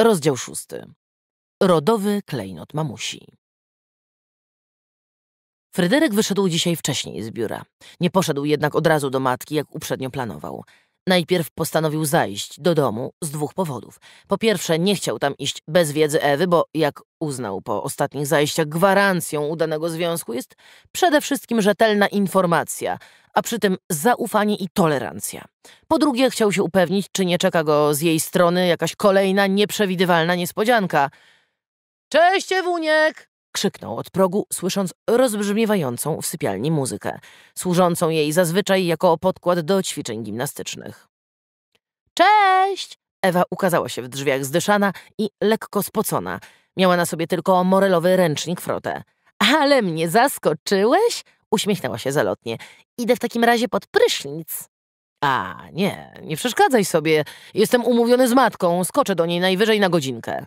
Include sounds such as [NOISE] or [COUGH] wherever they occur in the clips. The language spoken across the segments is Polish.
Rozdział szósty. Rodowy klejnot mamusi. Fryderyk wyszedł dzisiaj wcześniej z biura. Nie poszedł jednak od razu do matki, jak uprzednio planował. Najpierw postanowił zajść do domu z dwóch powodów. Po pierwsze, nie chciał tam iść bez wiedzy Ewy, bo jak uznał po ostatnich zajściach, gwarancją udanego związku jest przede wszystkim rzetelna informacja, a przy tym zaufanie i tolerancja. Po drugie, chciał się upewnić, czy nie czeka go z jej strony jakaś kolejna nieprzewidywalna niespodzianka. Cześć, Ewuniek! krzyknął od progu, słysząc rozbrzmiewającą w sypialni muzykę, służącą jej zazwyczaj jako podkład do ćwiczeń gimnastycznych. Cześć! Ewa ukazała się w drzwiach zdyszana i lekko spocona. Miała na sobie tylko morelowy ręcznik frotę. Ale mnie zaskoczyłeś? Uśmiechnęła się zalotnie. Idę w takim razie pod prysznic. A, nie, nie przeszkadzaj sobie. Jestem umówiony z matką, skoczę do niej najwyżej na godzinkę.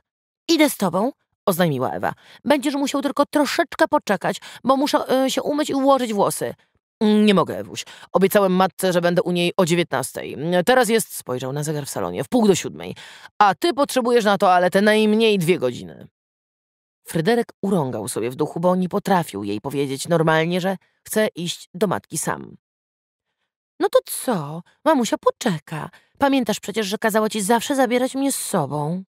Idę z tobą, oznajmiła Ewa. Będziesz musiał tylko troszeczkę poczekać, bo muszę y, się umyć i ułożyć włosy. Mm, nie mogę, Ewuś. Obiecałem matce, że będę u niej o dziewiętnastej. Teraz jest, spojrzał na zegar w salonie, w pół do siódmej. A ty potrzebujesz na toaletę najmniej dwie godziny. Fryderyk urągał sobie w duchu, bo nie potrafił jej powiedzieć normalnie, że chce iść do matki sam. No to co? Mamusia poczeka. Pamiętasz przecież, że kazała ci zawsze zabierać mnie z sobą.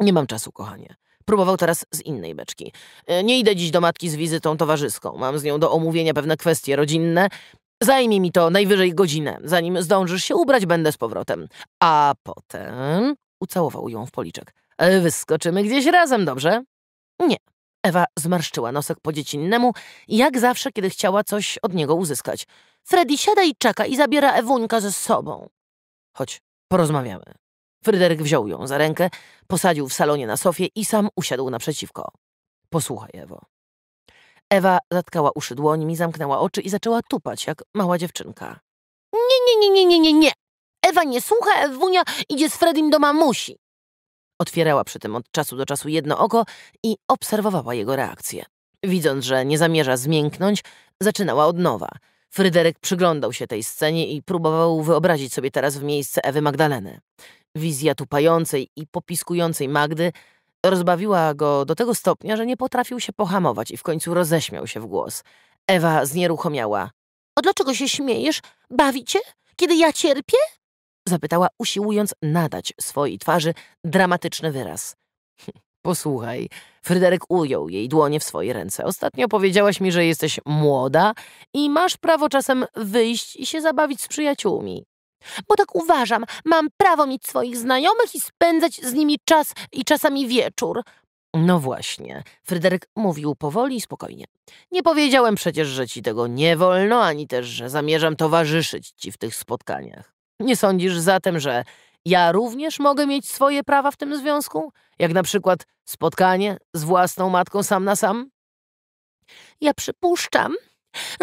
Nie mam czasu, kochanie. Próbował teraz z innej beczki. E, nie idę dziś do matki z wizytą towarzyską. Mam z nią do omówienia pewne kwestie rodzinne. Zajmie mi to najwyżej godzinę. Zanim zdążysz się ubrać, będę z powrotem. A potem... Ucałował ją w policzek. E, wyskoczymy gdzieś razem, dobrze? Nie. Ewa zmarszczyła nosek po dziecinnemu, jak zawsze, kiedy chciała coś od niego uzyskać. Freddy siada i czeka i zabiera Ewunka ze sobą. Chodź, porozmawiamy. Fryderyk wziął ją za rękę, posadził w salonie na sofie i sam usiadł naprzeciwko. Posłuchaj, Ewo. Ewa zatkała uszy dłońmi, zamknęła oczy i zaczęła tupać jak mała dziewczynka. Nie, nie, nie, nie, nie, nie, nie. Ewa nie słucha, Ewunia idzie z Fredim do mamusi. Otwierała przy tym od czasu do czasu jedno oko i obserwowała jego reakcję. Widząc, że nie zamierza zmięknąć, zaczynała od nowa. Fryderyk przyglądał się tej scenie i próbował wyobrazić sobie teraz w miejsce Ewy Magdaleny. Wizja tupającej i popiskującej Magdy rozbawiła go do tego stopnia, że nie potrafił się pohamować i w końcu roześmiał się w głos. Ewa znieruchomiała. O dlaczego się śmiejesz? Bawicie? Kiedy ja cierpię? Zapytała, usiłując nadać swojej twarzy dramatyczny wyraz. [LAUGHS] Posłuchaj, Fryderyk ujął jej dłonie w swoje ręce. Ostatnio powiedziałaś mi, że jesteś młoda i masz prawo czasem wyjść i się zabawić z przyjaciółmi. Bo tak uważam, mam prawo mieć swoich znajomych i spędzać z nimi czas i czasami wieczór. No właśnie, Fryderyk mówił powoli i spokojnie. Nie powiedziałem przecież, że ci tego nie wolno, ani też, że zamierzam towarzyszyć ci w tych spotkaniach. Nie sądzisz zatem, że ja również mogę mieć swoje prawa w tym związku? Jak na przykład spotkanie z własną matką sam na sam? Ja przypuszczam,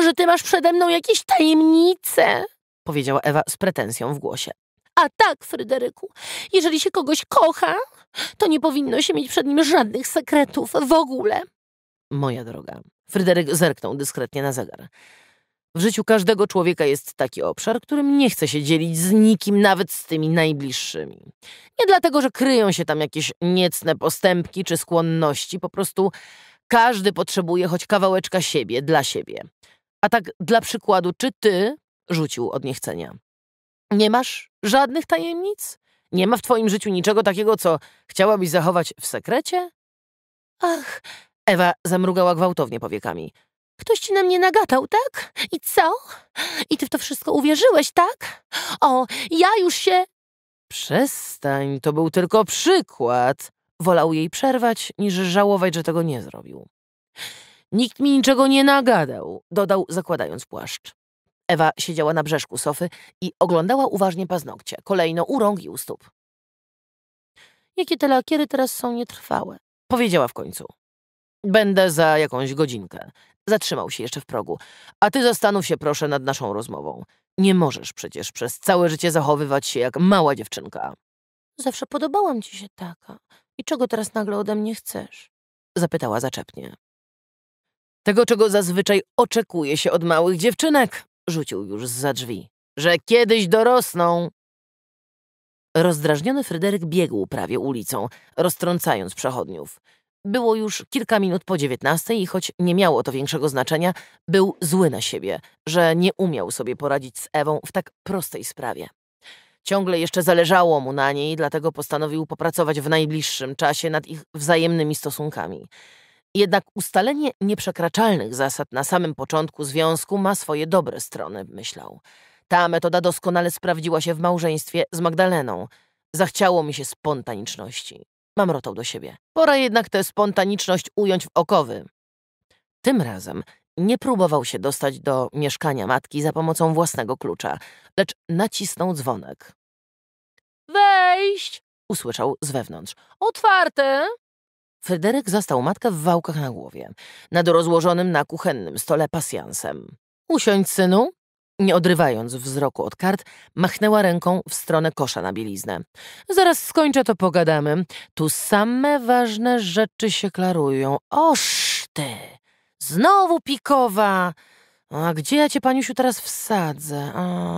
że ty masz przede mną jakieś tajemnice, powiedziała Ewa z pretensją w głosie. A tak, Fryderyku, jeżeli się kogoś kocha, to nie powinno się mieć przed nim żadnych sekretów w ogóle. Moja droga, Fryderyk zerknął dyskretnie na zegar. W życiu każdego człowieka jest taki obszar, którym nie chce się dzielić z nikim, nawet z tymi najbliższymi. Nie dlatego, że kryją się tam jakieś niecne postępki czy skłonności, po prostu każdy potrzebuje choć kawałeczka siebie dla siebie. A tak dla przykładu, czy ty Rzucił od niechcenia. Nie masz żadnych tajemnic? Nie ma w twoim życiu niczego takiego, co chciałabyś zachować w sekrecie? Ach, Ewa zamrugała gwałtownie powiekami. Ktoś ci na mnie nagatał, tak? I co? I ty w to wszystko uwierzyłeś, tak? O, ja już się... Przestań, to był tylko przykład. Wolał jej przerwać, niż żałować, że tego nie zrobił. Nikt mi niczego nie nagadał, dodał, zakładając płaszcz. Ewa siedziała na brzeszku sofy i oglądała uważnie paznokcie, kolejno u rąk i u stóp. Jakie te lakiery teraz są nietrwałe, powiedziała w końcu. Będę za jakąś godzinkę. Zatrzymał się jeszcze w progu. A ty zastanów się proszę nad naszą rozmową. Nie możesz przecież przez całe życie zachowywać się jak mała dziewczynka. Zawsze podobałam ci się taka. I czego teraz nagle ode mnie chcesz? Zapytała zaczepnie. Tego, czego zazwyczaj oczekuje się od małych dziewczynek, rzucił już za drzwi, że kiedyś dorosną. Rozdrażniony Fryderyk biegł prawie ulicą, roztrącając przechodniów. Było już kilka minut po dziewiętnastej i choć nie miało to większego znaczenia, był zły na siebie, że nie umiał sobie poradzić z Ewą w tak prostej sprawie. Ciągle jeszcze zależało mu na niej, dlatego postanowił popracować w najbliższym czasie nad ich wzajemnymi stosunkami. Jednak ustalenie nieprzekraczalnych zasad na samym początku związku ma swoje dobre strony, myślał. Ta metoda doskonale sprawdziła się w małżeństwie z Magdaleną. Zachciało mi się spontaniczności. Mamrotał do siebie. Pora jednak tę spontaniczność ująć w okowy. Tym razem nie próbował się dostać do mieszkania matki za pomocą własnego klucza, lecz nacisnął dzwonek. Wejść! usłyszał z wewnątrz. Otwarte! Fryderyk zastał matkę w wałkach na głowie, nad rozłożonym na kuchennym stole pasjansem. Usiądź, synu. Nie odrywając wzroku od kart, machnęła ręką w stronę kosza na bieliznę. Zaraz skończę, to pogadamy. Tu same ważne rzeczy się klarują. Oż ty! Znowu pikowa! A gdzie ja cię, paniusiu, teraz wsadzę? A,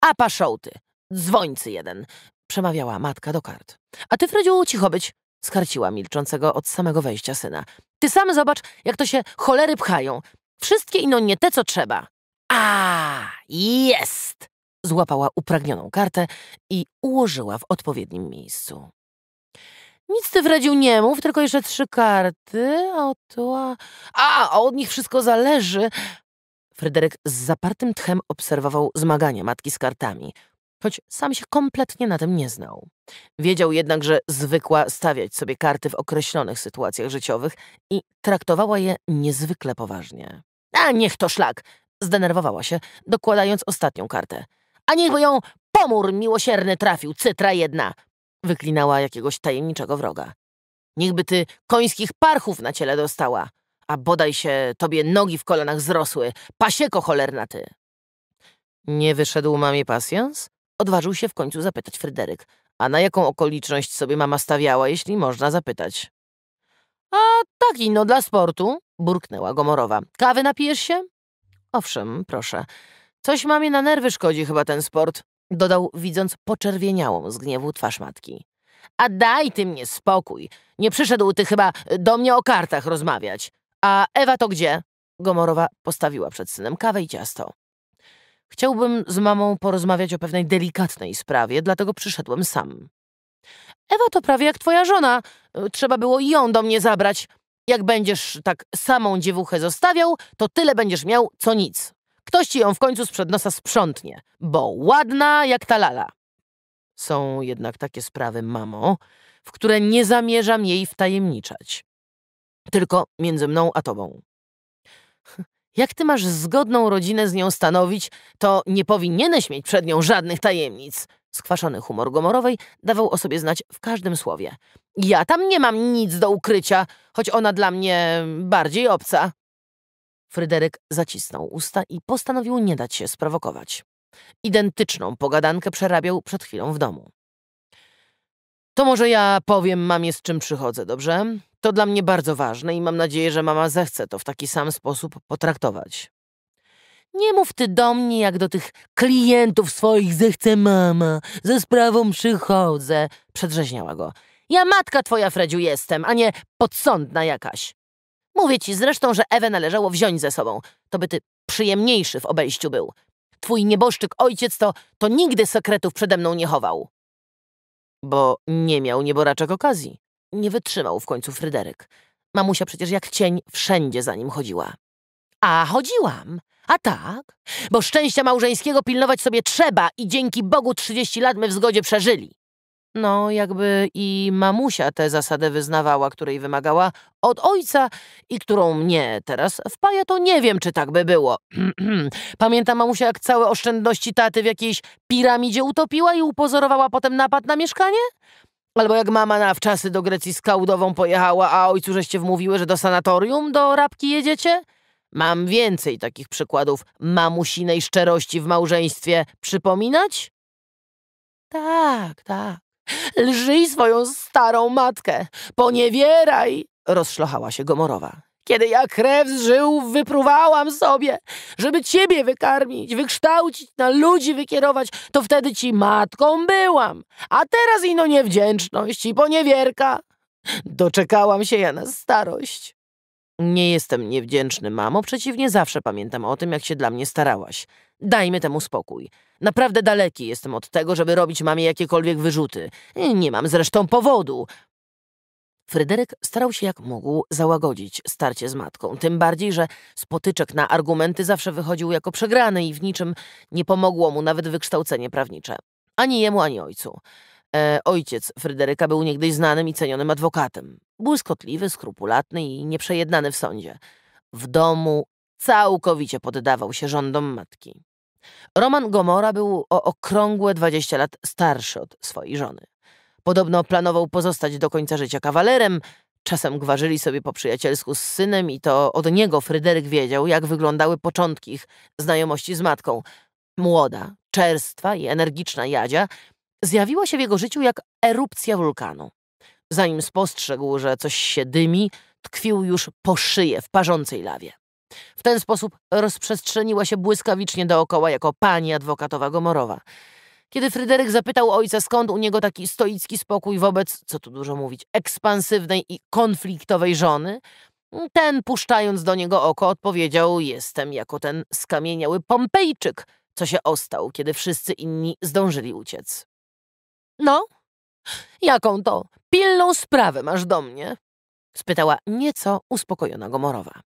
A paszołty! Dzwońcy jeden! Przemawiała matka do kart. A ty, Fredziu, cicho być. Skarciła milczącego od samego wejścia syna. Ty sam zobacz, jak to się cholery pchają. Wszystkie ino nie te, co trzeba. A, jest! Złapała upragnioną kartę i ułożyła w odpowiednim miejscu. Nic ty wredził nie mów, tylko jeszcze trzy karty. O A, a, od nich wszystko zależy. Fryderyk z zapartym tchem obserwował zmaganie matki z kartami choć sam się kompletnie na tym nie znał. Wiedział jednak, że zwykła stawiać sobie karty w określonych sytuacjach życiowych i traktowała je niezwykle poważnie. A niech to szlak! Zdenerwowała się, dokładając ostatnią kartę. A niechby ją pomór miłosierny trafił, cytra jedna! Wyklinała jakiegoś tajemniczego wroga. Niechby ty końskich parchów na ciele dostała, a bodaj się tobie nogi w kolanach zrosły, pasieko cholerna ty! Nie wyszedł mamie pasjans? Odważył się w końcu zapytać Fryderyk. A na jaką okoliczność sobie mama stawiała, jeśli można zapytać? A tak no dla sportu, burknęła Gomorowa. Kawy napijesz się? Owszem, proszę. Coś mamie na nerwy szkodzi chyba ten sport, dodał, widząc poczerwieniałą z gniewu twarz matki. A daj ty mnie spokój. Nie przyszedł ty chyba y, do mnie o kartach rozmawiać. A Ewa to gdzie? Gomorowa postawiła przed synem kawę i ciasto. Chciałbym z mamą porozmawiać o pewnej delikatnej sprawie, dlatego przyszedłem sam. Ewa to prawie jak twoja żona. Trzeba było ją do mnie zabrać. Jak będziesz tak samą dziewuchę zostawiał, to tyle będziesz miał, co nic. Ktoś ci ją w końcu sprzed nosa sprzątnie, bo ładna jak ta lala. Są jednak takie sprawy, mamo, w które nie zamierzam jej wtajemniczać. Tylko między mną a tobą. Jak ty masz zgodną rodzinę z nią stanowić, to nie powinieneś mieć przed nią żadnych tajemnic. Skwaszony humor Gomorowej dawał o sobie znać w każdym słowie. Ja tam nie mam nic do ukrycia, choć ona dla mnie bardziej obca. Fryderyk zacisnął usta i postanowił nie dać się sprowokować. Identyczną pogadankę przerabiał przed chwilą w domu. To może ja powiem mamie, z czym przychodzę, dobrze? To dla mnie bardzo ważne i mam nadzieję, że mama zechce to w taki sam sposób potraktować. Nie mów ty do mnie jak do tych klientów swoich zechce mama, ze sprawą przychodzę, przedrzeźniała go. Ja matka twoja, Fredziu, jestem, a nie podsądna jakaś. Mówię ci zresztą, że Ewę należało wziąć ze sobą. To by ty przyjemniejszy w obejściu był. Twój nieboszczyk ojciec to, to nigdy sekretów przede mną nie chował bo nie miał nieboraczek okazji. Nie wytrzymał w końcu Fryderyk. Mamusia przecież jak cień wszędzie za nim chodziła. A chodziłam. A tak, bo szczęścia małżeńskiego pilnować sobie trzeba i dzięki Bogu 30 lat my w zgodzie przeżyli. No, jakby i mamusia tę zasadę wyznawała, której wymagała od ojca i którą mnie teraz wpaja, to nie wiem, czy tak by było. [CLEARS THROAT] Pamięta mamusia, jak całe oszczędności taty w jakiejś piramidzie utopiła i upozorowała potem napad na mieszkanie? Albo jak mama na wczasy do Grecji z Kałdową pojechała, a ojcu żeście wmówiły, że do sanatorium do Rabki jedziecie? Mam więcej takich przykładów mamusinej szczerości w małżeństwie. Przypominać? Tak, tak. Lżyj swoją starą matkę! Poniewieraj! Rozszlochała się Gomorowa. Kiedy ja krew z żył wypruwałam sobie, żeby ciebie wykarmić, wykształcić, na ludzi wykierować, to wtedy ci matką byłam. A teraz ino niewdzięczność i poniewierka. Doczekałam się ja na starość. Nie jestem niewdzięczny, mamo, przeciwnie zawsze pamiętam o tym, jak się dla mnie starałaś. Dajmy temu spokój. Naprawdę daleki jestem od tego, żeby robić mamie jakiekolwiek wyrzuty. Nie mam zresztą powodu. Fryderyk starał się jak mógł załagodzić starcie z matką, tym bardziej, że z potyczek na argumenty zawsze wychodził jako przegrany i w niczym nie pomogło mu nawet wykształcenie prawnicze. Ani jemu, ani ojcu. E, ojciec Fryderyka był niegdyś znanym i cenionym adwokatem. Błyskotliwy, skrupulatny i nieprzejednany w sądzie. W domu całkowicie poddawał się rządom matki. Roman Gomora był o okrągłe 20 lat starszy od swojej żony. Podobno planował pozostać do końca życia kawalerem, Czasem gważyli sobie po przyjacielsku z synem i to od niego Fryderyk wiedział, jak wyglądały początki ich znajomości z matką. Młoda, czerstwa i energiczna Jadzia zjawiła się w jego życiu jak erupcja wulkanu. Zanim spostrzegł, że coś się dymi, tkwił już po szyję w parzącej lawie. W ten sposób rozprzestrzeniła się błyskawicznie dookoła jako pani adwokatowa Gomorowa. Kiedy Fryderyk zapytał ojca, skąd u niego taki stoicki spokój wobec, co tu dużo mówić, ekspansywnej i konfliktowej żony, ten, puszczając do niego oko, odpowiedział: Jestem jako ten skamieniały Pompejczyk, co się ostał, kiedy wszyscy inni zdążyli uciec. No, jaką to pilną sprawę masz do mnie? spytała nieco uspokojona Gomorowa.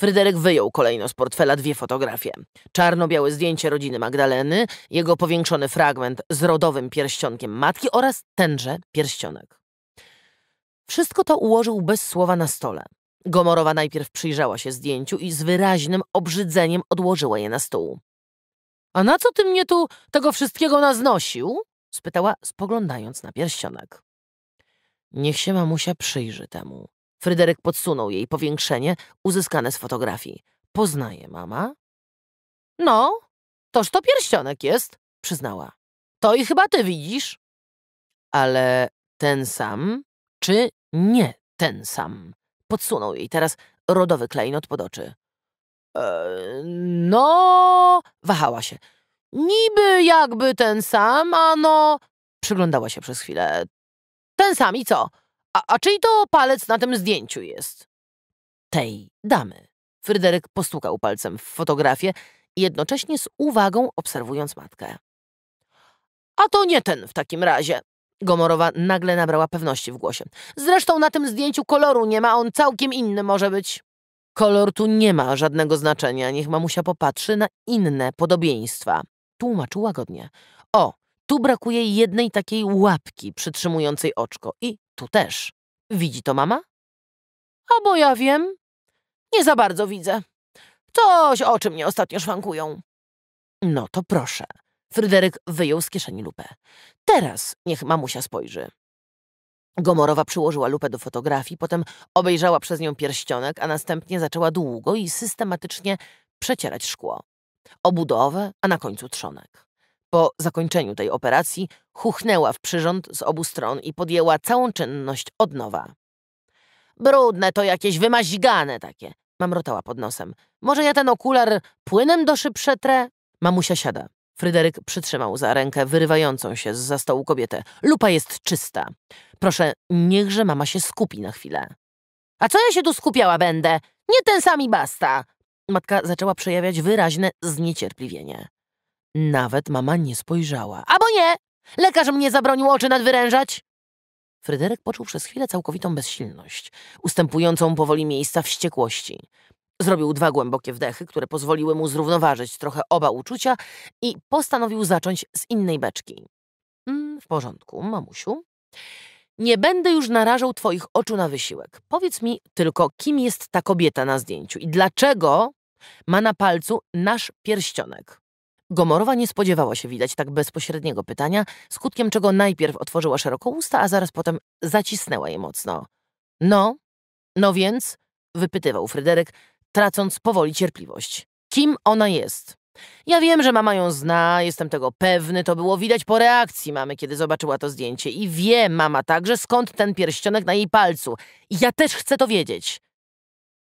Fryderyk wyjął kolejno z portfela dwie fotografie. Czarno-białe zdjęcie rodziny Magdaleny, jego powiększony fragment z rodowym pierścionkiem matki oraz tenże pierścionek. Wszystko to ułożył bez słowa na stole. Gomorowa najpierw przyjrzała się zdjęciu i z wyraźnym obrzydzeniem odłożyła je na stół. A na co ty mnie tu tego wszystkiego naznosił? spytała, spoglądając na pierścionek. Niech się mamusia przyjrzy temu, Fryderyk podsunął jej powiększenie uzyskane z fotografii. Poznaje mama? No, toż to pierścionek jest, przyznała. To i chyba ty widzisz. Ale ten sam, czy nie ten sam? Podsunął jej teraz rodowy klejnot pod oczy. E, no, wahała się. Niby jakby ten sam, a no... Przyglądała się przez chwilę. Ten sam i co? A, a czyj to palec na tym zdjęciu jest? Tej damy. Fryderyk postukał palcem w fotografię, jednocześnie z uwagą obserwując matkę. A to nie ten w takim razie. Gomorowa nagle nabrała pewności w głosie. Zresztą na tym zdjęciu koloru nie ma, on całkiem inny może być. Kolor tu nie ma żadnego znaczenia, niech mamusia popatrzy na inne podobieństwa. Tłumaczył łagodnie. O, tu brakuje jednej takiej łapki przytrzymującej oczko i tu też. Widzi to mama? A bo ja wiem. Nie za bardzo widzę. Coś oczy mnie ostatnio szwankują. No to proszę. Fryderyk wyjął z kieszeni lupę. Teraz niech mamusia spojrzy. Gomorowa przyłożyła lupę do fotografii, potem obejrzała przez nią pierścionek, a następnie zaczęła długo i systematycznie przecierać szkło. Obudowę, a na końcu trzonek. Po zakończeniu tej operacji huchnęła w przyrząd z obu stron i podjęła całą czynność od nowa. Brudne to jakieś wymazigane takie, mamrotała pod nosem. Może ja ten okular płynem do szyb przetrę? Mamusia siada. Fryderyk przytrzymał za rękę wyrywającą się z za stołu kobietę. Lupa jest czysta. Proszę, niechże mama się skupi na chwilę. A co ja się tu skupiała będę? Nie ten sami basta! Matka zaczęła przejawiać wyraźne zniecierpliwienie. Nawet mama nie spojrzała. Albo nie! Lekarz mnie zabronił oczy nadwyrężać! Fryderyk poczuł przez chwilę całkowitą bezsilność, ustępującą powoli miejsca wściekłości. Zrobił dwa głębokie wdechy, które pozwoliły mu zrównoważyć trochę oba uczucia i postanowił zacząć z innej beczki. Mm, w porządku, mamusiu. Nie będę już narażał twoich oczu na wysiłek. Powiedz mi tylko, kim jest ta kobieta na zdjęciu i dlaczego ma na palcu nasz pierścionek. Gomorowa nie spodziewała się widać tak bezpośredniego pytania, skutkiem czego najpierw otworzyła szeroko usta, a zaraz potem zacisnęła je mocno. No, no więc, wypytywał Fryderyk, tracąc powoli cierpliwość. Kim ona jest? Ja wiem, że mama ją zna, jestem tego pewny, to było widać po reakcji mamy, kiedy zobaczyła to zdjęcie. I wie mama także, skąd ten pierścionek na jej palcu. Ja też chcę to wiedzieć.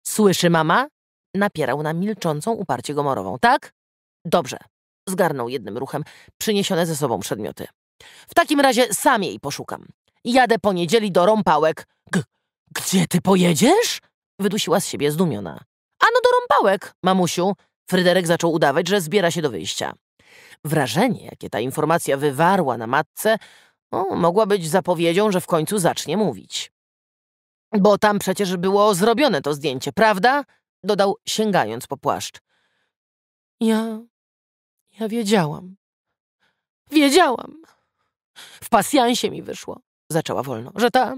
Słyszy mama? Napierał na milczącą uparcie gomorową, tak? Dobrze, zgarnął jednym ruchem przyniesione ze sobą przedmioty. W takim razie sam jej poszukam. Jadę poniedzieli do rąpałek. G gdzie ty pojedziesz? Wydusiła z siebie zdumiona. Ano do rąpałek, mamusiu. Fryderyk zaczął udawać, że zbiera się do wyjścia. Wrażenie, jakie ta informacja wywarła na matce, no, mogła być zapowiedzią, że w końcu zacznie mówić. Bo tam przecież było zrobione to zdjęcie, prawda? Dodał, sięgając po płaszcz. Ja ja wiedziałam. Wiedziałam. W pasjansie mi wyszło, zaczęła wolno, że ta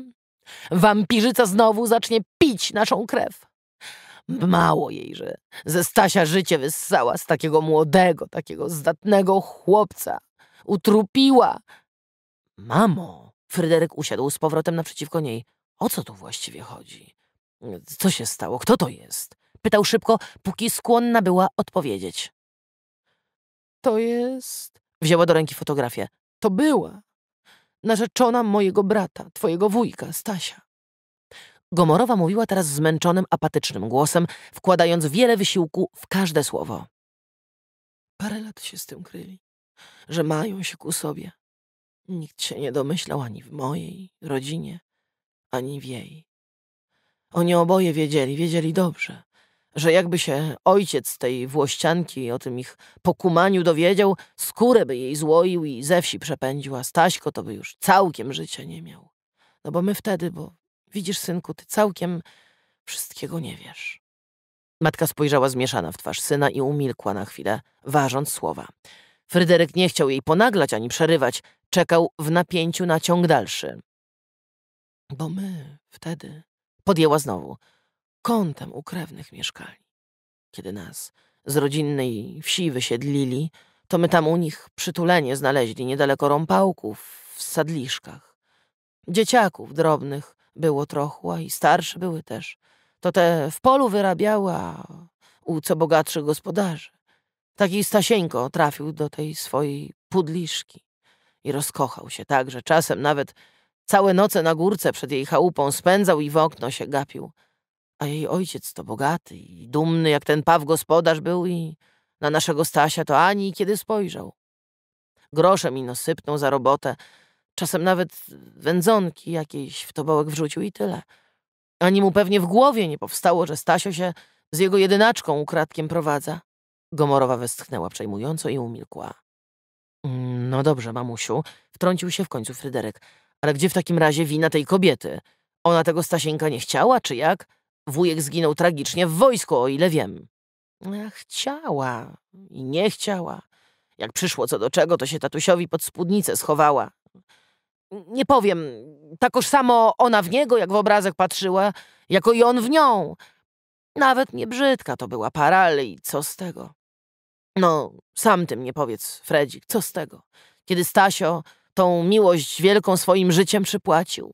wampirzyca znowu zacznie pić naszą krew. Mało jej, że ze Stasia życie wyssała z takiego młodego, takiego zdatnego chłopca. Utrupiła. Mamo, Fryderyk usiadł z powrotem naprzeciwko niej. O co tu właściwie chodzi? Co się stało? Kto to jest? Pytał szybko, póki skłonna była odpowiedzieć. To jest... Wzięła do ręki fotografię. To była narzeczona mojego brata, twojego wujka, Stasia. Gomorowa mówiła teraz zmęczonym, apatycznym głosem, wkładając wiele wysiłku w każde słowo. Parę lat się z tym kryli, że mają się ku sobie. Nikt się nie domyślał ani w mojej rodzinie, ani w jej. Oni oboje wiedzieli, wiedzieli dobrze że jakby się ojciec tej włościanki o tym ich pokumaniu dowiedział, skórę by jej złoił i ze wsi przepędził, a Staśko to by już całkiem życia nie miał. No bo my wtedy, bo widzisz, synku, ty całkiem wszystkiego nie wiesz. Matka spojrzała zmieszana w twarz syna i umilkła na chwilę, ważąc słowa. Fryderyk nie chciał jej ponaglać ani przerywać, czekał w napięciu na ciąg dalszy. Bo my wtedy, podjęła znowu, kątem u krewnych mieszkali. Kiedy nas z rodzinnej wsi wysiedlili, to my tam u nich przytulenie znaleźli niedaleko rąpałków w sadliszkach. Dzieciaków drobnych było trochła i starsze były też. To te w polu wyrabiała u co bogatszych gospodarzy. Taki Stasieńko trafił do tej swojej pudliszki i rozkochał się tak, że czasem nawet całe noce na górce przed jej chałupą spędzał i w okno się gapił – a jej ojciec to bogaty i dumny, jak ten paw gospodarz był i na naszego Stasia to ani kiedy spojrzał. Grosze ino sypnął za robotę, czasem nawet wędzonki jakiejś w tobołek wrzucił i tyle. Ani mu pewnie w głowie nie powstało, że Stasio się z jego jedynaczką ukradkiem prowadza. Gomorowa westchnęła przejmująco i umilkła. No dobrze, mamusiu, wtrącił się w końcu Fryderyk. Ale gdzie w takim razie wina tej kobiety? Ona tego Stasieńka nie chciała, czy jak? Wujek zginął tragicznie w wojsku, o ile wiem. Chciała i nie chciała. Jak przyszło co do czego, to się tatusiowi pod spódnicę schowała. Nie powiem, takoż samo ona w niego, jak w obrazek patrzyła, jako i on w nią. Nawet nie brzydka to była para, ale i co z tego? No, sam tym nie powiedz, Fredzik, co z tego? Kiedy Stasio tą miłość wielką swoim życiem przypłacił,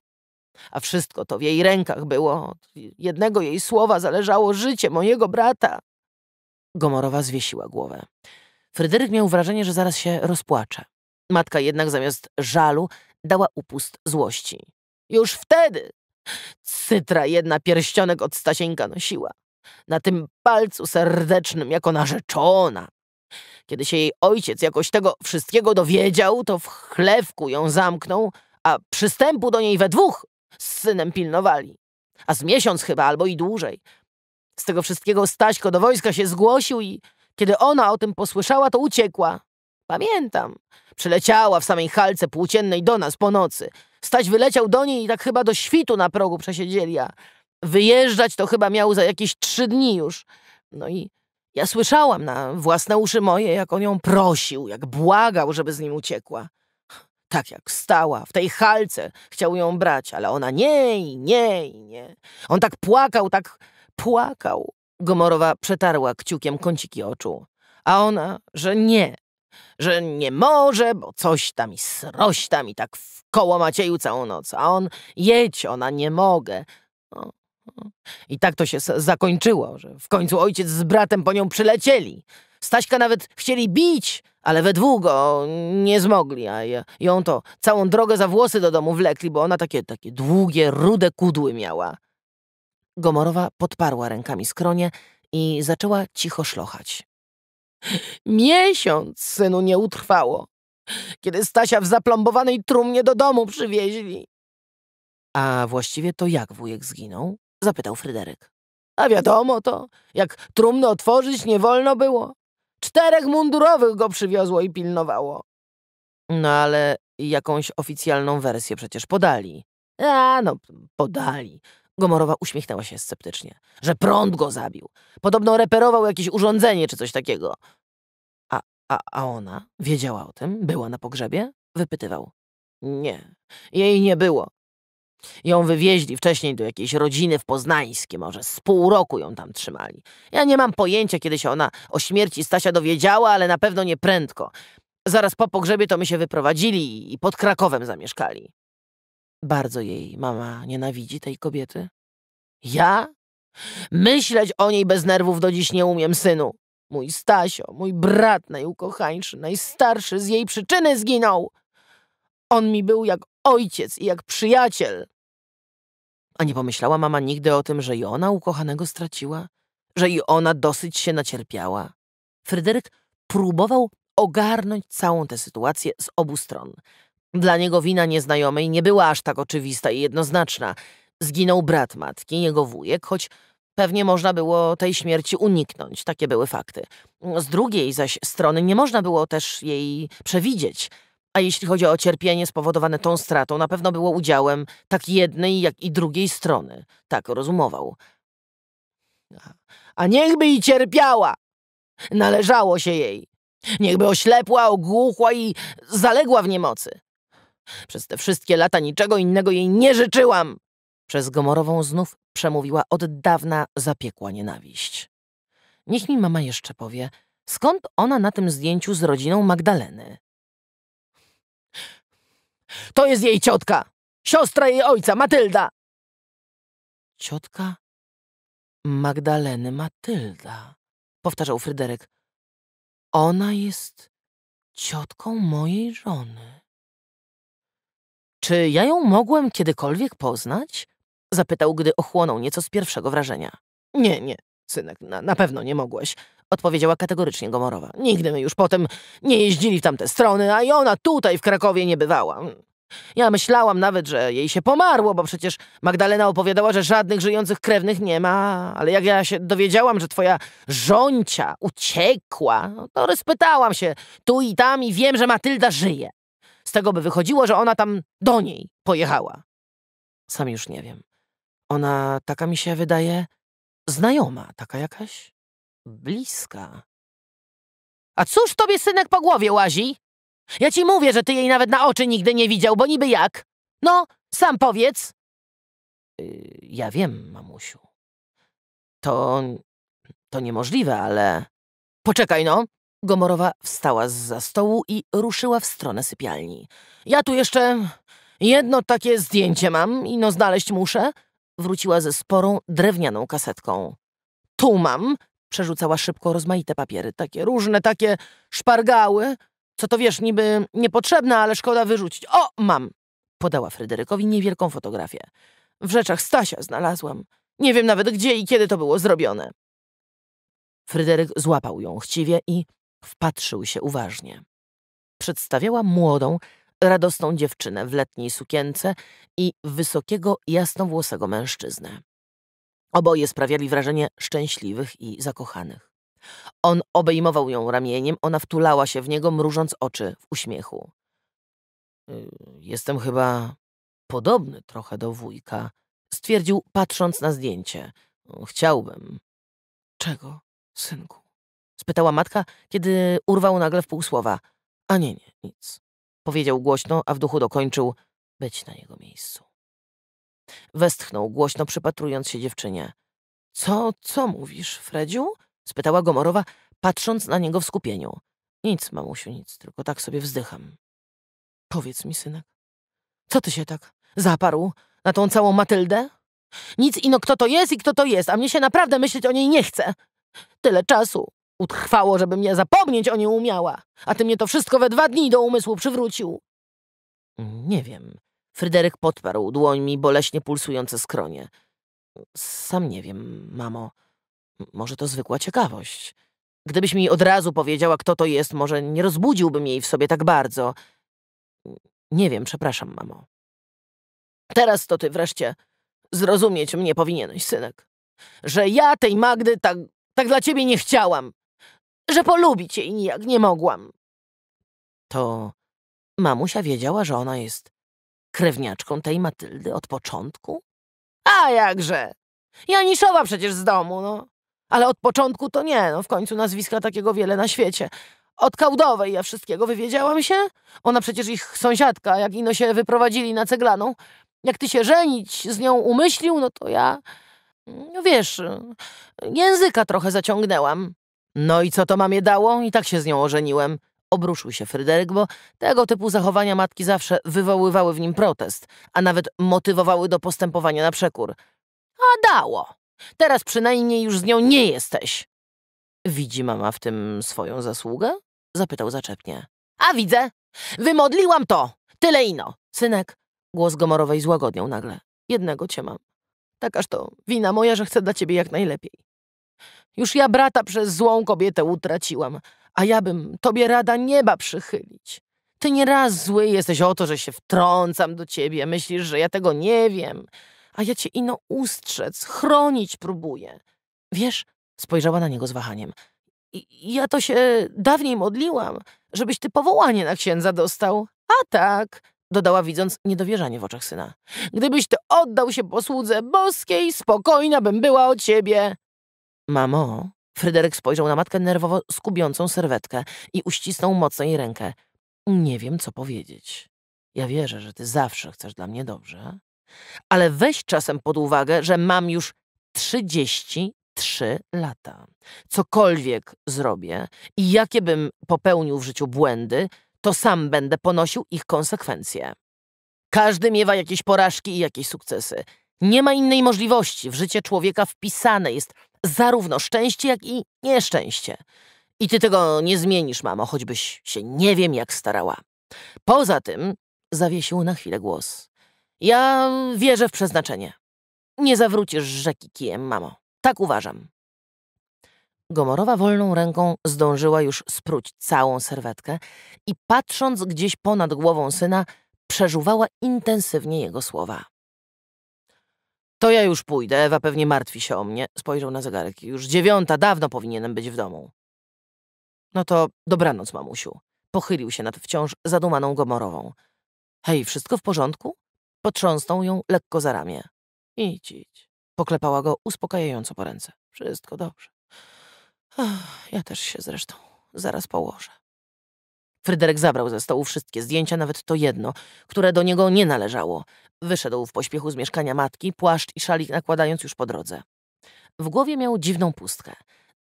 a wszystko to w jej rękach było. Od jednego jej słowa zależało życie mojego brata. Gomorowa zwiesiła głowę. Fryderyk miał wrażenie, że zaraz się rozpłacze. Matka jednak zamiast żalu dała upust złości. Już wtedy cytra jedna pierścionek od Stasieńka nosiła. Na tym palcu serdecznym jako narzeczona. Kiedy się jej ojciec jakoś tego wszystkiego dowiedział, to w chlewku ją zamknął, a przystępu do niej we dwóch z synem pilnowali. A z miesiąc chyba, albo i dłużej. Z tego wszystkiego Staśko do wojska się zgłosił i kiedy ona o tym posłyszała, to uciekła. Pamiętam. Przyleciała w samej halce płóciennej do nas po nocy. Staś wyleciał do niej i tak chyba do świtu na progu przesiedzieli, a wyjeżdżać to chyba miał za jakieś trzy dni już. No i ja słyszałam na własne uszy moje, jak on ją prosił, jak błagał, żeby z nim uciekła. Tak jak stała, w tej halce, chciał ją brać, ale ona nie i nie i nie. On tak płakał, tak płakał. Gomorowa przetarła kciukiem kąciki oczu, a ona, że nie, że nie może, bo coś tam i sroś tam i tak w koło Macieju całą noc, a on jedź, ona nie mogę. No. I tak to się zakończyło, że w końcu ojciec z bratem po nią przylecieli. Staśka nawet chcieli bić, ale we dwóch go nie zmogli, a ją to całą drogę za włosy do domu wlekli, bo ona takie, takie długie, rude kudły miała. Gomorowa podparła rękami skronie i zaczęła cicho szlochać. Miesiąc, synu, nie utrwało, kiedy Stasia w zaplombowanej trumnie do domu przywieźli. A właściwie to jak wujek zginął? Zapytał Fryderyk. A wiadomo to, jak trumnę otworzyć nie wolno było. Czterech mundurowych go przywiozło i pilnowało. No ale jakąś oficjalną wersję przecież podali. A, no, podali. Gomorowa uśmiechnęła się sceptycznie. Że prąd go zabił. Podobno reperował jakieś urządzenie czy coś takiego. A, a, a ona? Wiedziała o tym? Była na pogrzebie? Wypytywał. Nie, jej nie było. Ją wywieźli wcześniej do jakiejś rodziny w Poznańskie, może z pół roku ją tam trzymali. Ja nie mam pojęcia, kiedy się ona o śmierci Stasia dowiedziała, ale na pewno nie prędko. Zaraz po pogrzebie to my się wyprowadzili i pod Krakowem zamieszkali. Bardzo jej mama nienawidzi tej kobiety. Ja? Myśleć o niej bez nerwów do dziś nie umiem, synu. Mój Stasio, mój brat najukochańszy, najstarszy z jej przyczyny zginął. On mi był jak ojciec i jak przyjaciel. A nie pomyślała mama nigdy o tym, że i ona ukochanego straciła? Że i ona dosyć się nacierpiała? Fryderyk próbował ogarnąć całą tę sytuację z obu stron. Dla niego wina nieznajomej nie była aż tak oczywista i jednoznaczna. Zginął brat matki, jego wujek, choć pewnie można było tej śmierci uniknąć. Takie były fakty. Z drugiej zaś strony nie można było też jej przewidzieć – a jeśli chodzi o cierpienie spowodowane tą stratą, na pewno było udziałem tak jednej, jak i drugiej strony. Tak rozumował. A niechby i cierpiała! Należało się jej. Niechby oślepła, ogłuchła i zaległa w niemocy. Przez te wszystkie lata niczego innego jej nie życzyłam! Przez Gomorową znów przemówiła od dawna zapiekła nienawiść. Niech mi mama jeszcze powie, skąd ona na tym zdjęciu z rodziną Magdaleny. To jest jej ciotka. Siostra jej ojca, Matylda. Ciotka? Magdaleny Matylda, powtarzał Fryderyk. Ona jest ciotką mojej żony. Czy ja ją mogłem kiedykolwiek poznać? Zapytał, gdy ochłonął nieco z pierwszego wrażenia. Nie, nie, synek, na, na pewno nie mogłeś, odpowiedziała kategorycznie Gomorowa. Nigdy my już potem nie jeździli w tamte strony, a i ona tutaj w Krakowie nie bywała. Ja myślałam nawet, że jej się pomarło, bo przecież Magdalena opowiadała, że żadnych żyjących krewnych nie ma. Ale jak ja się dowiedziałam, że twoja żoncia uciekła, no to rozpytałam się tu i tam i wiem, że Matylda żyje. Z tego by wychodziło, że ona tam do niej pojechała. Sam już nie wiem. Ona taka mi się wydaje znajoma, taka jakaś bliska. A cóż tobie synek po głowie łazi? Ja ci mówię, że ty jej nawet na oczy nigdy nie widział, bo niby jak. No, sam powiedz. Y, ja wiem, mamusiu. To... to niemożliwe, ale... Poczekaj no. Gomorowa wstała z za stołu i ruszyła w stronę sypialni. Ja tu jeszcze jedno takie zdjęcie mam i no znaleźć muszę. Wróciła ze sporą, drewnianą kasetką. Tu mam. Przerzucała szybko rozmaite papiery. Takie różne, takie szpargały. Co to wiesz, niby niepotrzebne, ale szkoda wyrzucić. O, mam! Podała Fryderykowi niewielką fotografię. W rzeczach Stasia znalazłam. Nie wiem nawet gdzie i kiedy to było zrobione. Fryderyk złapał ją chciwie i wpatrzył się uważnie. Przedstawiała młodą, radosną dziewczynę w letniej sukience i wysokiego, jasnowłosego mężczyznę. Oboje sprawiali wrażenie szczęśliwych i zakochanych. On obejmował ją ramieniem, ona wtulała się w niego, mrużąc oczy w uśmiechu. Y, jestem chyba podobny trochę do wujka, stwierdził, patrząc na zdjęcie. Chciałbym. Czego, synku? spytała matka, kiedy urwał nagle w półsłowa. A nie, nie, nic. Powiedział głośno, a w duchu dokończył być na jego miejscu. Westchnął głośno, przypatrując się dziewczynie. Co, co mówisz, Fredziu? spytała Gomorowa, patrząc na niego w skupieniu. Nic, mamusiu, nic, tylko tak sobie wzdycham. Powiedz mi, synek, co ty się tak zaparł na tą całą Matyldę? Nic ino, kto to jest i kto to jest, a mnie się naprawdę myśleć o niej nie chce. Tyle czasu utrwało, żebym ja zapomnieć o niej umiała, a ty mnie to wszystko we dwa dni do umysłu przywrócił. Nie wiem. Fryderyk podparł dłońmi boleśnie pulsujące skronie. Sam nie wiem, mamo. Może to zwykła ciekawość. Gdybyś mi od razu powiedziała, kto to jest, może nie rozbudziłbym jej w sobie tak bardzo. Nie wiem, przepraszam, mamo. Teraz to ty wreszcie zrozumieć mnie powinieneś, synek. Że ja tej Magdy tak, tak dla ciebie nie chciałam. Że polubić jej nijak nie mogłam. To mamusia wiedziała, że ona jest krewniaczką tej Matyldy od początku? A jakże! Janiszowa przecież z domu, no. Ale od początku to nie, no w końcu nazwiska takiego wiele na świecie. Od Kałdowej ja wszystkiego wywiedziałam się. Ona przecież ich sąsiadka, jak ino się wyprowadzili na Ceglaną. Jak ty się żenić z nią umyślił, no to ja... No wiesz, języka trochę zaciągnęłam. No i co to mamie dało? I tak się z nią ożeniłem. Obruszył się Fryderyk, bo tego typu zachowania matki zawsze wywoływały w nim protest, a nawet motywowały do postępowania na przekór. A dało, Teraz przynajmniej już z nią nie jesteś. Widzi mama w tym swoją zasługę? Zapytał zaczepnie. A widzę. Wymodliłam to. Tyle ino. Synek. Głos Gomorowej złagodniał nagle. Jednego cię mam. Takaż to wina moja, że chcę dla ciebie jak najlepiej. Już ja brata przez złą kobietę utraciłam, a ja bym tobie rada nieba przychylić. Ty nieraz zły jesteś o to, że się wtrącam do ciebie, myślisz, że ja tego nie wiem a ja cię ino ustrzec, chronić próbuję. Wiesz, spojrzała na niego z wahaniem. Ja to się dawniej modliłam, żebyś ty powołanie na księdza dostał. A tak, dodała widząc niedowierzanie w oczach syna. Gdybyś ty oddał się posłudze boskiej, spokojna bym była o ciebie. Mamo, Fryderyk spojrzał na matkę nerwowo skubiącą serwetkę i uścisnął mocno jej rękę. Nie wiem, co powiedzieć. Ja wierzę, że ty zawsze chcesz dla mnie dobrze, ale weź czasem pod uwagę, że mam już 33 lata. Cokolwiek zrobię i jakie bym popełnił w życiu błędy, to sam będę ponosił ich konsekwencje. Każdy miewa jakieś porażki i jakieś sukcesy. Nie ma innej możliwości. W życie człowieka wpisane jest zarówno szczęście, jak i nieszczęście. I ty tego nie zmienisz, mamo, choćbyś się nie wiem jak starała. Poza tym, zawiesił na chwilę głos. Ja wierzę w przeznaczenie. Nie zawrócisz rzeki kijem, mamo. Tak uważam. Gomorowa wolną ręką zdążyła już spróć całą serwetkę i patrząc gdzieś ponad głową syna, przeżuwała intensywnie jego słowa. To ja już pójdę, Ewa pewnie martwi się o mnie. Spojrzał na zegarek. Już dziewiąta, dawno powinienem być w domu. No to dobranoc, mamusiu. Pochylił się nad wciąż zadumaną Gomorową. Hej, wszystko w porządku? Potrząsnął ją lekko za ramię. Idź, idź. Poklepała go uspokajająco po ręce. Wszystko dobrze. Ach, ja też się zresztą zaraz położę. Fryderyk zabrał ze stołu wszystkie zdjęcia, nawet to jedno, które do niego nie należało. Wyszedł w pośpiechu z mieszkania matki, płaszcz i szalik nakładając już po drodze. W głowie miał dziwną pustkę.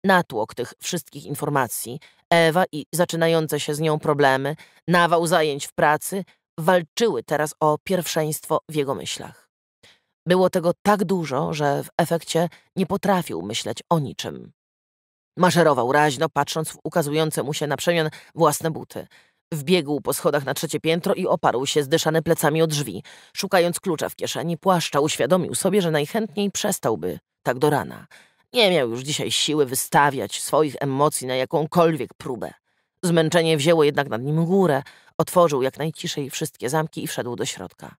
Natłok tych wszystkich informacji, Ewa i zaczynające się z nią problemy, nawał zajęć w pracy, walczyły teraz o pierwszeństwo w jego myślach. Było tego tak dużo, że w efekcie nie potrafił myśleć o niczym. Maszerował raźno, patrząc w ukazujące mu się na przemian własne buty. Wbiegł po schodach na trzecie piętro i oparł się zdyszany plecami o drzwi. Szukając klucza w kieszeni płaszcza, uświadomił sobie, że najchętniej przestałby tak do rana. Nie miał już dzisiaj siły wystawiać swoich emocji na jakąkolwiek próbę. Zmęczenie wzięło jednak nad nim górę. Otworzył jak najciszej wszystkie zamki i wszedł do środka.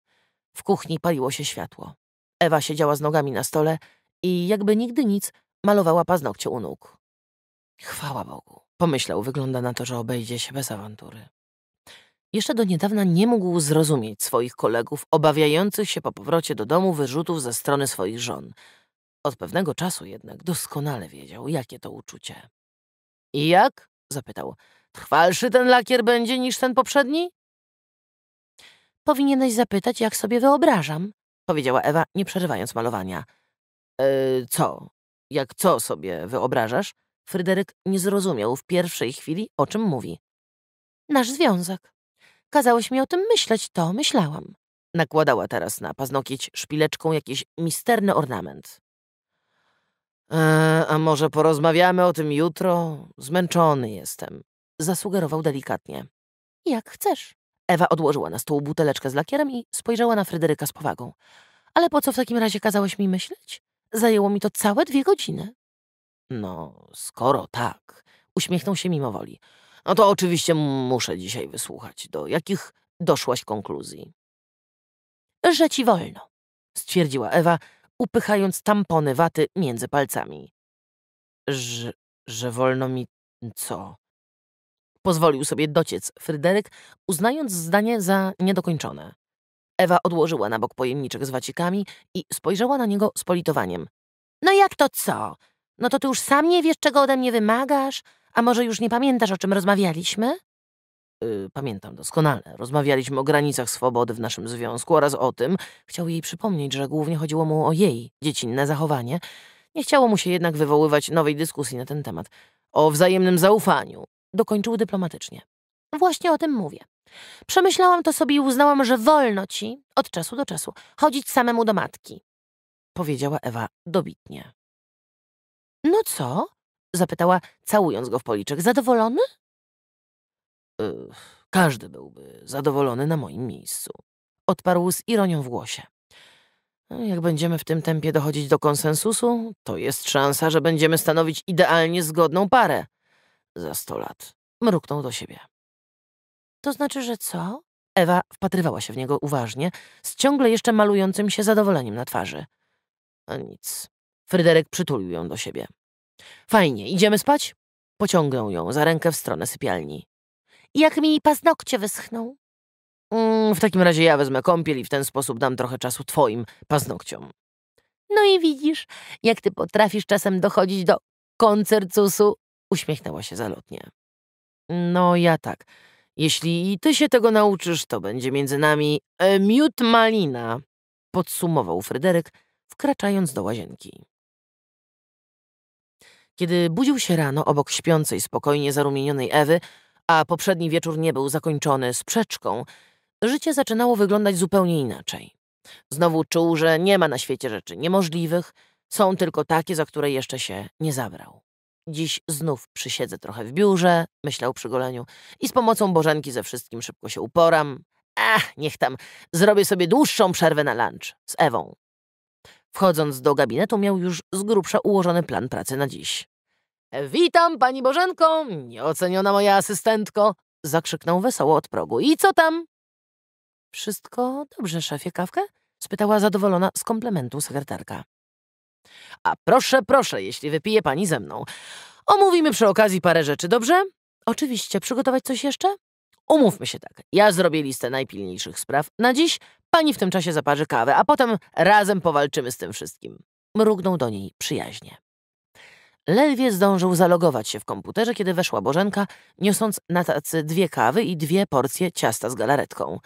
W kuchni paliło się światło. Ewa siedziała z nogami na stole i jakby nigdy nic malowała paznokcie u nóg. Chwała Bogu, pomyślał, wygląda na to, że obejdzie się bez awantury. Jeszcze do niedawna nie mógł zrozumieć swoich kolegów, obawiających się po powrocie do domu wyrzutów ze strony swoich żon. Od pewnego czasu jednak doskonale wiedział, jakie to uczucie. I jak? zapytał. Trwalszy ten lakier będzie niż ten poprzedni? Powinieneś zapytać, jak sobie wyobrażam, powiedziała Ewa, nie przerywając malowania. E, co? Jak co sobie wyobrażasz? Fryderyk nie zrozumiał w pierwszej chwili, o czym mówi. Nasz związek. Kazałeś mi o tym myśleć, to myślałam. Nakładała teraz na paznokieć szpileczką jakiś misterny ornament. E, a może porozmawiamy o tym jutro? Zmęczony jestem zasugerował delikatnie. Jak chcesz. Ewa odłożyła na stół buteleczkę z lakierem i spojrzała na Fryderyka z powagą. Ale po co w takim razie kazałeś mi myśleć? Zajęło mi to całe dwie godziny. No, skoro tak, uśmiechnął się mimo woli. No to oczywiście muszę dzisiaj wysłuchać, do jakich doszłaś konkluzji. Że ci wolno, stwierdziła Ewa, upychając tampony waty między palcami. Że, że wolno mi co? Pozwolił sobie dociec Fryderyk, uznając zdanie za niedokończone. Ewa odłożyła na bok pojemniczek z wacikami i spojrzała na niego z politowaniem. No jak to co? No to ty już sam nie wiesz, czego ode mnie wymagasz? A może już nie pamiętasz, o czym rozmawialiśmy? Yy, pamiętam doskonale. Rozmawialiśmy o granicach swobody w naszym związku oraz o tym, chciał jej przypomnieć, że głównie chodziło mu o jej dziecinne zachowanie. Nie chciało mu się jednak wywoływać nowej dyskusji na ten temat. O wzajemnym zaufaniu, dokończył dyplomatycznie. Właśnie o tym mówię. Przemyślałam to sobie i uznałam, że wolno ci od czasu do czasu chodzić samemu do matki. Powiedziała Ewa dobitnie. No co? Zapytała, całując go w policzek. Zadowolony? E, każdy byłby zadowolony na moim miejscu. Odparł z ironią w głosie. Jak będziemy w tym tempie dochodzić do konsensusu, to jest szansa, że będziemy stanowić idealnie zgodną parę za sto lat. Mruknął do siebie. To znaczy, że co? Ewa wpatrywała się w niego uważnie, z ciągle jeszcze malującym się zadowoleniem na twarzy. A no nic. Fryderyk przytulił ją do siebie. Fajnie, idziemy spać? Pociągnął ją za rękę w stronę sypialni. Jak mi paznokcie wyschną? Mm, w takim razie ja wezmę kąpiel i w ten sposób dam trochę czasu twoim paznokciom. No i widzisz, jak ty potrafisz czasem dochodzić do koncercusu. Uśmiechnęła się zalotnie. No ja tak. Jeśli i ty się tego nauczysz, to będzie między nami e, miód malina, podsumował Fryderyk, wkraczając do łazienki. Kiedy budził się rano obok śpiącej, spokojnie zarumienionej Ewy, a poprzedni wieczór nie był zakończony sprzeczką, życie zaczynało wyglądać zupełnie inaczej. Znowu czuł, że nie ma na świecie rzeczy niemożliwych, są tylko takie, za które jeszcze się nie zabrał. Dziś znów przysiedzę trochę w biurze, myślał przy goleniu, i z pomocą Bożenki ze wszystkim szybko się uporam. Ach, niech tam, zrobię sobie dłuższą przerwę na lunch z Ewą. Wchodząc do gabinetu miał już z grubsza ułożony plan pracy na dziś. Witam, pani Bożenko, nieoceniona moja asystentko, zakrzyknął wesoło od progu. I co tam? Wszystko dobrze, szefie, kawkę? spytała zadowolona z komplementu sekretarka. A proszę, proszę, jeśli wypije pani ze mną. Omówimy przy okazji parę rzeczy, dobrze? Oczywiście, przygotować coś jeszcze? Umówmy się tak. Ja zrobię listę najpilniejszych spraw na dziś, pani w tym czasie zaparzy kawę, a potem razem powalczymy z tym wszystkim. Mrugnął do niej przyjaźnie. Ledwie zdążył zalogować się w komputerze, kiedy weszła Bożenka, niosąc na tacy dwie kawy i dwie porcje ciasta z galaretką.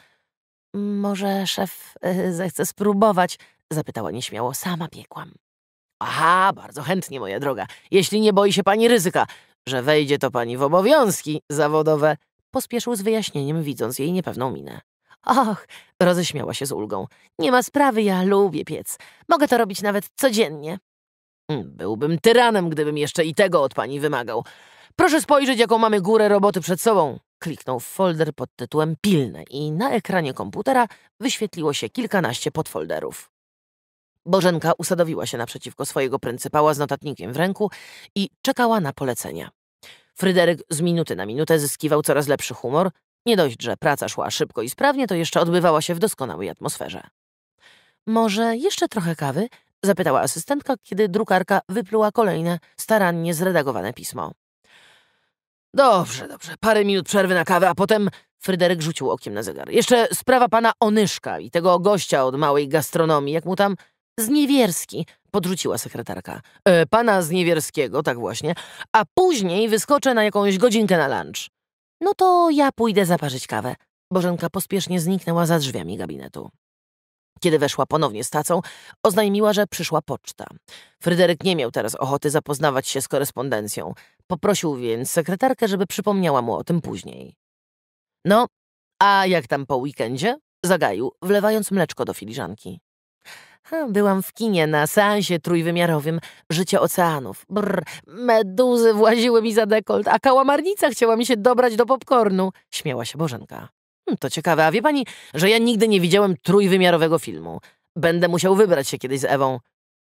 Może szef y, zechce spróbować? Zapytała nieśmiało. Sama piekłam. Aha, bardzo chętnie, moja droga. Jeśli nie boi się pani ryzyka, że wejdzie to pani w obowiązki zawodowe. Pospieszył z wyjaśnieniem, widząc jej niepewną minę. Och, roześmiała się z ulgą. Nie ma sprawy, ja lubię piec. Mogę to robić nawet codziennie. Mm, byłbym tyranem, gdybym jeszcze i tego od pani wymagał. Proszę spojrzeć, jaką mamy górę roboty przed sobą. Kliknął w folder pod tytułem Pilne i na ekranie komputera wyświetliło się kilkanaście podfolderów. Bożenka usadowiła się naprzeciwko swojego pryncypała z notatnikiem w ręku i czekała na polecenia. Fryderyk z minuty na minutę zyskiwał coraz lepszy humor. Nie dość, że praca szła szybko i sprawnie, to jeszcze odbywała się w doskonałej atmosferze. Może jeszcze trochę kawy? zapytała asystentka, kiedy drukarka wypluła kolejne, starannie zredagowane pismo. Dobrze, dobrze. Parę minut przerwy na kawę, a potem Fryderyk rzucił okiem na zegar. Jeszcze sprawa pana Onyszka i tego gościa od małej gastronomii, jak mu tam Zniewierski, podrzuciła sekretarka. E, pana Zniewierskiego, tak właśnie. A później wyskoczę na jakąś godzinkę na lunch. No to ja pójdę zaparzyć kawę. Bożenka pospiesznie zniknęła za drzwiami gabinetu. Kiedy weszła ponownie z tacą, oznajmiła, że przyszła poczta. Fryderyk nie miał teraz ochoty zapoznawać się z korespondencją. Poprosił więc sekretarkę, żeby przypomniała mu o tym później. No, a jak tam po weekendzie? Zagaił, wlewając mleczko do filiżanki. Byłam w kinie na seansie trójwymiarowym Życie oceanów. Brr, meduzy właziły mi za dekolt, a kałamarnica chciała mi się dobrać do popcornu. Śmiała się Bożenka. Hm, to ciekawe, a wie pani, że ja nigdy nie widziałem trójwymiarowego filmu. Będę musiał wybrać się kiedyś z Ewą.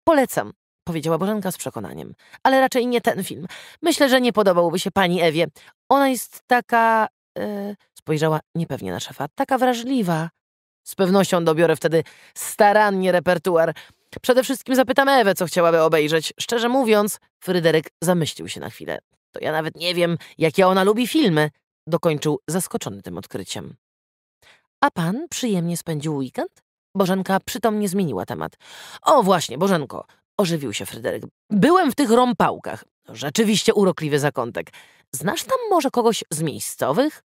Polecam, powiedziała Bożenka z przekonaniem. Ale raczej nie ten film. Myślę, że nie podobałby się pani Ewie. Ona jest taka... Yy, spojrzała niepewnie na szefa. Taka wrażliwa. Z pewnością dobiorę wtedy starannie repertuar. Przede wszystkim zapytam Ewę, co chciałaby obejrzeć. Szczerze mówiąc, Fryderyk zamyślił się na chwilę. To ja nawet nie wiem, jakie ona lubi filmy. Dokończył zaskoczony tym odkryciem. A pan przyjemnie spędził weekend? Bożenka przytomnie zmieniła temat. O właśnie, Bożenko, ożywił się Fryderyk. Byłem w tych rąpałkach. Rzeczywiście urokliwy zakątek. Znasz tam może kogoś z miejscowych?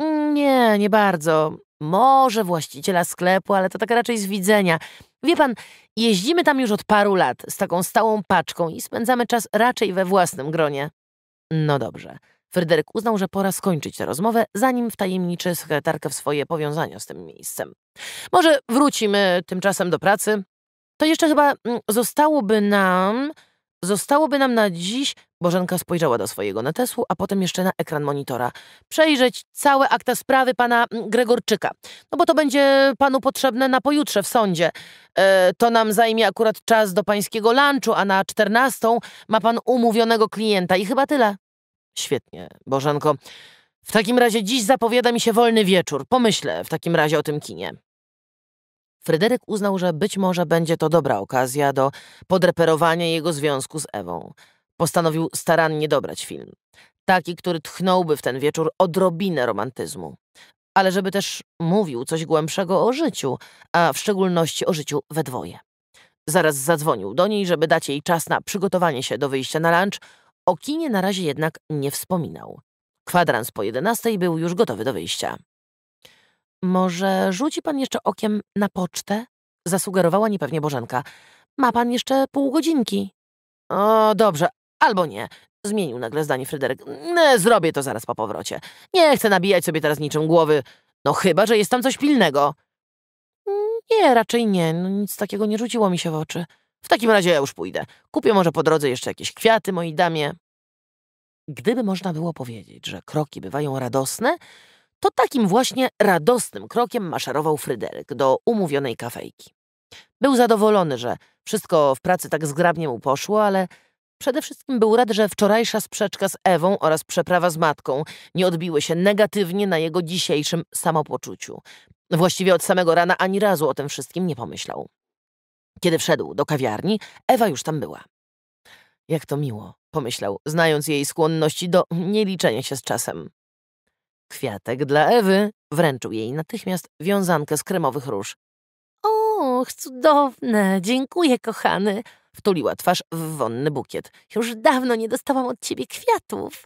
Mm, nie, nie bardzo. Może właściciela sklepu, ale to tak raczej z widzenia. Wie pan, jeździmy tam już od paru lat z taką stałą paczką i spędzamy czas raczej we własnym gronie. No dobrze. Fryderyk uznał, że pora skończyć tę rozmowę, zanim wtajemniczy sekretarkę w swoje powiązania z tym miejscem. Może wrócimy tymczasem do pracy? To jeszcze chyba mm, zostałoby nam Zostałoby nam na dziś, Bożenka spojrzała do swojego natesu, a potem jeszcze na ekran monitora, przejrzeć całe akta sprawy pana mm, Gregorczyka, no bo to będzie panu potrzebne na pojutrze w sądzie. E, to nam zajmie akurat czas do pańskiego lunchu, a na czternastą ma pan umówionego klienta i chyba tyle. Świetnie, Bożenko. W takim razie dziś zapowiada mi się wolny wieczór. Pomyślę w takim razie o tym kinie. Fryderyk uznał, że być może będzie to dobra okazja do podreperowania jego związku z Ewą. Postanowił starannie dobrać film. Taki, który tchnąłby w ten wieczór odrobinę romantyzmu. Ale żeby też mówił coś głębszego o życiu, a w szczególności o życiu we dwoje. Zaraz zadzwonił do niej, żeby dać jej czas na przygotowanie się do wyjścia na lunch. O kinie na razie jednak nie wspominał. Kwadrans po jedenastej był już gotowy do wyjścia. Może rzuci pan jeszcze okiem na pocztę? Zasugerowała niepewnie Bożenka. Ma pan jeszcze pół godzinki. O, dobrze, albo nie. Zmienił nagle zdanie Fryderyk. Nie, zrobię to zaraz po powrocie. Nie chcę nabijać sobie teraz niczym głowy. No chyba, że jest tam coś pilnego. Nie, raczej nie. No, nic takiego nie rzuciło mi się w oczy. W takim razie ja już pójdę. Kupię może po drodze jeszcze jakieś kwiaty mojej damie. Gdyby można było powiedzieć, że kroki bywają radosne, to takim właśnie radosnym krokiem maszerował Fryderyk do umówionej kafejki. Był zadowolony, że wszystko w pracy tak zgrabnie mu poszło, ale przede wszystkim był rad, że wczorajsza sprzeczka z Ewą oraz przeprawa z matką nie odbiły się negatywnie na jego dzisiejszym samopoczuciu. Właściwie od samego rana ani razu o tym wszystkim nie pomyślał. Kiedy wszedł do kawiarni, Ewa już tam była. Jak to miło, pomyślał, znając jej skłonności do nieliczenia się z czasem. Kwiatek dla Ewy. Wręczył jej natychmiast wiązankę z kremowych róż. Och, cudowne, dziękuję, kochany. Wtuliła twarz w wonny bukiet. Już dawno nie dostałam od ciebie kwiatów.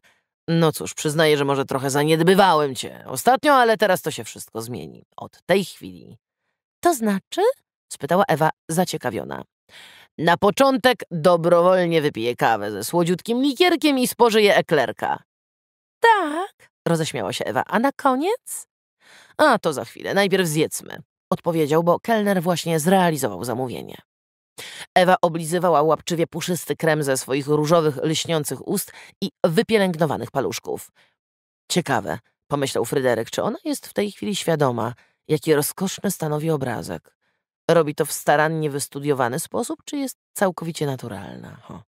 No cóż, przyznaję, że może trochę zaniedbywałem cię ostatnio, ale teraz to się wszystko zmieni. Od tej chwili. To znaczy? spytała Ewa zaciekawiona. Na początek dobrowolnie wypiję kawę ze słodziutkim likierkiem i spożyję eklerka. Tak, roześmiała się Ewa. A na koniec? A, to za chwilę, najpierw zjedzmy, odpowiedział, bo kelner właśnie zrealizował zamówienie. Ewa oblizywała łapczywie puszysty krem ze swoich różowych, lśniących ust i wypielęgnowanych paluszków. Ciekawe, pomyślał Fryderyk, czy ona jest w tej chwili świadoma, jaki rozkoszny stanowi obrazek. Robi to w starannie wystudiowany sposób, czy jest całkowicie naturalna? Ho.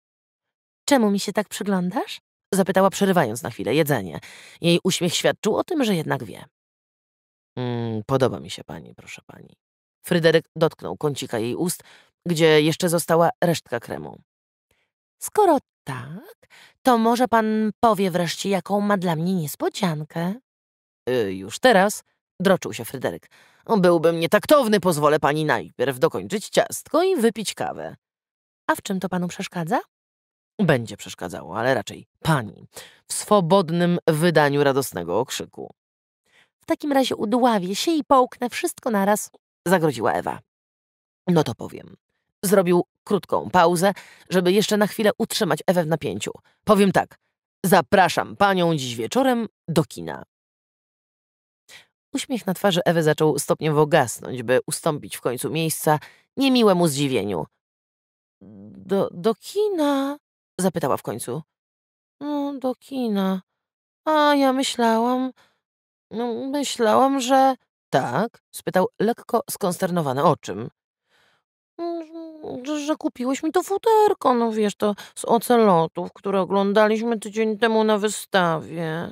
Czemu mi się tak przyglądasz? Zapytała przerywając na chwilę jedzenie. Jej uśmiech świadczył o tym, że jednak wie. Mm, podoba mi się pani, proszę pani. Fryderyk dotknął kącika jej ust, gdzie jeszcze została resztka kremu. Skoro tak, to może pan powie wreszcie, jaką ma dla mnie niespodziankę? Y, już teraz, droczył się Fryderyk. Byłbym nietaktowny, pozwolę pani najpierw dokończyć ciastko i wypić kawę. A w czym to panu przeszkadza? będzie przeszkadzało, ale raczej pani, w swobodnym wydaniu radosnego okrzyku. W takim razie udławię się i połknę wszystko naraz, zagroziła Ewa. No to powiem. Zrobił krótką pauzę, żeby jeszcze na chwilę utrzymać Ewę w napięciu. Powiem tak, zapraszam panią dziś wieczorem do kina. Uśmiech na twarzy Ewy zaczął stopniowo gasnąć, by ustąpić w końcu miejsca niemiłemu zdziwieniu. Do, do kina? Zapytała w końcu. No, do kina. A ja myślałam... No, myślałam, że... Tak? spytał lekko skonsternowany. O czym? Że, że kupiłeś mi to futerko, no wiesz, to z ocelotów, które oglądaliśmy tydzień temu na wystawie.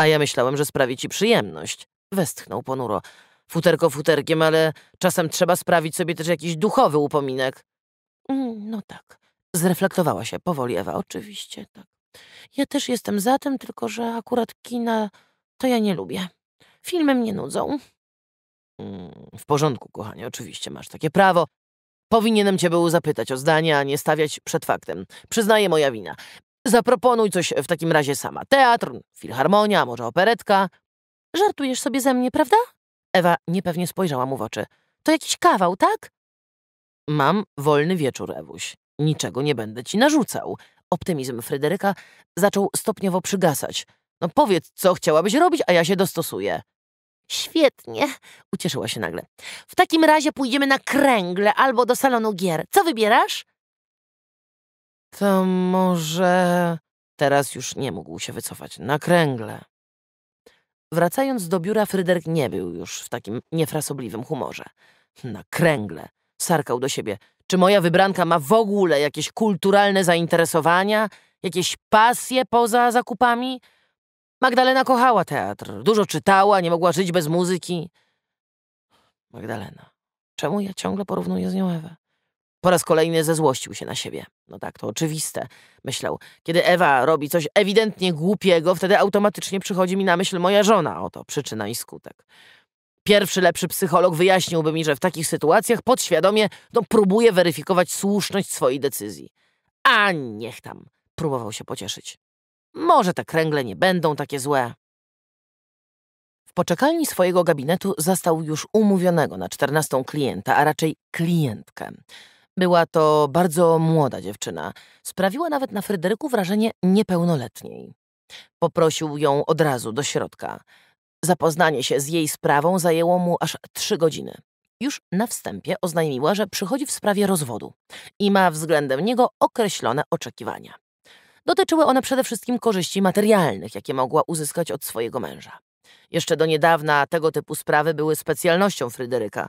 A ja myślałem, że sprawi ci przyjemność. Westchnął ponuro. Futerko futerkiem, ale czasem trzeba sprawić sobie też jakiś duchowy upominek. Mm, no tak, Zreflektowała się powoli Ewa. Oczywiście, tak. Ja też jestem za tym, tylko że akurat kina to ja nie lubię. Filmy mnie nudzą. Mm, w porządku, kochanie, oczywiście masz takie prawo. Powinienem cię był zapytać o zdanie, a nie stawiać przed faktem. Przyznaję moja wina. Zaproponuj coś w takim razie sama. Teatr, filharmonia, może operetka. Żartujesz sobie ze mnie, prawda? Ewa niepewnie spojrzała mu w oczy. To jakiś kawał, tak? Mam wolny wieczór, Ewuś. Niczego nie będę ci narzucał. Optymizm Fryderyka zaczął stopniowo przygasać. No powiedz, co chciałabyś robić, a ja się dostosuję. Świetnie, ucieszyła się nagle. W takim razie pójdziemy na kręgle albo do salonu gier. Co wybierasz? To może. Teraz już nie mógł się wycofać. Na kręgle. Wracając do biura, Fryderyk nie był już w takim niefrasobliwym humorze. Na kręgle. Sarkał do siebie. Czy moja wybranka ma w ogóle jakieś kulturalne zainteresowania? Jakieś pasje poza zakupami? Magdalena kochała teatr. Dużo czytała, nie mogła żyć bez muzyki. Magdalena. Czemu ja ciągle porównuję z nią Ewę? Po raz kolejny zezłościł się na siebie. No tak, to oczywiste, myślał. Kiedy Ewa robi coś ewidentnie głupiego, wtedy automatycznie przychodzi mi na myśl moja żona. Oto przyczyna i skutek. Pierwszy lepszy psycholog wyjaśniłby mi, że w takich sytuacjach podświadomie no, próbuje weryfikować słuszność swojej decyzji. A niech tam, próbował się pocieszyć. Może te kręgle nie będą takie złe. W poczekalni swojego gabinetu zastał już umówionego na czternastą klienta, a raczej klientkę. Była to bardzo młoda dziewczyna. Sprawiła nawet na Fryderyku wrażenie niepełnoletniej. Poprosił ją od razu do środka. Zapoznanie się z jej sprawą zajęło mu aż trzy godziny. Już na wstępie oznajmiła, że przychodzi w sprawie rozwodu i ma względem niego określone oczekiwania. Dotyczyły one przede wszystkim korzyści materialnych, jakie mogła uzyskać od swojego męża. Jeszcze do niedawna tego typu sprawy były specjalnością Fryderyka.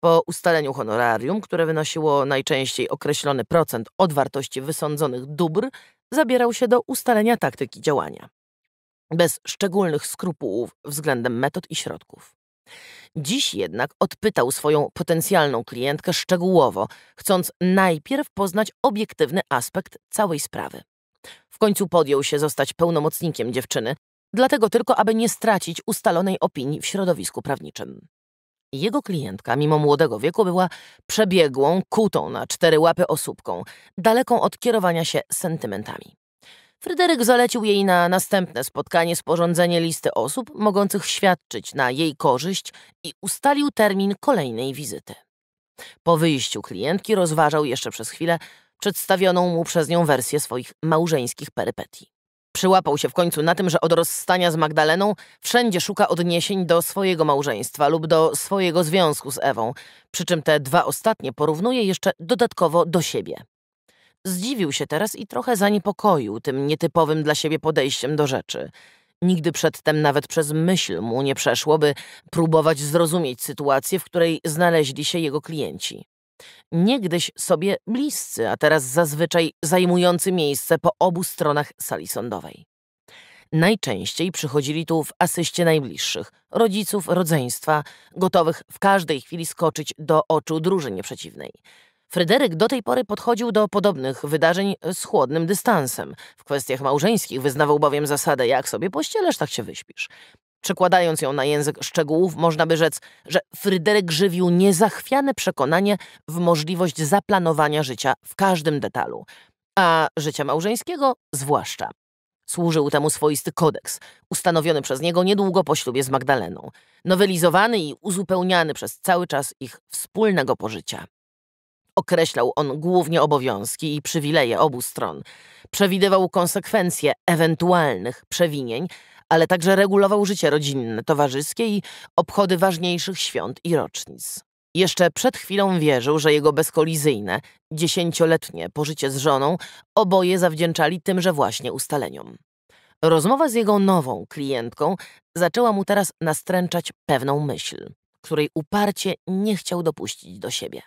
Po ustaleniu honorarium, które wynosiło najczęściej określony procent od wartości wysądzonych dóbr, zabierał się do ustalenia taktyki działania bez szczególnych skrupułów względem metod i środków. Dziś jednak odpytał swoją potencjalną klientkę szczegółowo, chcąc najpierw poznać obiektywny aspekt całej sprawy. W końcu podjął się zostać pełnomocnikiem dziewczyny, dlatego tylko, aby nie stracić ustalonej opinii w środowisku prawniczym. Jego klientka, mimo młodego wieku, była przebiegłą, kutą na cztery łapy osóbką, daleką od kierowania się sentymentami. Fryderyk zalecił jej na następne spotkanie sporządzenie listy osób mogących świadczyć na jej korzyść i ustalił termin kolejnej wizyty. Po wyjściu klientki rozważał jeszcze przez chwilę przedstawioną mu przez nią wersję swoich małżeńskich perypetii. Przyłapał się w końcu na tym, że od rozstania z Magdaleną wszędzie szuka odniesień do swojego małżeństwa lub do swojego związku z Ewą, przy czym te dwa ostatnie porównuje jeszcze dodatkowo do siebie. Zdziwił się teraz i trochę zaniepokoił tym nietypowym dla siebie podejściem do rzeczy. Nigdy przedtem nawet przez myśl mu nie przeszło, by próbować zrozumieć sytuację, w której znaleźli się jego klienci. Niegdyś sobie bliscy, a teraz zazwyczaj zajmujący miejsce po obu stronach sali sądowej. Najczęściej przychodzili tu w asyście najbliższych, rodziców, rodzeństwa, gotowych w każdej chwili skoczyć do oczu drużynie przeciwnej. Fryderyk do tej pory podchodził do podobnych wydarzeń z chłodnym dystansem. W kwestiach małżeńskich wyznawał bowiem zasadę jak sobie pościelesz, tak się wyśpisz. Przekładając ją na język szczegółów, można by rzec, że Fryderyk żywił niezachwiane przekonanie w możliwość zaplanowania życia w każdym detalu, a życia małżeńskiego zwłaszcza. Służył temu swoisty kodeks, ustanowiony przez niego niedługo po ślubie z Magdaleną, nowelizowany i uzupełniany przez cały czas ich wspólnego pożycia. Określał on głównie obowiązki i przywileje obu stron. Przewidywał konsekwencje ewentualnych przewinień, ale także regulował życie rodzinne, towarzyskie i obchody ważniejszych świąt i rocznic. Jeszcze przed chwilą wierzył, że jego bezkolizyjne, dziesięcioletnie pożycie z żoną oboje zawdzięczali tymże właśnie ustaleniom. Rozmowa z jego nową klientką zaczęła mu teraz nastręczać pewną myśl, której uparcie nie chciał dopuścić do siebie.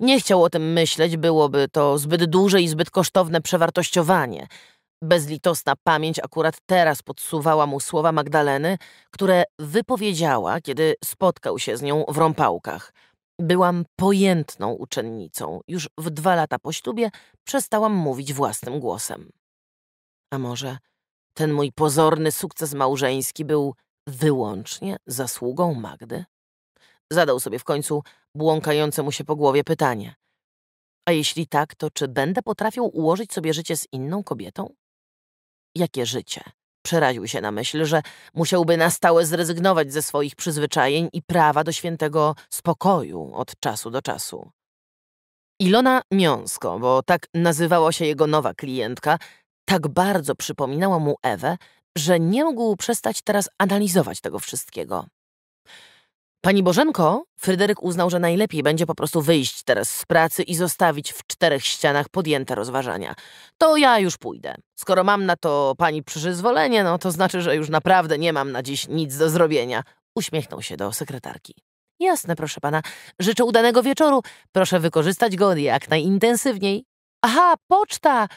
Nie chciał o tym myśleć, byłoby to zbyt duże i zbyt kosztowne przewartościowanie. Bezlitosna pamięć akurat teraz podsuwała mu słowa Magdaleny, które wypowiedziała, kiedy spotkał się z nią w rąpałkach. Byłam pojętną uczennicą. Już w dwa lata po ślubie przestałam mówić własnym głosem. A może ten mój pozorny sukces małżeński był wyłącznie zasługą Magdy? Zadał sobie w końcu błąkające mu się po głowie pytanie. A jeśli tak, to czy będę potrafił ułożyć sobie życie z inną kobietą? Jakie życie? Przeraził się na myśl, że musiałby na stałe zrezygnować ze swoich przyzwyczajeń i prawa do świętego spokoju od czasu do czasu. Ilona Miąsko, bo tak nazywała się jego nowa klientka, tak bardzo przypominała mu Ewę, że nie mógł przestać teraz analizować tego wszystkiego. Pani Bożenko, Fryderyk uznał, że najlepiej będzie po prostu wyjść teraz z pracy i zostawić w czterech ścianach podjęte rozważania. To ja już pójdę. Skoro mam na to pani przyzwolenie, no to znaczy, że już naprawdę nie mam na dziś nic do zrobienia. Uśmiechnął się do sekretarki. Jasne, proszę pana. Życzę udanego wieczoru. Proszę wykorzystać go jak najintensywniej. Aha, poczta!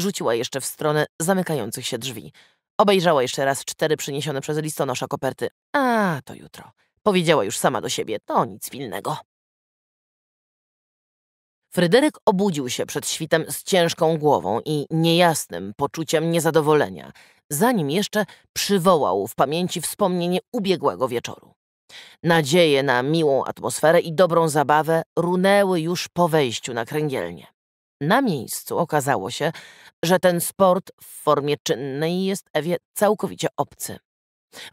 Rzuciła jeszcze w stronę zamykających się drzwi. Obejrzała jeszcze raz cztery przyniesione przez listonosza koperty. A, to jutro. Powiedziała już sama do siebie, to nic pilnego. Fryderyk obudził się przed świtem z ciężką głową i niejasnym poczuciem niezadowolenia, zanim jeszcze przywołał w pamięci wspomnienie ubiegłego wieczoru. Nadzieje na miłą atmosferę i dobrą zabawę runęły już po wejściu na kręgielnię. Na miejscu okazało się, że ten sport w formie czynnej jest Ewie całkowicie obcy.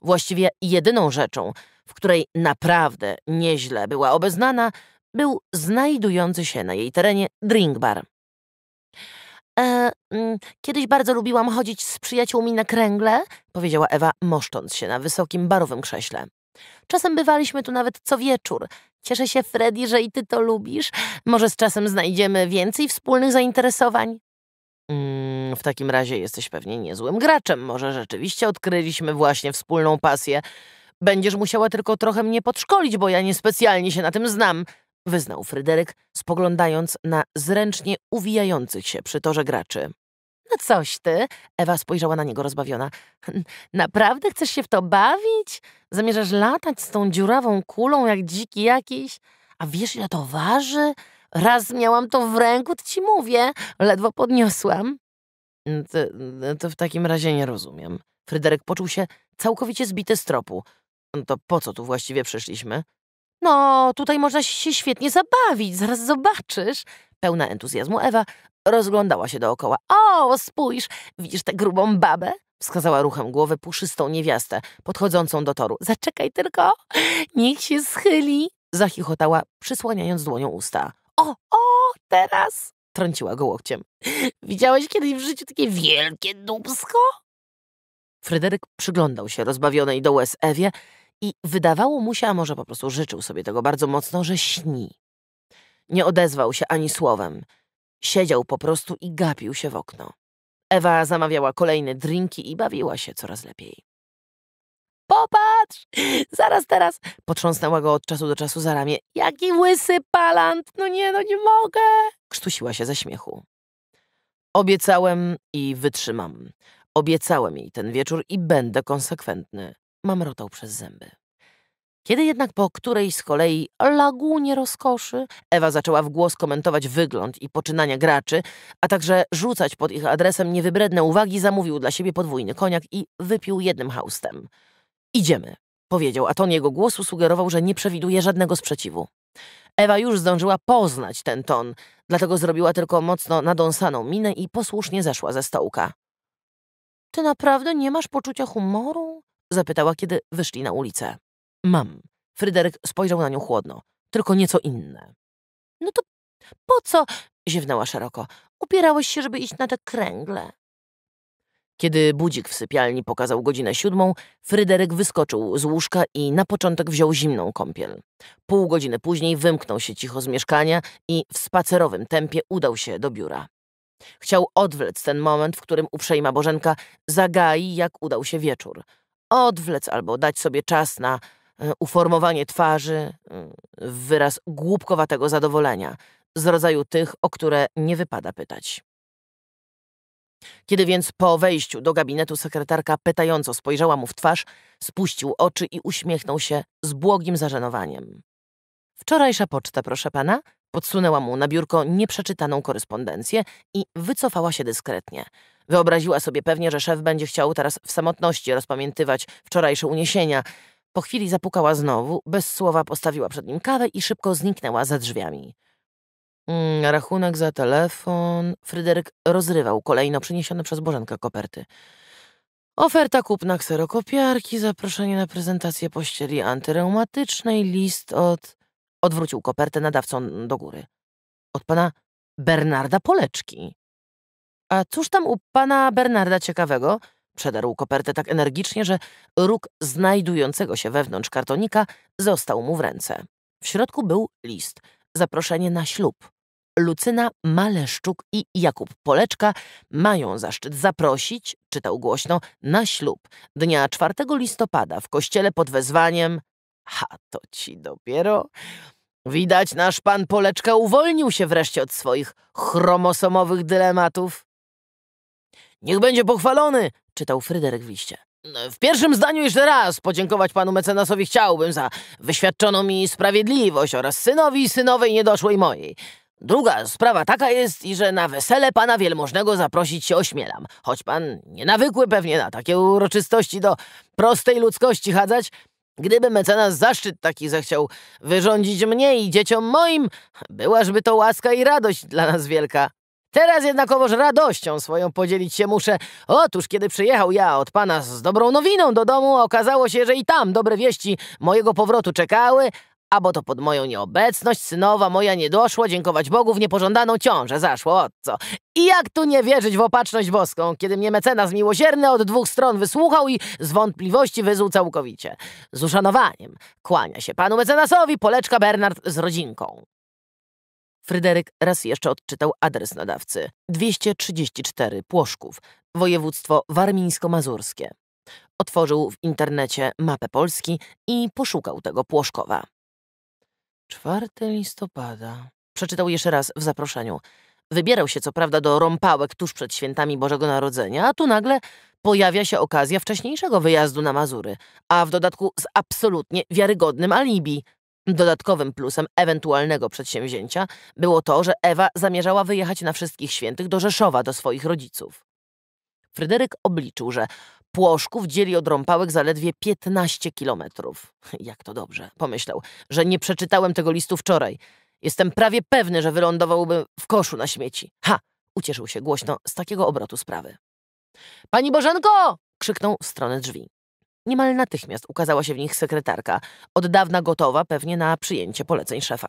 Właściwie jedyną rzeczą, w której naprawdę nieźle była obeznana, był znajdujący się na jej terenie drink bar. E, mm, kiedyś bardzo lubiłam chodzić z przyjaciółmi na kręgle, powiedziała Ewa, moszcząc się na wysokim barowym krześle. Czasem bywaliśmy tu nawet co wieczór. Cieszę się, Freddy, że i ty to lubisz. Może z czasem znajdziemy więcej wspólnych zainteresowań. Mm, w takim razie jesteś pewnie niezłym graczem. Może rzeczywiście odkryliśmy właśnie wspólną pasję. Będziesz musiała tylko trochę mnie podszkolić, bo ja niespecjalnie się na tym znam, wyznał Fryderyk, spoglądając na zręcznie uwijających się przy torze graczy. No coś ty, Ewa spojrzała na niego rozbawiona. [LAUGHS] Naprawdę chcesz się w to bawić? Zamierzasz latać z tą dziurawą kulą jak dziki jakiś? A wiesz ile to waży? Raz miałam to w ręku, to ci mówię, ledwo podniosłam. Mm, to, to w takim razie nie rozumiem. Fryderyk poczuł się całkowicie zbity z tropu. Mm, to po co tu właściwie przyszliśmy? No, tutaj można się świetnie zabawić, zaraz zobaczysz. Pełna entuzjazmu Ewa rozglądała się dookoła. O, spójrz, widzisz tę grubą babę? Wskazała ruchem głowy puszystą niewiastę, podchodzącą do toru. Zaczekaj tylko, niech się schyli. Zachichotała, przysłaniając dłonią usta. O, o, teraz! Trąciła go łokciem. Widziałeś kiedyś w życiu takie wielkie dubsko? Fryderyk przyglądał się rozbawionej do łez Ewie, i wydawało mu się, a może po prostu życzył sobie tego bardzo mocno, że śni. Nie odezwał się ani słowem. Siedział po prostu i gapił się w okno. Ewa zamawiała kolejne drinki i bawiła się coraz lepiej. Popatrz! Zaraz, teraz! Potrząsnęła go od czasu do czasu za ramię. Jaki łysy palant! No nie, no nie mogę! Krztusiła się ze śmiechu. Obiecałem i wytrzymam. Obiecałem jej ten wieczór i będę konsekwentny mamrotał przez zęby. Kiedy jednak po której z kolei lagunie rozkoszy Ewa zaczęła w głos komentować wygląd i poczynania graczy, a także rzucać pod ich adresem niewybredne uwagi, zamówił dla siebie podwójny koniak i wypił jednym haustem. Idziemy, powiedział, a ton jego głosu sugerował, że nie przewiduje żadnego sprzeciwu. Ewa już zdążyła poznać ten ton, dlatego zrobiła tylko mocno nadąsaną minę i posłusznie zeszła ze stołka. Ty naprawdę nie masz poczucia humoru? Zapytała, kiedy wyszli na ulicę. Mam. Fryderyk spojrzał na nią chłodno. Tylko nieco inne. No to po co? Ziewnęła szeroko. Upierałeś się, żeby iść na te kręgle. Kiedy budzik w sypialni pokazał godzinę siódmą, Fryderyk wyskoczył z łóżka i na początek wziął zimną kąpiel. Pół godziny później wymknął się cicho z mieszkania i w spacerowym tempie udał się do biura. Chciał odwlec ten moment, w którym uprzejma Bożenka zagai, jak udał się wieczór odwlec albo dać sobie czas na e, uformowanie twarzy w e, wyraz głupkowatego zadowolenia, z rodzaju tych, o które nie wypada pytać. Kiedy więc po wejściu do gabinetu sekretarka pytająco spojrzała mu w twarz, spuścił oczy i uśmiechnął się z błogim zażenowaniem. Wczorajsza poczta, proszę pana, podsunęła mu na biurko nieprzeczytaną korespondencję i wycofała się dyskretnie – Wyobraziła sobie pewnie, że szef będzie chciał teraz w samotności rozpamiętywać wczorajsze uniesienia. Po chwili zapukała znowu, bez słowa postawiła przed nim kawę i szybko zniknęła za drzwiami. Mm, rachunek za telefon. Fryderyk rozrywał kolejno przyniesione przez Bożenkę koperty. Oferta kupna kserokopiarki, zaproszenie na prezentację pościeli antyreumatycznej, list od... Odwrócił kopertę nadawcą do góry. Od pana Bernarda Poleczki. A cóż tam u pana Bernarda ciekawego? Przedarł kopertę tak energicznie, że róg znajdującego się wewnątrz kartonika został mu w ręce. W środku był list, zaproszenie na ślub. Lucyna Maleszczuk i Jakub Poleczka mają zaszczyt zaprosić, czytał głośno, na ślub dnia 4 listopada w kościele pod wezwaniem. Ha, to ci dopiero. Widać, nasz pan Poleczka uwolnił się wreszcie od swoich chromosomowych dylematów. Niech będzie pochwalony, czytał Fryderyk w liście. W pierwszym zdaniu jeszcze raz podziękować panu mecenasowi chciałbym za wyświadczoną mi sprawiedliwość oraz synowi i synowej niedoszłej mojej. Druga sprawa taka jest, i że na wesele pana wielmożnego zaprosić się ośmielam. Choć pan nie nawykły pewnie na takie uroczystości do prostej ludzkości chadzać, gdyby mecenas zaszczyt taki zechciał wyrządzić mnie i dzieciom moim, byłażby to łaska i radość dla nas wielka. Teraz jednakowoż radością swoją podzielić się muszę. Otóż, kiedy przyjechał ja od pana z dobrą nowiną do domu, okazało się, że i tam dobre wieści mojego powrotu czekały, a bo to pod moją nieobecność synowa moja nie dziękować Bogu, w niepożądaną ciążę zaszło, od co. I jak tu nie wierzyć w opatrzność boską, kiedy mnie mecenas miłosierny od dwóch stron wysłuchał i z wątpliwości wyzuł całkowicie. Z uszanowaniem kłania się panu mecenasowi Poleczka Bernard z rodzinką. Fryderyk raz jeszcze odczytał adres nadawcy. 234 Płoszków, województwo warmińsko-mazurskie. Otworzył w internecie mapę Polski i poszukał tego Płoszkowa. 4 listopada. Przeczytał jeszcze raz w zaproszeniu. Wybierał się co prawda do rąpałek tuż przed świętami Bożego Narodzenia, a tu nagle pojawia się okazja wcześniejszego wyjazdu na Mazury, a w dodatku z absolutnie wiarygodnym alibi – Dodatkowym plusem ewentualnego przedsięwzięcia było to, że Ewa zamierzała wyjechać na Wszystkich Świętych do Rzeszowa do swoich rodziców. Fryderyk obliczył, że Płoszków dzieli od Rąpałek zaledwie 15 kilometrów. [LAUGHS] Jak to dobrze, pomyślał, że nie przeczytałem tego listu wczoraj. Jestem prawie pewny, że wylądowałbym w koszu na śmieci. Ha! Ucieszył się głośno z takiego obrotu sprawy. Pani Bożenko! krzyknął w stronę drzwi. Niemal natychmiast ukazała się w nich sekretarka, od dawna gotowa pewnie na przyjęcie poleceń szefa.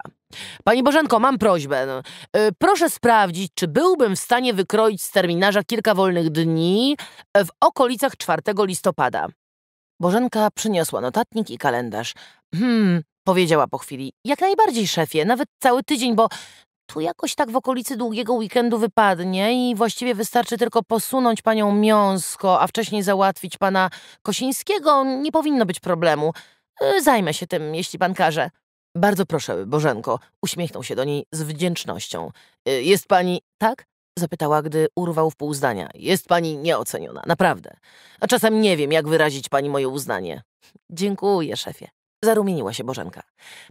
Pani Bożenko, mam prośbę. No, y, proszę sprawdzić, czy byłbym w stanie wykroić z terminarza kilka wolnych dni e, w okolicach 4 listopada. Bożenka przyniosła notatnik i kalendarz. Hmm, powiedziała po chwili. Jak najbardziej, szefie, nawet cały tydzień, bo tu jakoś tak w okolicy długiego weekendu wypadnie i właściwie wystarczy tylko posunąć panią Miąsko, a wcześniej załatwić pana Kosińskiego, nie powinno być problemu. E, zajmę się tym, jeśli pan każe. Bardzo proszę, Bożenko, uśmiechnął się do niej z wdzięcznością. E, jest pani. Tak? Zapytała, gdy urwał w pół zdania. Jest pani nieoceniona, naprawdę. A czasem nie wiem, jak wyrazić pani moje uznanie. Dziękuję, szefie. Zarumieniła się Bożenka.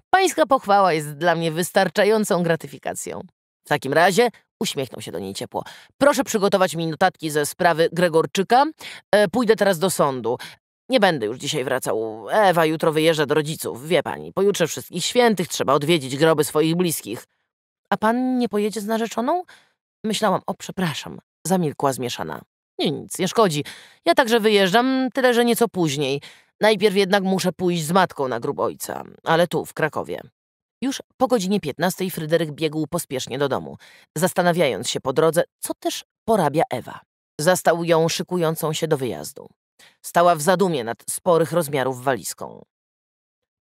Pańska pochwała jest dla mnie wystarczającą gratyfikacją. W takim razie uśmiechnął się do niej ciepło. Proszę przygotować mi notatki ze sprawy Gregorczyka. E, pójdę teraz do sądu. Nie będę już dzisiaj wracał. Ewa jutro wyjeżdża do rodziców. Wie pani, pojutrze wszystkich świętych trzeba odwiedzić groby swoich bliskich. A pan nie pojedzie z narzeczoną? Myślałam, o przepraszam. Zamilkła zmieszana. Nie, nic, nie szkodzi. Ja także wyjeżdżam, tyle że nieco później. Najpierw jednak muszę pójść z matką na grób ojca, ale tu, w Krakowie. Już po godzinie 15 Fryderyk biegł pospiesznie do domu, zastanawiając się po drodze, co też porabia Ewa. Zastał ją szykującą się do wyjazdu. Stała w zadumie nad sporych rozmiarów walizką.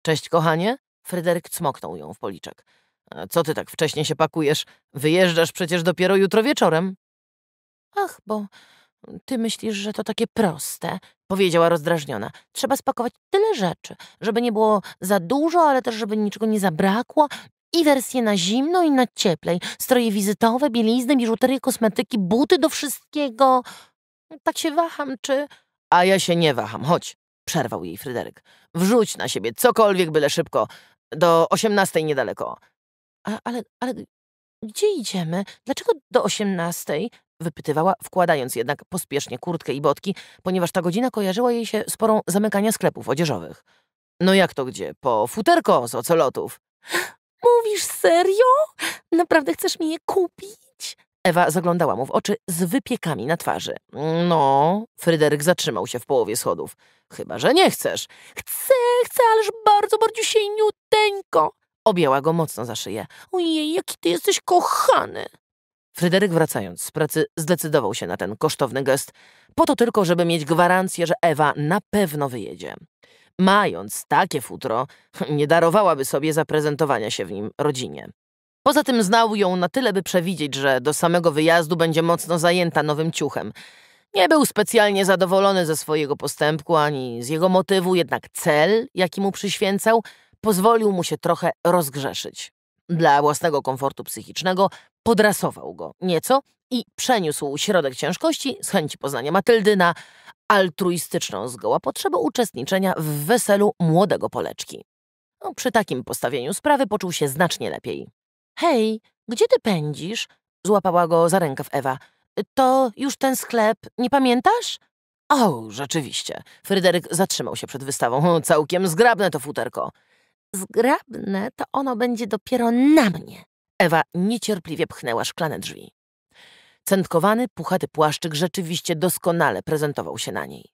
Cześć, kochanie? Fryderyk cmoknął ją w policzek. Co ty tak wcześnie się pakujesz? Wyjeżdżasz przecież dopiero jutro wieczorem. Ach, bo ty myślisz, że to takie proste, powiedziała rozdrażniona. Trzeba spakować tyle rzeczy, żeby nie było za dużo, ale też żeby niczego nie zabrakło. I wersje na zimno i na cieplej. Stroje wizytowe, bielizny, biżuterię, kosmetyki, buty do wszystkiego. Tak się waham, czy... A ja się nie waham, chodź. Przerwał jej Fryderyk. Wrzuć na siebie cokolwiek, byle szybko. Do osiemnastej niedaleko. A, ale, ale gdzie idziemy? Dlaczego do osiemnastej? wypytywała, wkładając jednak pospiesznie kurtkę i botki, ponieważ ta godzina kojarzyła jej się z porą zamykania sklepów odzieżowych. No jak to gdzie? Po futerko z ocelotów. Mówisz serio? Naprawdę chcesz mi je kupić? Ewa zaglądała mu w oczy z wypiekami na twarzy. No, Fryderyk zatrzymał się w połowie schodów. Chyba, że nie chcesz. Chcę, chcę, ależ bardzo, bardzo niuteńko. Objęła go mocno za szyję. Ojej, jaki ty jesteś kochany. Fryderyk wracając z pracy zdecydował się na ten kosztowny gest, po to tylko, żeby mieć gwarancję, że Ewa na pewno wyjedzie. Mając takie futro, [LAUGHS] nie darowałaby sobie zaprezentowania się w nim rodzinie. Poza tym znał ją na tyle, by przewidzieć, że do samego wyjazdu będzie mocno zajęta nowym ciuchem. Nie był specjalnie zadowolony ze swojego postępku ani z jego motywu, jednak cel, jaki mu przyświęcał, pozwolił mu się trochę rozgrzeszyć. Dla własnego komfortu psychicznego podrasował go nieco i przeniósł środek ciężkości z chęci poznania Matyldy na altruistyczną zgoła potrzebę uczestniczenia w weselu młodego Poleczki. No, przy takim postawieniu sprawy poczuł się znacznie lepiej. Hej, gdzie ty pędzisz? Złapała go za rękaw Ewa. To już ten sklep, nie pamiętasz? O, rzeczywiście. Fryderyk zatrzymał się przed wystawą. Całkiem zgrabne to futerko zgrabne, to ono będzie dopiero na mnie. Ewa niecierpliwie pchnęła szklane drzwi. Centkowany, puchaty płaszczyk rzeczywiście doskonale prezentował się na niej.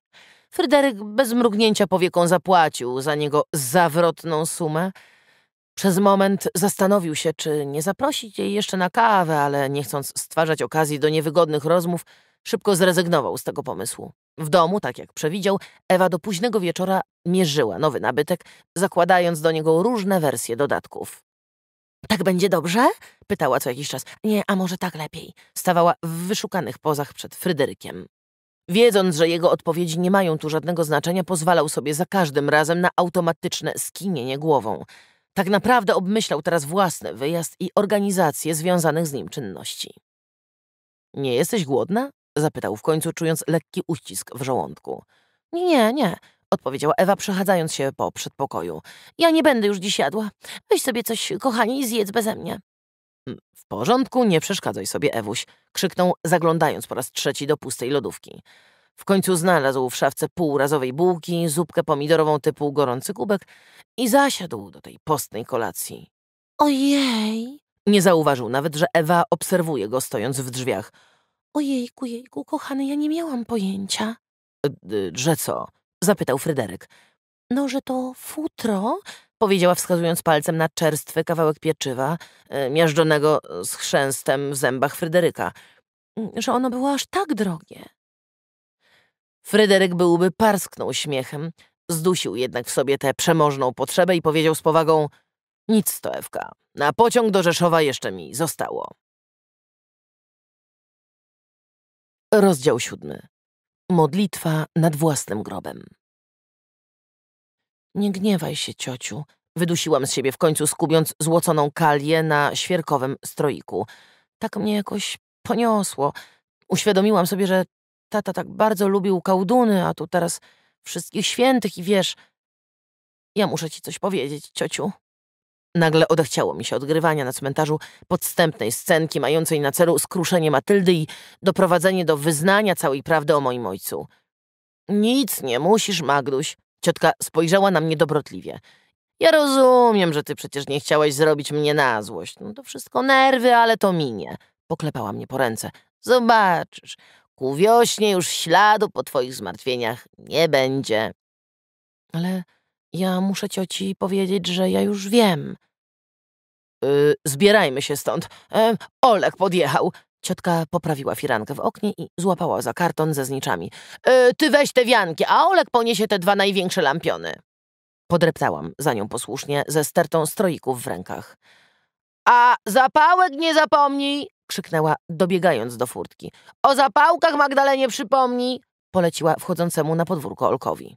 Fryderyk bez mrugnięcia powieką zapłacił za niego zawrotną sumę. Przez moment zastanowił się, czy nie zaprosić jej jeszcze na kawę, ale nie chcąc stwarzać okazji do niewygodnych rozmów, Szybko zrezygnował z tego pomysłu. W domu, tak jak przewidział, Ewa do późnego wieczora mierzyła nowy nabytek, zakładając do niego różne wersje dodatków. Tak będzie dobrze? pytała co jakiś czas. Nie, a może tak lepiej? Stawała w wyszukanych pozach przed Fryderykiem. Wiedząc, że jego odpowiedzi nie mają tu żadnego znaczenia, pozwalał sobie za każdym razem na automatyczne skinienie głową. Tak naprawdę obmyślał teraz własny wyjazd i organizację związanych z nim czynności. Nie jesteś głodna? Zapytał w końcu, czując lekki uścisk w żołądku. Nie, nie, odpowiedziała Ewa, przechadzając się po przedpokoju. Ja nie będę już dziś jadła. Weź sobie coś, kochani, i zjedz beze mnie. Mm, w porządku, nie przeszkadzaj sobie, Ewuś, krzyknął, zaglądając po raz trzeci do pustej lodówki. W końcu znalazł w szafce półrazowej bułki, zupkę pomidorową typu gorący kubek i zasiadł do tej postnej kolacji. Ojej! Nie zauważył nawet, że Ewa obserwuje go stojąc w drzwiach. Ojejku, jejku, kochany, ja nie miałam pojęcia. E, że co? Zapytał Fryderyk. No, że to futro, powiedziała wskazując palcem na czerstwy kawałek pieczywa, e, miażdżonego z chrzęstem w zębach Fryderyka. Mm, że ono było aż tak drogie. Fryderyk byłby parsknął śmiechem, zdusił jednak w sobie tę przemożną potrzebę i powiedział z powagą: Nic to, Ewka. Na pociąg do Rzeszowa jeszcze mi zostało. Rozdział siódmy. Modlitwa nad własnym grobem. Nie gniewaj się, ciociu. Wydusiłam z siebie w końcu, skubiąc złoconą kalię na świerkowym stroiku. Tak mnie jakoś poniosło. Uświadomiłam sobie, że tata tak bardzo lubił kałduny, a tu teraz wszystkich świętych i wiesz... Ja muszę ci coś powiedzieć, ciociu. Nagle odechciało mi się odgrywania na cmentarzu podstępnej scenki mającej na celu skruszenie Matyldy i doprowadzenie do wyznania całej prawdy o moim ojcu. Nic nie musisz, Magduś. Ciotka spojrzała na mnie dobrotliwie. Ja rozumiem, że ty przecież nie chciałaś zrobić mnie na złość. No to wszystko nerwy, ale to minie. Poklepała mnie po ręce. Zobaczysz, ku wiośnie już śladu po twoich zmartwieniach nie będzie. Ale ja muszę cioci powiedzieć, że ja już wiem. Yy, zbierajmy się stąd. E, Olek podjechał. Ciotka poprawiła firankę w oknie i złapała za karton ze zniczami. Yy, ty weź te wianki, a Olek poniesie te dwa największe lampiony. Podreptałam za nią posłusznie, ze stertą stroików w rękach. A zapałek nie zapomnij! krzyknęła, dobiegając do furtki. O zapałkach Magdalenie przypomnij! poleciła wchodzącemu na podwórko Olkowi.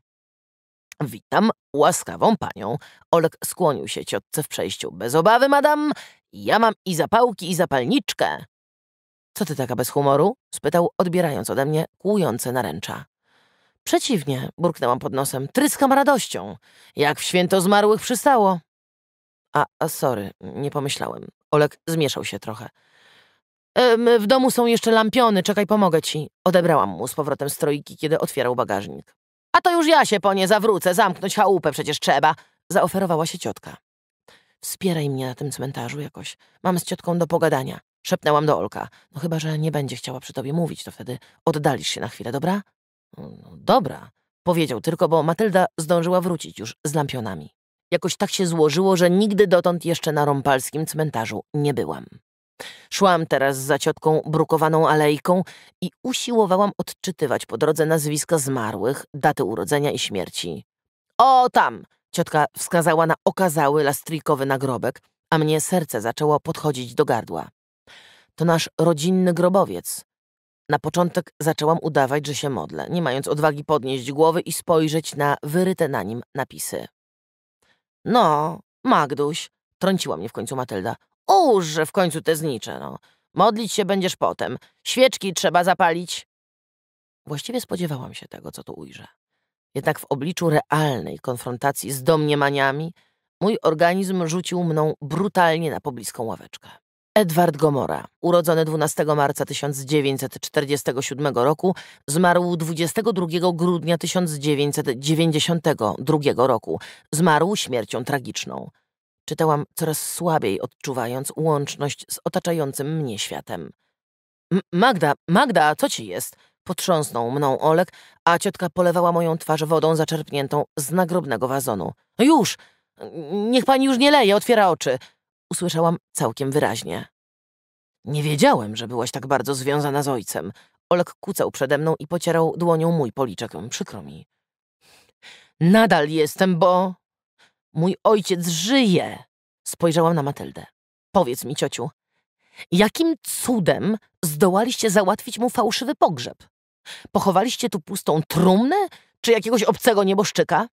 Witam łaskawą panią. Olek skłonił się ciotce w przejściu. Bez obawy, madam, ja mam i zapałki, i zapalniczkę. Co ty taka bez humoru? spytał, odbierając ode mnie kłujące naręcza. Przeciwnie, burknęłam pod nosem, tryskam radością, jak w święto zmarłych przystało. A, a sorry, nie pomyślałem. Olek zmieszał się trochę. w domu są jeszcze lampiony, czekaj, pomogę ci. Odebrałam mu z powrotem strojki, kiedy otwierał bagażnik. A to już ja się po nie zawrócę, zamknąć chałupę przecież trzeba, zaoferowała się ciotka. Wspieraj mnie na tym cmentarzu jakoś. Mam z ciotką do pogadania, szepnęłam do Olka. No chyba, że nie będzie chciała przy tobie mówić, to wtedy oddalisz się na chwilę, dobra? No, no dobra, powiedział tylko, bo Matylda zdążyła wrócić już z lampionami. Jakoś tak się złożyło, że nigdy dotąd jeszcze na rąpalskim cmentarzu nie byłam. Szłam teraz za ciotką brukowaną alejką i usiłowałam odczytywać po drodze nazwiska zmarłych, daty urodzenia i śmierci. O, tam! Ciotka wskazała na okazały lastrikowy nagrobek, a mnie serce zaczęło podchodzić do gardła. To nasz rodzinny grobowiec. Na początek zaczęłam udawać, że się modlę, nie mając odwagi podnieść głowy i spojrzeć na wyryte na nim napisy. No, Magduś, trąciła mnie w końcu Matylda, Ułóż w końcu te znicze, no. Modlić się będziesz potem. Świeczki trzeba zapalić. Właściwie spodziewałam się tego, co tu ujrzę. Jednak w obliczu realnej konfrontacji z domniemaniami mój organizm rzucił mną brutalnie na pobliską ławeczkę. Edward Gomora, urodzony 12 marca 1947 roku, zmarł 22 grudnia 1992 roku. Zmarł śmiercią tragiczną. Czytałam coraz słabiej, odczuwając łączność z otaczającym mnie światem. M Magda, Magda, co ci jest? Potrząsnął mną Olek, a ciotka polewała moją twarz wodą zaczerpniętą z nagrobnego wazonu. Już! Niech pani już nie leje, otwiera oczy! Usłyszałam całkiem wyraźnie. Nie wiedziałem, że byłaś tak bardzo związana z ojcem. Olek kucał przede mną i pocierał dłonią mój policzek. Przykro mi. Nadal jestem, bo... Mój ojciec żyje! Spojrzałam na Matyldę. Powiedz mi, ciociu, jakim cudem zdołaliście załatwić mu fałszywy pogrzeb? Pochowaliście tu pustą trumnę, czy jakiegoś obcego nieboszczyka?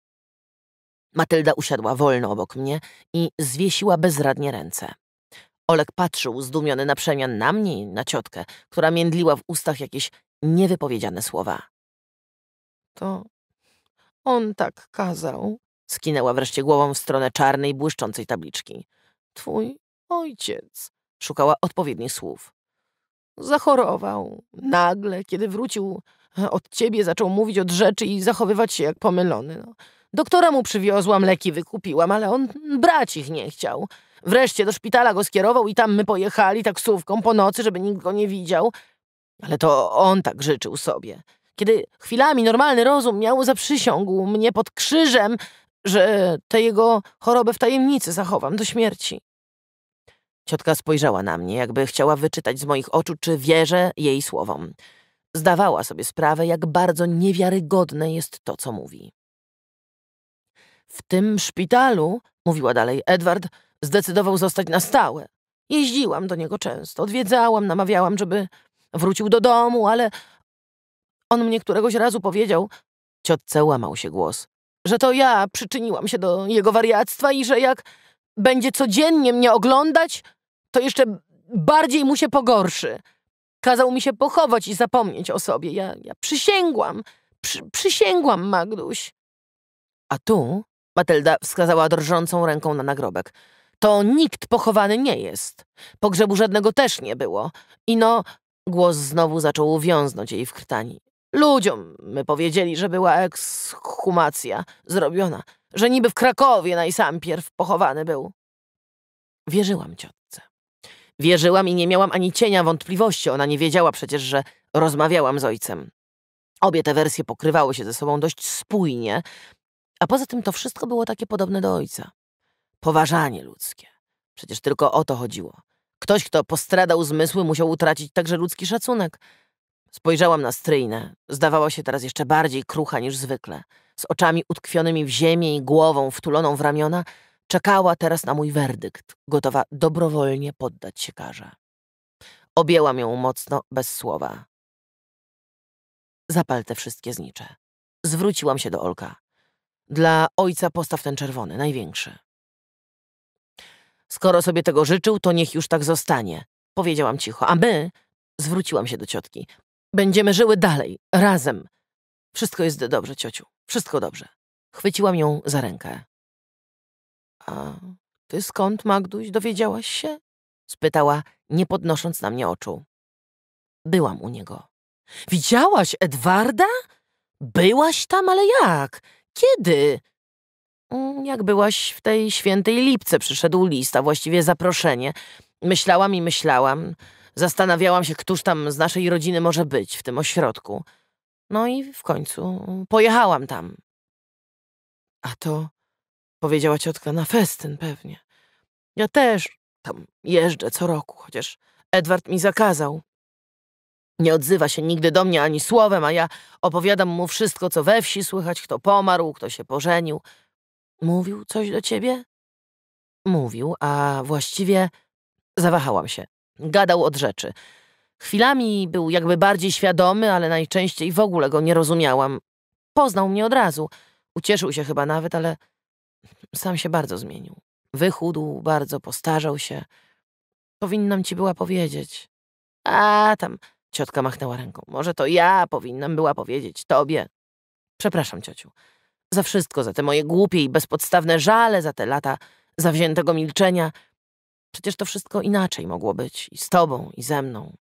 Matylda usiadła wolno obok mnie i zwiesiła bezradnie ręce. Olek patrzył zdumiony na przemian na mnie i na ciotkę, która międliła w ustach jakieś niewypowiedziane słowa. To on tak kazał, Skinęła wreszcie głową w stronę czarnej, błyszczącej tabliczki. Twój ojciec. Szukała odpowiednich słów. Zachorował. Nagle, kiedy wrócił od ciebie, zaczął mówić od rzeczy i zachowywać się jak pomylony. No, doktora mu przywiozłam, leki wykupiłam, ale on brać ich nie chciał. Wreszcie do szpitala go skierował i tam my pojechali taksówką po nocy, żeby nikt go nie widział. Ale to on tak życzył sobie. Kiedy chwilami normalny rozum miał, zaprzysiągł mnie pod krzyżem, że e, tę jego chorobę w tajemnicy zachowam do śmierci. Ciotka spojrzała na mnie, jakby chciała wyczytać z moich oczu, czy wierzę jej słowom. Zdawała sobie sprawę, jak bardzo niewiarygodne jest to, co mówi. W tym szpitalu, mówiła dalej Edward, zdecydował zostać na stałe. Jeździłam do niego często, odwiedzałam, namawiałam, żeby wrócił do domu, ale on mnie któregoś razu powiedział, ciotce łamał się głos że to ja przyczyniłam się do jego wariactwa i że jak będzie codziennie mnie oglądać, to jeszcze bardziej mu się pogorszy. Kazał mi się pochować i zapomnieć o sobie. Ja, ja przysięgłam, przy, przysięgłam, Magduś. A tu, Matylda wskazała drżącą ręką na nagrobek, to nikt pochowany nie jest. Pogrzebu żadnego też nie było. I no, głos znowu zaczął wiąznąć jej w krtani. Ludziom my powiedzieli, że była ekshumacja zrobiona, że niby w Krakowie najsampierw pochowany był. Wierzyłam ciotce. Wierzyłam i nie miałam ani cienia wątpliwości. Ona nie wiedziała przecież, że rozmawiałam z ojcem. Obie te wersje pokrywały się ze sobą dość spójnie, a poza tym to wszystko było takie podobne do ojca. Poważanie ludzkie. Przecież tylko o to chodziło. Ktoś, kto postradał zmysły, musiał utracić także ludzki szacunek – Spojrzałam na stryjnę. Zdawała się teraz jeszcze bardziej krucha niż zwykle. Z oczami utkwionymi w ziemię i głową wtuloną w ramiona, czekała teraz na mój werdykt, gotowa dobrowolnie poddać się karze. Objęłam ją mocno, bez słowa. Zapal te wszystkie znicze. Zwróciłam się do Olka. Dla ojca postaw ten czerwony, największy. Skoro sobie tego życzył, to niech już tak zostanie, powiedziałam cicho, a my, zwróciłam się do ciotki, Będziemy żyły dalej, razem. Wszystko jest dobrze, ciociu. Wszystko dobrze. Chwyciłam ją za rękę. A ty skąd, Magduś, dowiedziałaś się? Spytała, nie podnosząc na mnie oczu. Byłam u niego. Widziałaś Edwarda? Byłaś tam, ale jak? Kiedy? Mm, jak byłaś w tej świętej lipce, przyszedł list, a właściwie zaproszenie. Myślałam i myślałam. Zastanawiałam się, któż tam z naszej rodziny może być w tym ośrodku. No i w końcu pojechałam tam. A to powiedziała ciotka na festyn pewnie. Ja też tam jeżdżę co roku, chociaż Edward mi zakazał. Nie odzywa się nigdy do mnie ani słowem, a ja opowiadam mu wszystko, co we wsi słychać, kto pomarł, kto się pożenił. Mówił coś do ciebie? Mówił, a właściwie zawahałam się. Gadał od rzeczy. Chwilami był jakby bardziej świadomy, ale najczęściej w ogóle go nie rozumiałam. Poznał mnie od razu. Ucieszył się chyba nawet, ale sam się bardzo zmienił. Wychudł, bardzo postarzał się. Powinnam ci była powiedzieć. A tam, ciotka machnęła ręką. Może to ja powinnam była powiedzieć tobie. Przepraszam, ciociu. Za wszystko, za te moje głupie i bezpodstawne żale, za te lata zawziętego milczenia – Przecież to wszystko inaczej mogło być. I z tobą, i ze mną.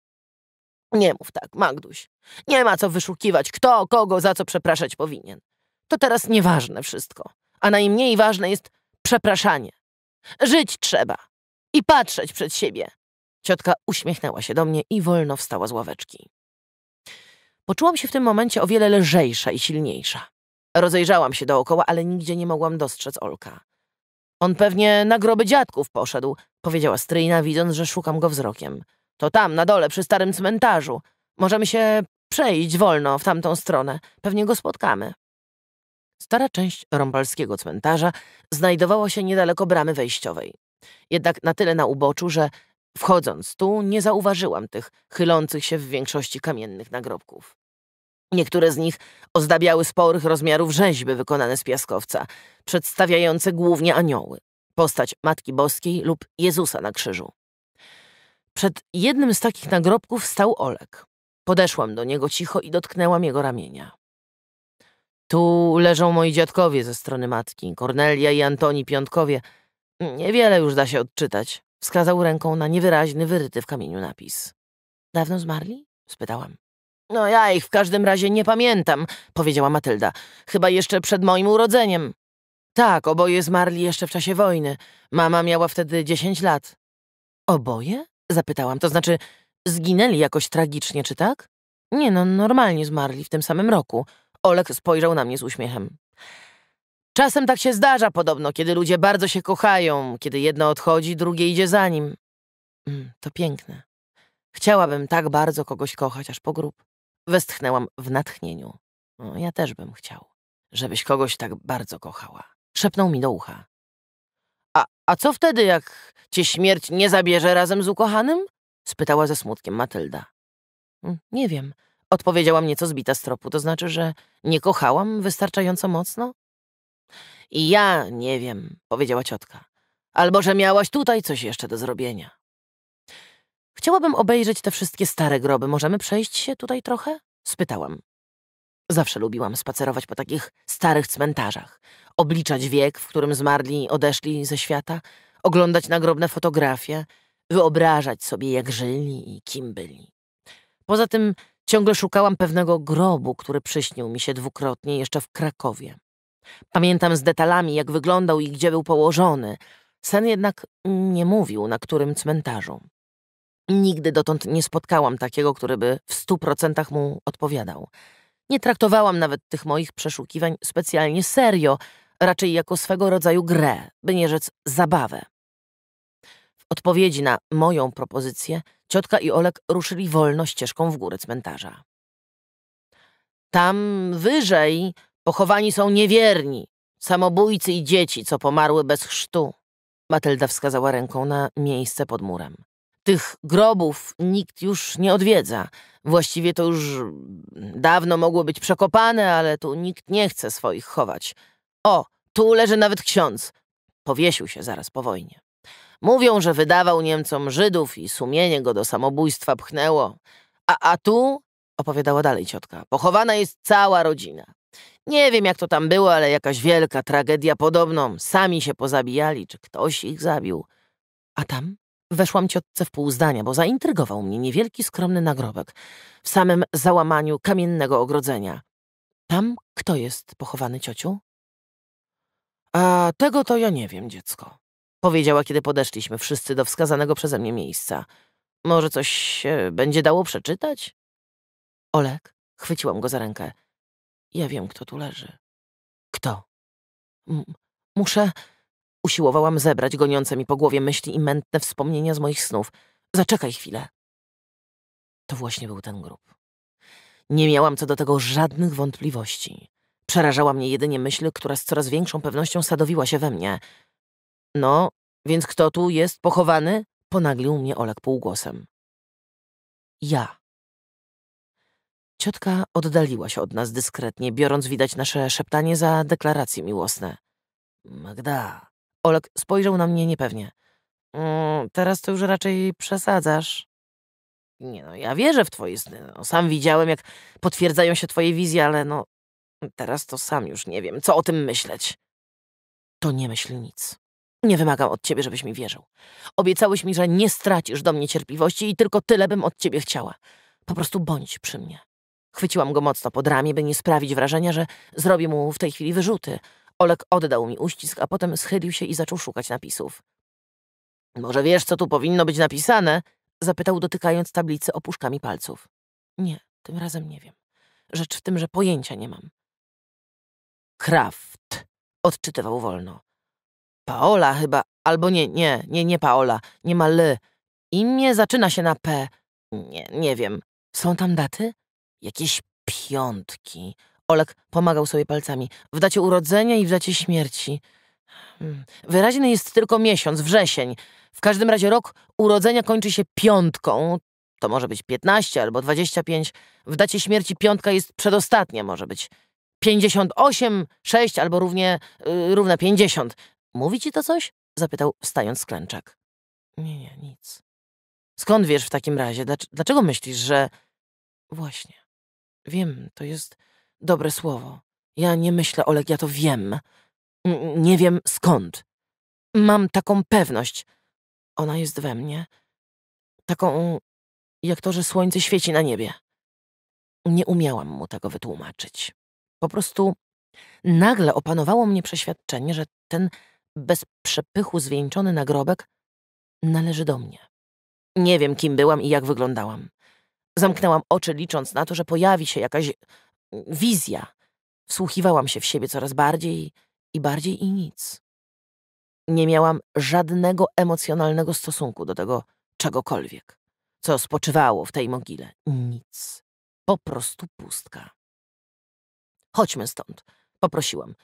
Nie mów tak, Magduś. Nie ma co wyszukiwać, kto, kogo, za co przepraszać powinien. To teraz nieważne wszystko. A najmniej ważne jest przepraszanie. Żyć trzeba. I patrzeć przed siebie. Ciotka uśmiechnęła się do mnie i wolno wstała z ławeczki. Poczułam się w tym momencie o wiele lżejsza i silniejsza. Rozejrzałam się dookoła, ale nigdzie nie mogłam dostrzec Olka. On pewnie na groby dziadków poszedł, powiedziała stryjna, widząc, że szukam go wzrokiem. To tam, na dole, przy starym cmentarzu. Możemy się przejść wolno w tamtą stronę. Pewnie go spotkamy. Stara część rąbalskiego cmentarza znajdowała się niedaleko bramy wejściowej. Jednak na tyle na uboczu, że wchodząc tu nie zauważyłam tych chylących się w większości kamiennych nagrobków. Niektóre z nich ozdabiały sporych rozmiarów rzeźby wykonane z piaskowca, przedstawiające głównie anioły postać Matki Boskiej lub Jezusa na krzyżu. Przed jednym z takich nagrobków stał Olek. Podeszłam do niego cicho i dotknęłam jego ramienia. Tu leżą moi dziadkowie ze strony matki, Kornelia i Antoni Piątkowie. Niewiele już da się odczytać. Wskazał ręką na niewyraźny, wyryty w kamieniu napis. Dawno zmarli? spytałam. No ja ich w każdym razie nie pamiętam, powiedziała Matylda. Chyba jeszcze przed moim urodzeniem. Tak, oboje zmarli jeszcze w czasie wojny. Mama miała wtedy 10 lat. Oboje? Zapytałam. To znaczy, zginęli jakoś tragicznie, czy tak? Nie no, normalnie zmarli w tym samym roku. Olek spojrzał na mnie z uśmiechem. Czasem tak się zdarza podobno, kiedy ludzie bardzo się kochają. Kiedy jedno odchodzi, drugie idzie za nim. Mm, to piękne. Chciałabym tak bardzo kogoś kochać, aż po grób. Westchnęłam w natchnieniu. No, ja też bym chciał, żebyś kogoś tak bardzo kochała. Szepnął mi do ucha. A, a co wtedy, jak cię śmierć nie zabierze razem z ukochanym? Spytała ze smutkiem Matylda. Mm, nie wiem. Odpowiedziałam nieco zbita z tropu. To znaczy, że nie kochałam wystarczająco mocno? I ja nie wiem, powiedziała ciotka. Albo, że miałaś tutaj coś jeszcze do zrobienia. Chciałabym obejrzeć te wszystkie stare groby. Możemy przejść się tutaj trochę? Spytałam. Zawsze lubiłam spacerować po takich starych cmentarzach, obliczać wiek, w którym zmarli odeszli ze świata, oglądać nagrobne fotografie, wyobrażać sobie, jak żyli i kim byli. Poza tym ciągle szukałam pewnego grobu, który przyśnił mi się dwukrotnie jeszcze w Krakowie. Pamiętam z detalami, jak wyglądał i gdzie był położony. Sen jednak nie mówił, na którym cmentarzu. Nigdy dotąd nie spotkałam takiego, który by w stu procentach mu odpowiadał – nie traktowałam nawet tych moich przeszukiwań specjalnie serio, raczej jako swego rodzaju grę, by nie rzec zabawę. W odpowiedzi na moją propozycję ciotka i Olek ruszyli wolno ścieżką w górę cmentarza. Tam wyżej pochowani są niewierni, samobójcy i dzieci, co pomarły bez chrztu. Matylda wskazała ręką na miejsce pod murem. Tych grobów nikt już nie odwiedza. Właściwie to już dawno mogło być przekopane, ale tu nikt nie chce swoich chować. O, tu leży nawet ksiądz. Powiesił się zaraz po wojnie. Mówią, że wydawał Niemcom Żydów i sumienie go do samobójstwa pchnęło. A, a tu, opowiadała dalej ciotka, pochowana jest cała rodzina. Nie wiem, jak to tam było, ale jakaś wielka tragedia podobną. Sami się pozabijali, czy ktoś ich zabił. A tam? Weszłam ciotce w pół zdania, bo zaintrygował mnie niewielki, skromny nagrobek w samym załamaniu kamiennego ogrodzenia. Tam kto jest pochowany, ciociu? A tego to ja nie wiem, dziecko. Powiedziała, kiedy podeszliśmy wszyscy do wskazanego przeze mnie miejsca. Może coś się będzie dało przeczytać? Olek, chwyciłam go za rękę. Ja wiem, kto tu leży. Kto? M muszę... Usiłowałam zebrać goniące mi po głowie myśli i mętne wspomnienia z moich snów. Zaczekaj chwilę. To właśnie był ten grób. Nie miałam co do tego żadnych wątpliwości. Przerażała mnie jedynie myśl, która z coraz większą pewnością sadowiła się we mnie. No, więc kto tu jest pochowany? Ponaglił mnie Olek półgłosem. Ja. Ciotka oddaliła się od nas dyskretnie, biorąc widać nasze szeptanie za deklaracje miłosne. Magda, Olek spojrzał na mnie niepewnie. Mm, teraz to już raczej przesadzasz. Nie no, ja wierzę w twoje sny. No, sam widziałem, jak potwierdzają się twoje wizje, ale no... Teraz to sam już nie wiem, co o tym myśleć. To nie myśl nic. Nie wymagam od ciebie, żebyś mi wierzył. Obiecałeś mi, że nie stracisz do mnie cierpliwości i tylko tyle bym od ciebie chciała. Po prostu bądź przy mnie. Chwyciłam go mocno pod ramię, by nie sprawić wrażenia, że zrobię mu w tej chwili wyrzuty. Olek oddał mi uścisk, a potem schylił się i zaczął szukać napisów. Może wiesz, co tu powinno być napisane? Zapytał, dotykając tablicy opuszkami palców. Nie, tym razem nie wiem. Rzecz w tym, że pojęcia nie mam. Kraft, odczytywał wolno. Paola chyba, albo nie, nie, nie, nie Paola, nie ma L. Imię zaczyna się na P. Nie, nie wiem. Są tam daty? Jakieś piątki. Olek pomagał sobie palcami. W dacie urodzenia i w dacie śmierci. Hmm. Wyraźny jest tylko miesiąc, wrzesień. W każdym razie rok urodzenia kończy się piątką. To może być 15 albo 25. W dacie śmierci piątka jest przedostatnia, może być 58, 6 albo równie, yy, równa 50. Mówi ci to coś? Zapytał wstając z klęczek. Nie, nie, nic. Skąd wiesz w takim razie? Dlaczego myślisz, że... Właśnie. Wiem, to jest Dobre słowo. Ja nie myślę, Oleg, ja to wiem. nie wiem skąd. Mam taką pewność. Ona jest we mnie. Taką, jak to, że słońce świeci na niebie. Nie umiałam mu tego wytłumaczyć. Po prostu nagle opanowało mnie przeświadczenie, że ten bez przepychu zwieńczony nagrobek należy do mnie. Nie wiem, kim byłam i jak wyglądałam. Zamknęłam oczy, licząc na to, że pojawi się jakaś wizja. Wsłuchiwałam się w siebie coraz bardziej i bardziej i nic. Nie miałam żadnego emocjonalnego stosunku do tego czegokolwiek, co spoczywało w tej mogile. Nic. Po prostu pustka. Chodźmy stąd, poprosiłam.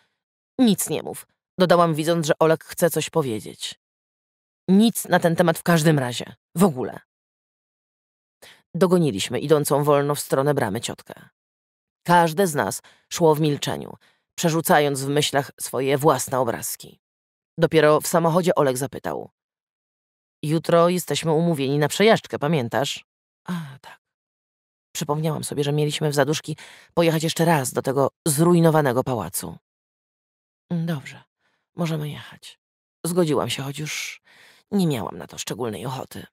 Nic nie mów, dodałam widząc, że Olek chce coś powiedzieć. Nic na ten temat w każdym razie. W ogóle. Dogoniliśmy idącą wolno w stronę bramy ciotkę. Każde z nas szło w milczeniu, przerzucając w myślach swoje własne obrazki. Dopiero w samochodzie Olek zapytał. Jutro jesteśmy umówieni na przejażdżkę, pamiętasz? A, tak. Przypomniałam sobie, że mieliśmy w zaduszki pojechać jeszcze raz do tego zrujnowanego pałacu. Mm, dobrze, możemy jechać. Zgodziłam się, choć już nie miałam na to szczególnej ochoty.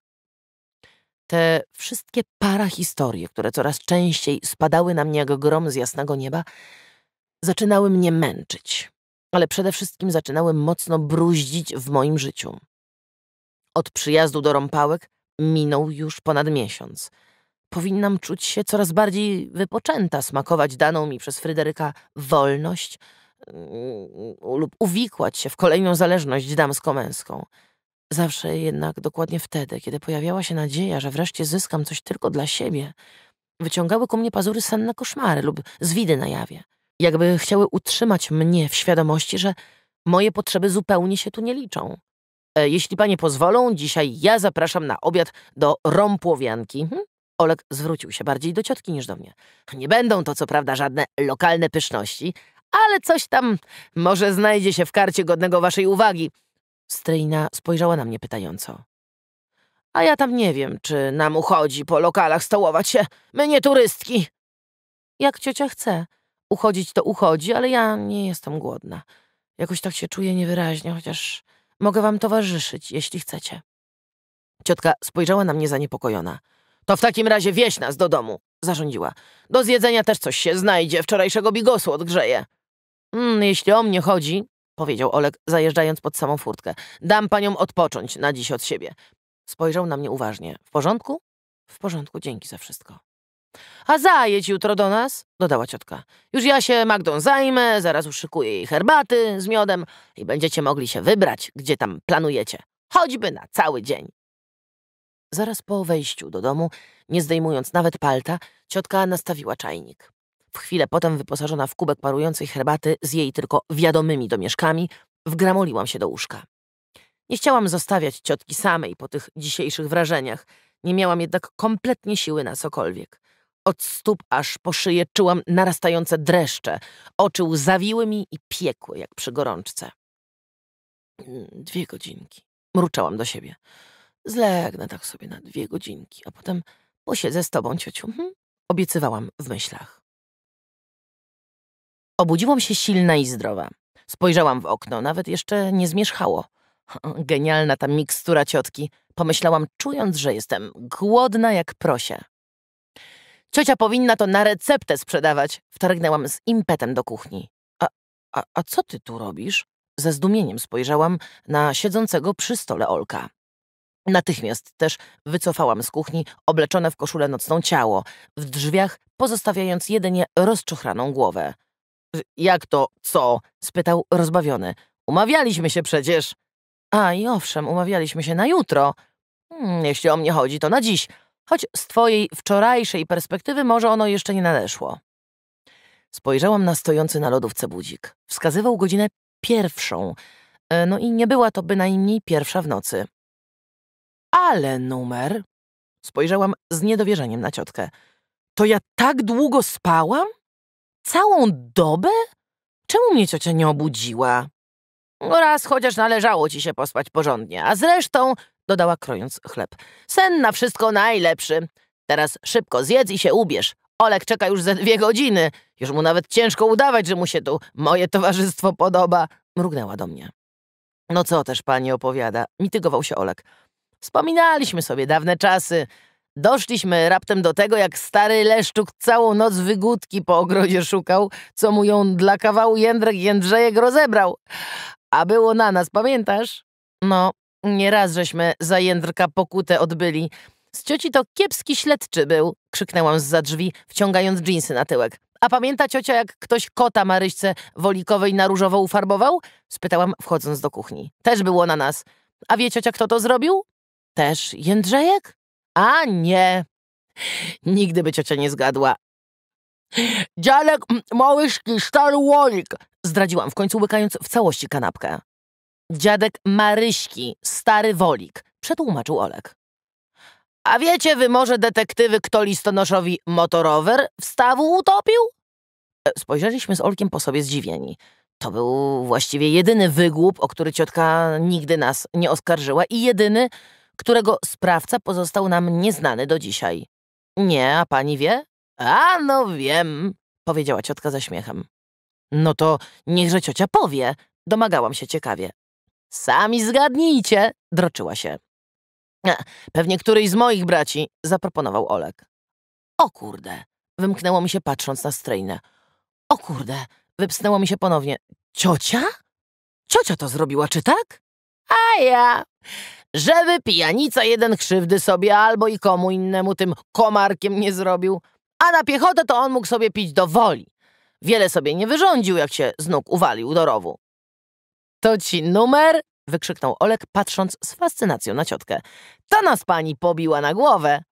Te wszystkie historie, które coraz częściej spadały na mnie jak grom z jasnego nieba, zaczynały mnie męczyć, ale przede wszystkim zaczynały mocno bruździć w moim życiu. Od przyjazdu do rąpałek minął już ponad miesiąc. Powinnam czuć się coraz bardziej wypoczęta, smakować daną mi przez Fryderyka wolność mm, lub uwikłać się w kolejną zależność damsko-męską. Zawsze jednak dokładnie wtedy, kiedy pojawiała się nadzieja, że wreszcie zyskam coś tylko dla siebie, wyciągały ku mnie pazury senne koszmary lub zwidy na jawie. Jakby chciały utrzymać mnie w świadomości, że moje potrzeby zupełnie się tu nie liczą. E, jeśli panie pozwolą, dzisiaj ja zapraszam na obiad do Rompłowianki. Hm? Olek zwrócił się bardziej do ciotki niż do mnie. Nie będą to co prawda żadne lokalne pyszności, ale coś tam może znajdzie się w karcie godnego waszej uwagi. Stryjna spojrzała na mnie pytająco. A ja tam nie wiem, czy nam uchodzi po lokalach stołować się. My nie turystki. Jak ciocia chce. Uchodzić to uchodzi, ale ja nie jestem głodna. Jakoś tak się czuję niewyraźnie, chociaż mogę wam towarzyszyć, jeśli chcecie. Ciotka spojrzała na mnie zaniepokojona. To w takim razie wieś nas do domu, zarządziła. Do zjedzenia też coś się znajdzie, wczorajszego bigosu odgrzeje. Mm, jeśli o mnie chodzi, powiedział Olek, zajeżdżając pod samą furtkę. Dam paniom odpocząć na dziś od siebie. Spojrzał na mnie uważnie. W porządku? W porządku, dzięki za wszystko. A zajedź jutro do nas, dodała ciotka. Już ja się Magdą zajmę, zaraz uszykuję jej herbaty z miodem i będziecie mogli się wybrać, gdzie tam planujecie. Choćby na cały dzień. Zaraz po wejściu do domu, nie zdejmując nawet palta, ciotka nastawiła czajnik w chwilę potem wyposażona w kubek parującej herbaty z jej tylko wiadomymi domieszkami, wgramoliłam się do łóżka. Nie chciałam zostawiać ciotki samej po tych dzisiejszych wrażeniach, nie miałam jednak kompletnie siły na cokolwiek. Od stóp aż po szyję czułam narastające dreszcze, oczy łzawiły mi i piekły jak przy gorączce. Mm, dwie godzinki. Mruczałam do siebie. Zlegnę tak sobie na dwie godzinki, a potem posiedzę z tobą, ciociu. Mhm. Obiecywałam w myślach. Obudziłam się silna i zdrowa. Spojrzałam w okno, nawet jeszcze nie zmierzchało. [LAUGHS] Genialna ta mikstura ciotki. Pomyślałam, czując, że jestem głodna jak prosie. Ciocia powinna to na receptę sprzedawać. Wtargnęłam z impetem do kuchni. A, a, a co ty tu robisz? Ze zdumieniem spojrzałam na siedzącego przy stole Olka. Natychmiast też wycofałam z kuchni obleczone w koszulę nocną ciało, w drzwiach pozostawiając jedynie rozczochraną głowę. Jak to co? spytał rozbawiony. Umawialiśmy się przecież. A i owszem, umawialiśmy się na jutro. Hmm, jeśli o mnie chodzi, to na dziś. Choć z twojej wczorajszej perspektywy może ono jeszcze nie nadeszło. Spojrzałam na stojący na lodówce budzik. Wskazywał godzinę pierwszą. E, no i nie była to bynajmniej pierwsza w nocy. Ale numer? Spojrzałam z niedowierzeniem na ciotkę. To ja tak długo spałam? Całą dobę? Czemu mnie ciocia nie obudziła? No raz chociaż należało ci się pospać porządnie, a zresztą, dodała krojąc chleb, sen na wszystko najlepszy. Teraz szybko zjedz i się ubierz. Olek czeka już ze dwie godziny. Już mu nawet ciężko udawać, że mu się tu moje towarzystwo podoba. Mrugnęła do mnie. No co też pani opowiada? Mitygował się Olek. Wspominaliśmy sobie dawne czasy. Doszliśmy raptem do tego, jak stary Leszczuk całą noc wygódki po ogrodzie szukał, co mu ją dla kawału Jędrek Jędrzejek rozebrał. A było na nas, pamiętasz? No, nieraz żeśmy za Jędrka pokutę odbyli. Z cioci to kiepski śledczy był, krzyknęłam zza drzwi, wciągając dżinsy na tyłek. A pamięta ciocia, jak ktoś kota Maryśce Wolikowej na różowo ufarbował? Spytałam, wchodząc do kuchni. Też było na nas. A wie ciocia, kto to zrobił? Też Jędrzejek? A nie. Nigdy by ciocia nie zgadła. Dziadek małyszki, stary łonik, zdradziłam w końcu łykając w całości kanapkę. Dziadek Maryśki, stary wolik, przetłumaczył Olek. A wiecie wy może detektywy, kto listonoszowi motorower w stawu utopił? E, spojrzeliśmy z Olkiem po sobie zdziwieni. To był właściwie jedyny wygłup, o który ciotka nigdy nas nie oskarżyła i jedyny, którego sprawca pozostał nam nieznany do dzisiaj. Nie, a pani wie? A no wiem, powiedziała ciotka ze śmiechem. No to niechże ciocia powie, domagałam się ciekawie. Sami zgadnijcie, droczyła się. E, pewnie któryś z moich braci, zaproponował Olek. O kurde, wymknęło mi się patrząc na strejnę. O kurde, wypsnęło mi się ponownie. Ciocia? Ciocia to zrobiła, czy tak? A ja. Żeby pijanica jeden krzywdy sobie albo i komu innemu tym komarkiem nie zrobił, a na piechotę to on mógł sobie pić do woli. Wiele sobie nie wyrządził, jak się z nóg uwalił do rowu. To ci numer? wykrzyknął Olek, patrząc z fascynacją na ciotkę. To nas pani pobiła na głowę.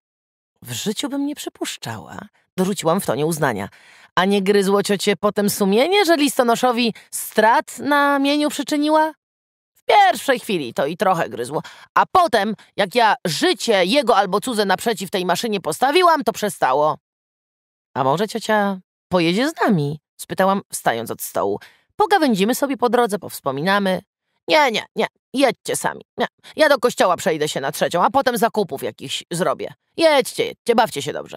W życiu bym nie przypuszczała. Dorzuciłam w tonie uznania. A nie gryzło ciocie potem sumienie, że listonoszowi strat na mieniu przyczyniła? pierwszej chwili to i trochę gryzło, a potem, jak ja życie jego albo cudze naprzeciw tej maszynie postawiłam, to przestało. A może ciocia pojedzie z nami? Spytałam, wstając od stołu. Pogawędzimy sobie po drodze, powspominamy. Nie, nie, nie, jedźcie sami. Nie. Ja do kościoła przejdę się na trzecią, a potem zakupów jakichś zrobię. Jedźcie, jedźcie, bawcie się dobrze.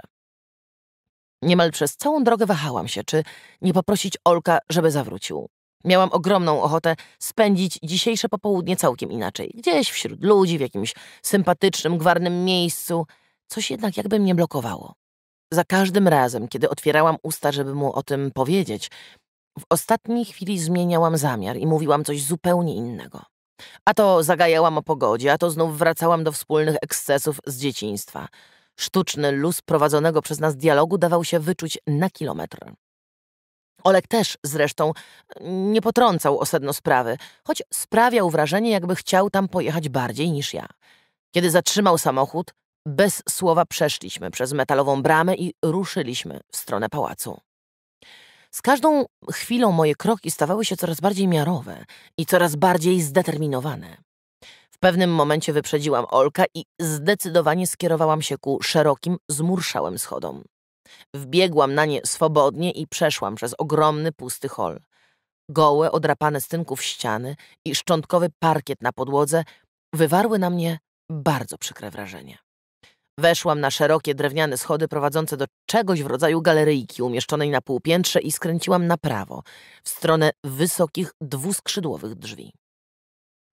Niemal przez całą drogę wahałam się, czy nie poprosić Olka, żeby zawrócił. Miałam ogromną ochotę spędzić dzisiejsze popołudnie całkiem inaczej. Gdzieś wśród ludzi, w jakimś sympatycznym, gwarnym miejscu. Coś jednak jakby mnie blokowało. Za każdym razem, kiedy otwierałam usta, żeby mu o tym powiedzieć, w ostatniej chwili zmieniałam zamiar i mówiłam coś zupełnie innego. A to zagajałam o pogodzie, a to znów wracałam do wspólnych ekscesów z dzieciństwa. Sztuczny luz prowadzonego przez nas dialogu dawał się wyczuć na kilometr. Olek też zresztą nie potrącał o sedno sprawy, choć sprawiał wrażenie, jakby chciał tam pojechać bardziej niż ja. Kiedy zatrzymał samochód, bez słowa przeszliśmy przez metalową bramę i ruszyliśmy w stronę pałacu. Z każdą chwilą moje kroki stawały się coraz bardziej miarowe i coraz bardziej zdeterminowane. W pewnym momencie wyprzedziłam Olka i zdecydowanie skierowałam się ku szerokim, zmurszałym schodom. Wbiegłam na nie swobodnie i przeszłam przez ogromny pusty hol. Gołe, odrapane z tynków ściany i szczątkowy parkiet na podłodze wywarły na mnie bardzo przykre wrażenie. Weszłam na szerokie drewniane schody prowadzące do czegoś w rodzaju galeryjki umieszczonej na półpiętrze i skręciłam na prawo, w stronę wysokich dwuskrzydłowych drzwi.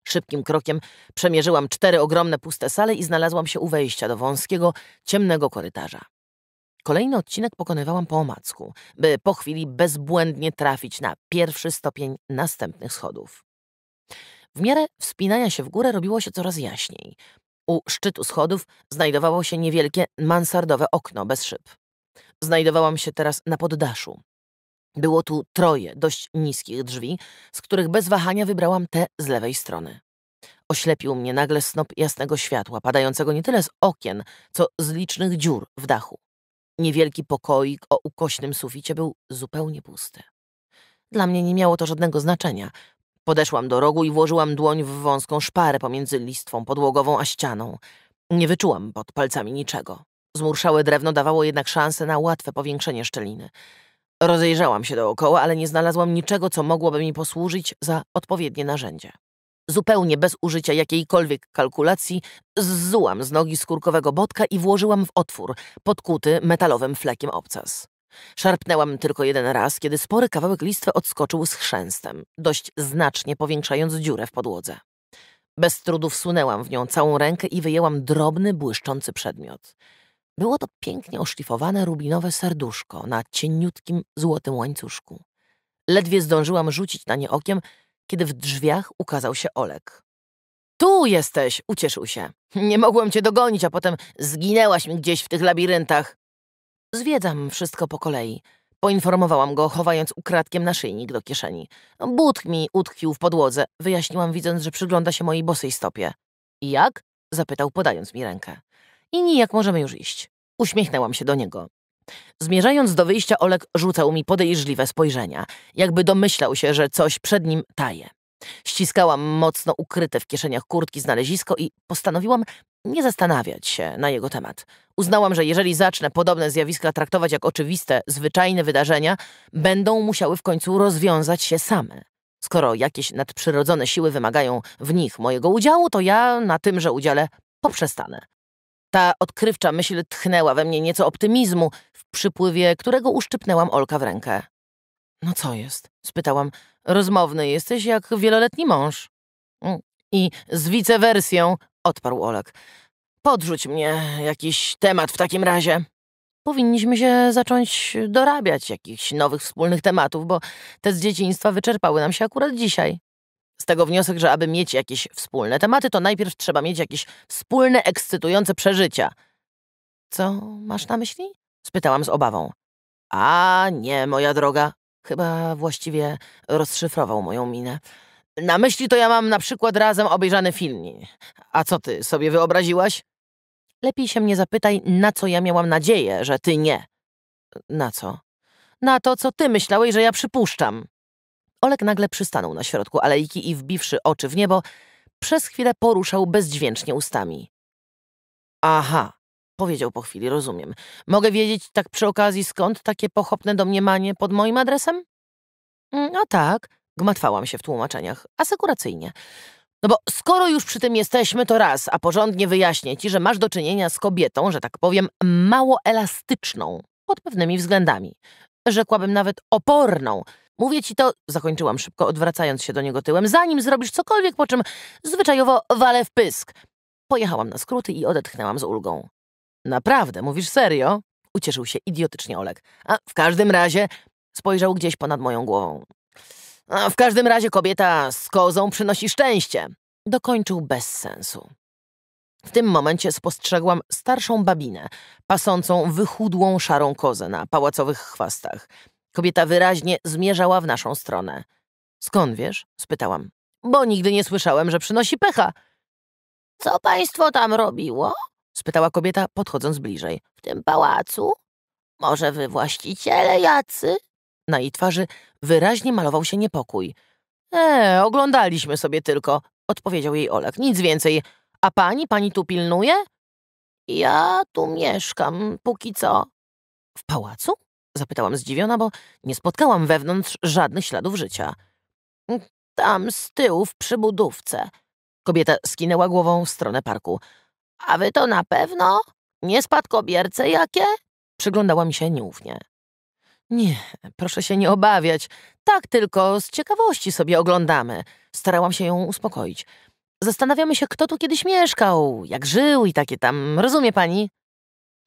Szybkim krokiem przemierzyłam cztery ogromne puste sale i znalazłam się u wejścia do wąskiego, ciemnego korytarza. Kolejny odcinek pokonywałam po omacku, by po chwili bezbłędnie trafić na pierwszy stopień następnych schodów. W miarę wspinania się w górę robiło się coraz jaśniej. U szczytu schodów znajdowało się niewielkie mansardowe okno bez szyb. Znajdowałam się teraz na poddaszu. Było tu troje dość niskich drzwi, z których bez wahania wybrałam te z lewej strony. Oślepił mnie nagle snop jasnego światła, padającego nie tyle z okien, co z licznych dziur w dachu. Niewielki pokoik o ukośnym suficie był zupełnie pusty. Dla mnie nie miało to żadnego znaczenia. Podeszłam do rogu i włożyłam dłoń w wąską szparę pomiędzy listwą podłogową a ścianą. Nie wyczułam pod palcami niczego. Zmurszałe drewno dawało jednak szansę na łatwe powiększenie szczeliny. Rozejrzałam się dookoła, ale nie znalazłam niczego, co mogłoby mi posłużyć za odpowiednie narzędzie. Zupełnie bez użycia jakiejkolwiek kalkulacji, zzułam z nogi skórkowego botka i włożyłam w otwór, podkuty metalowym flekiem obcas. Szarpnęłam tylko jeden raz, kiedy spory kawałek listwy odskoczył z chrzęstem, dość znacznie powiększając dziurę w podłodze. Bez trudu wsunęłam w nią całą rękę i wyjęłam drobny, błyszczący przedmiot. Było to pięknie oszlifowane rubinowe serduszko na cieniutkim, złotym łańcuszku. Ledwie zdążyłam rzucić na nie okiem, kiedy w drzwiach ukazał się Olek. Tu jesteś, ucieszył się. Nie mogłem cię dogonić, a potem zginęłaś mi gdzieś w tych labiryntach. Zwiedzam wszystko po kolei. Poinformowałam go, chowając ukradkiem naszyjnik do kieszeni. Budk mi utkwił w podłodze, wyjaśniłam widząc, że przygląda się mojej bosej stopie. I jak? zapytał, podając mi rękę. I nijak możemy już iść. Uśmiechnęłam się do niego. Zmierzając do wyjścia, Olek rzucał mi podejrzliwe spojrzenia, jakby domyślał się, że coś przed nim taje. Ściskałam mocno ukryte w kieszeniach kurtki znalezisko i postanowiłam nie zastanawiać się na jego temat. Uznałam, że jeżeli zacznę podobne zjawiska traktować jak oczywiste, zwyczajne wydarzenia, będą musiały w końcu rozwiązać się same. Skoro jakieś nadprzyrodzone siły wymagają w nich mojego udziału, to ja na tymże udziale poprzestanę. Ta odkrywcza myśl tchnęła we mnie nieco optymizmu, w przypływie którego uszczypnęłam Olka w rękę. No co jest? spytałam. Rozmowny jesteś jak wieloletni mąż. Mm, I z wicewersją, odparł Olek. Podrzuć mnie jakiś temat w takim razie. Powinniśmy się zacząć dorabiać jakichś nowych wspólnych tematów, bo te z dzieciństwa wyczerpały nam się akurat dzisiaj z tego wniosek, że aby mieć jakieś wspólne tematy, to najpierw trzeba mieć jakieś wspólne, ekscytujące przeżycia. Co masz na myśli? spytałam z obawą. A nie, moja droga. Chyba właściwie rozszyfrował moją minę. Na myśli to ja mam na przykład razem obejrzany film. A co ty sobie wyobraziłaś? Lepiej się mnie zapytaj, na co ja miałam nadzieję, że ty nie. Na co? Na to, co ty myślałeś, że ja przypuszczam. Olek nagle przystanął na środku alejki i wbiwszy oczy w niebo, przez chwilę poruszał bezdźwięcznie ustami. Aha, powiedział po chwili, rozumiem. Mogę wiedzieć tak przy okazji, skąd takie pochopne domniemanie pod moim adresem? Mm, no tak, gmatwałam się w tłumaczeniach, asekuracyjnie. No bo skoro już przy tym jesteśmy, to raz, a porządnie wyjaśnię ci, że masz do czynienia z kobietą, że tak powiem, mało elastyczną pod pewnymi względami. Rzekłabym nawet oporną, Mówię ci to, zakończyłam szybko, odwracając się do niego tyłem, zanim zrobisz cokolwiek, po czym zwyczajowo walę w pysk. Pojechałam na skróty i odetchnęłam z ulgą. Naprawdę, mówisz serio? Ucieszył się idiotycznie Olek. A w każdym razie spojrzał gdzieś ponad moją głową. A w każdym razie kobieta z kozą przynosi szczęście. Dokończył bez sensu. W tym momencie spostrzegłam starszą babinę, pasącą wychudłą szarą kozę na pałacowych chwastach. Kobieta wyraźnie zmierzała w naszą stronę. Skąd wiesz? spytałam. Bo nigdy nie słyszałem, że przynosi pecha. Co państwo tam robiło? spytała kobieta, podchodząc bliżej. W tym pałacu? Może wy właściciele jacy? Na jej twarzy wyraźnie malował się niepokój. E, oglądaliśmy sobie tylko, odpowiedział jej Olek. Nic więcej. A pani, pani tu pilnuje? Ja tu mieszkam, póki co. W pałacu? Zapytałam zdziwiona, bo nie spotkałam wewnątrz żadnych śladów życia. Mm, tam z tyłu w przybudówce. Kobieta skinęła głową w stronę parku. A wy to na pewno? Nie spadkobierce jakie? Przyglądała mi się nieufnie. Nie, proszę się nie obawiać. Tak tylko z ciekawości sobie oglądamy. Starałam się ją uspokoić. Zastanawiamy się, kto tu kiedyś mieszkał, jak żył i takie tam. Rozumie pani?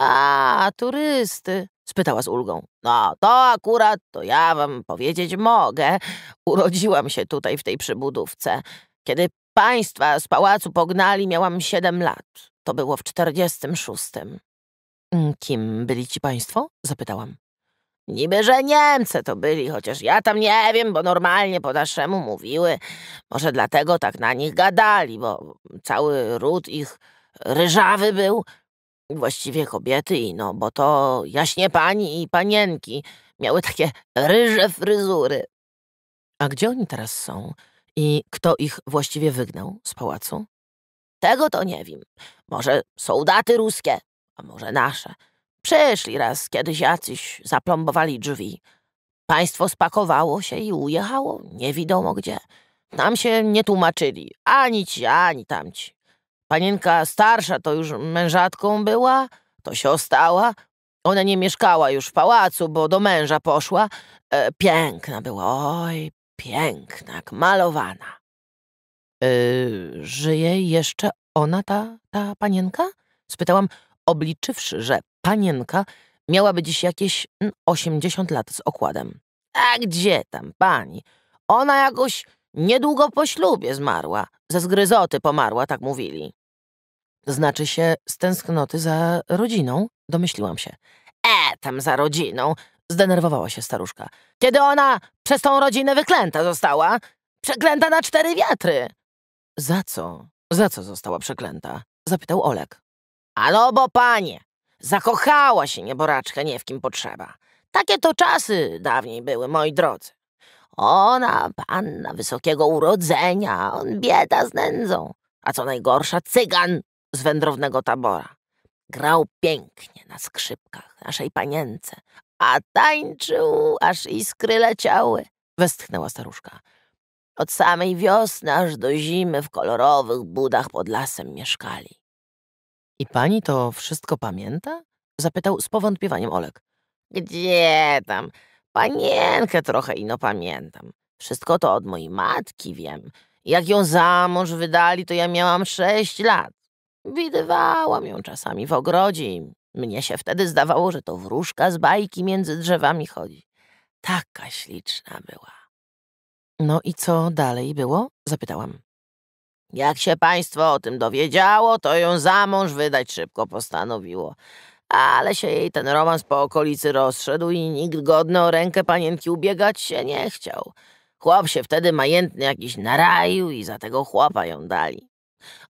A, turysty spytała z ulgą. No, to akurat to ja wam powiedzieć mogę. Urodziłam się tutaj w tej przybudówce. Kiedy państwa z pałacu pognali, miałam siedem lat. To było w czterdziestym szóstym. Mm, kim byli ci państwo? zapytałam. Niby, że Niemcy to byli, chociaż ja tam nie wiem, bo normalnie po naszemu mówiły. Może dlatego tak na nich gadali, bo cały ród ich ryżawy był. Właściwie kobiety i no, bo to jaśnie pani i panienki miały takie ryże fryzury. A gdzie oni teraz są? I kto ich właściwie wygnał z pałacu? Tego to nie wiem. Może soldaty ruskie, a może nasze. Przyszli raz kiedyś jacyś, zaplombowali drzwi. Państwo spakowało się i ujechało, nie wiadomo gdzie. Nam się nie tłumaczyli, ani ci, ani tamci. Panienka starsza to już mężatką była, to się ostała. Ona nie mieszkała już w pałacu, bo do męża poszła. E, piękna była, oj, piękna, jak malowana. E, żyje jeszcze ona, ta, ta panienka? Spytałam, obliczywszy, że panienka miałaby dziś jakieś 80 mm, lat z okładem. A gdzie tam pani? Ona jakoś niedługo po ślubie zmarła. Ze zgryzoty pomarła, tak mówili. Znaczy się z tęsknoty za rodziną, domyśliłam się. E, tam za rodziną, zdenerwowała się staruszka. Kiedy ona przez tą rodzinę wyklęta została, przeklęta na cztery wiatry. Za co? Za co została przeklęta? Zapytał Olek. Ano bo panie, zakochała się nieboraczka nie w kim potrzeba. Takie to czasy dawniej były, moi drodzy. Ona, panna wysokiego urodzenia, on bieda z nędzą, a co najgorsza, cygan z wędrownego tabora. Grał pięknie na skrzypkach naszej panience, a tańczył, aż iskry leciały, westchnęła staruszka. Od samej wiosny aż do zimy w kolorowych budach pod lasem mieszkali. I pani to wszystko pamięta? Zapytał z powątpiewaniem Olek. Gdzie tam? Panienkę trochę ino pamiętam. Wszystko to od mojej matki wiem. Jak ją za mąż wydali, to ja miałam sześć lat. Widywałam ją czasami w ogrodzie i mnie się wtedy zdawało, że to wróżka z bajki między drzewami chodzi. Taka śliczna była. No i co dalej było? Zapytałam. Jak się państwo o tym dowiedziało, to ją za mąż wydać szybko postanowiło. Ale się jej ten romans po okolicy rozszedł i nikt godny o rękę panienki ubiegać się nie chciał. Chłop się wtedy majętny jakiś naraił i za tego chłopa ją dali.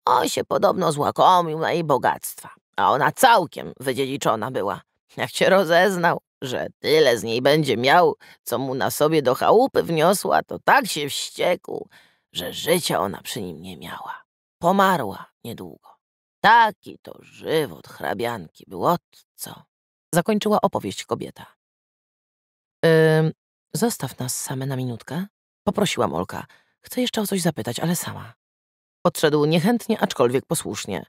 On się podobno złakomił na jej bogactwa, a ona całkiem wydziedziczona była. Jak się rozeznał, że tyle z niej będzie miał, co mu na sobie do chałupy wniosła, to tak się wściekł, że życia ona przy nim nie miała. Pomarła niedługo. Taki to żywot hrabianki był, od co. Zakończyła opowieść kobieta. Ym, zostaw nas same na minutkę. Poprosiłam Olka. Chcę jeszcze o coś zapytać, ale sama. Odszedł niechętnie, aczkolwiek posłusznie.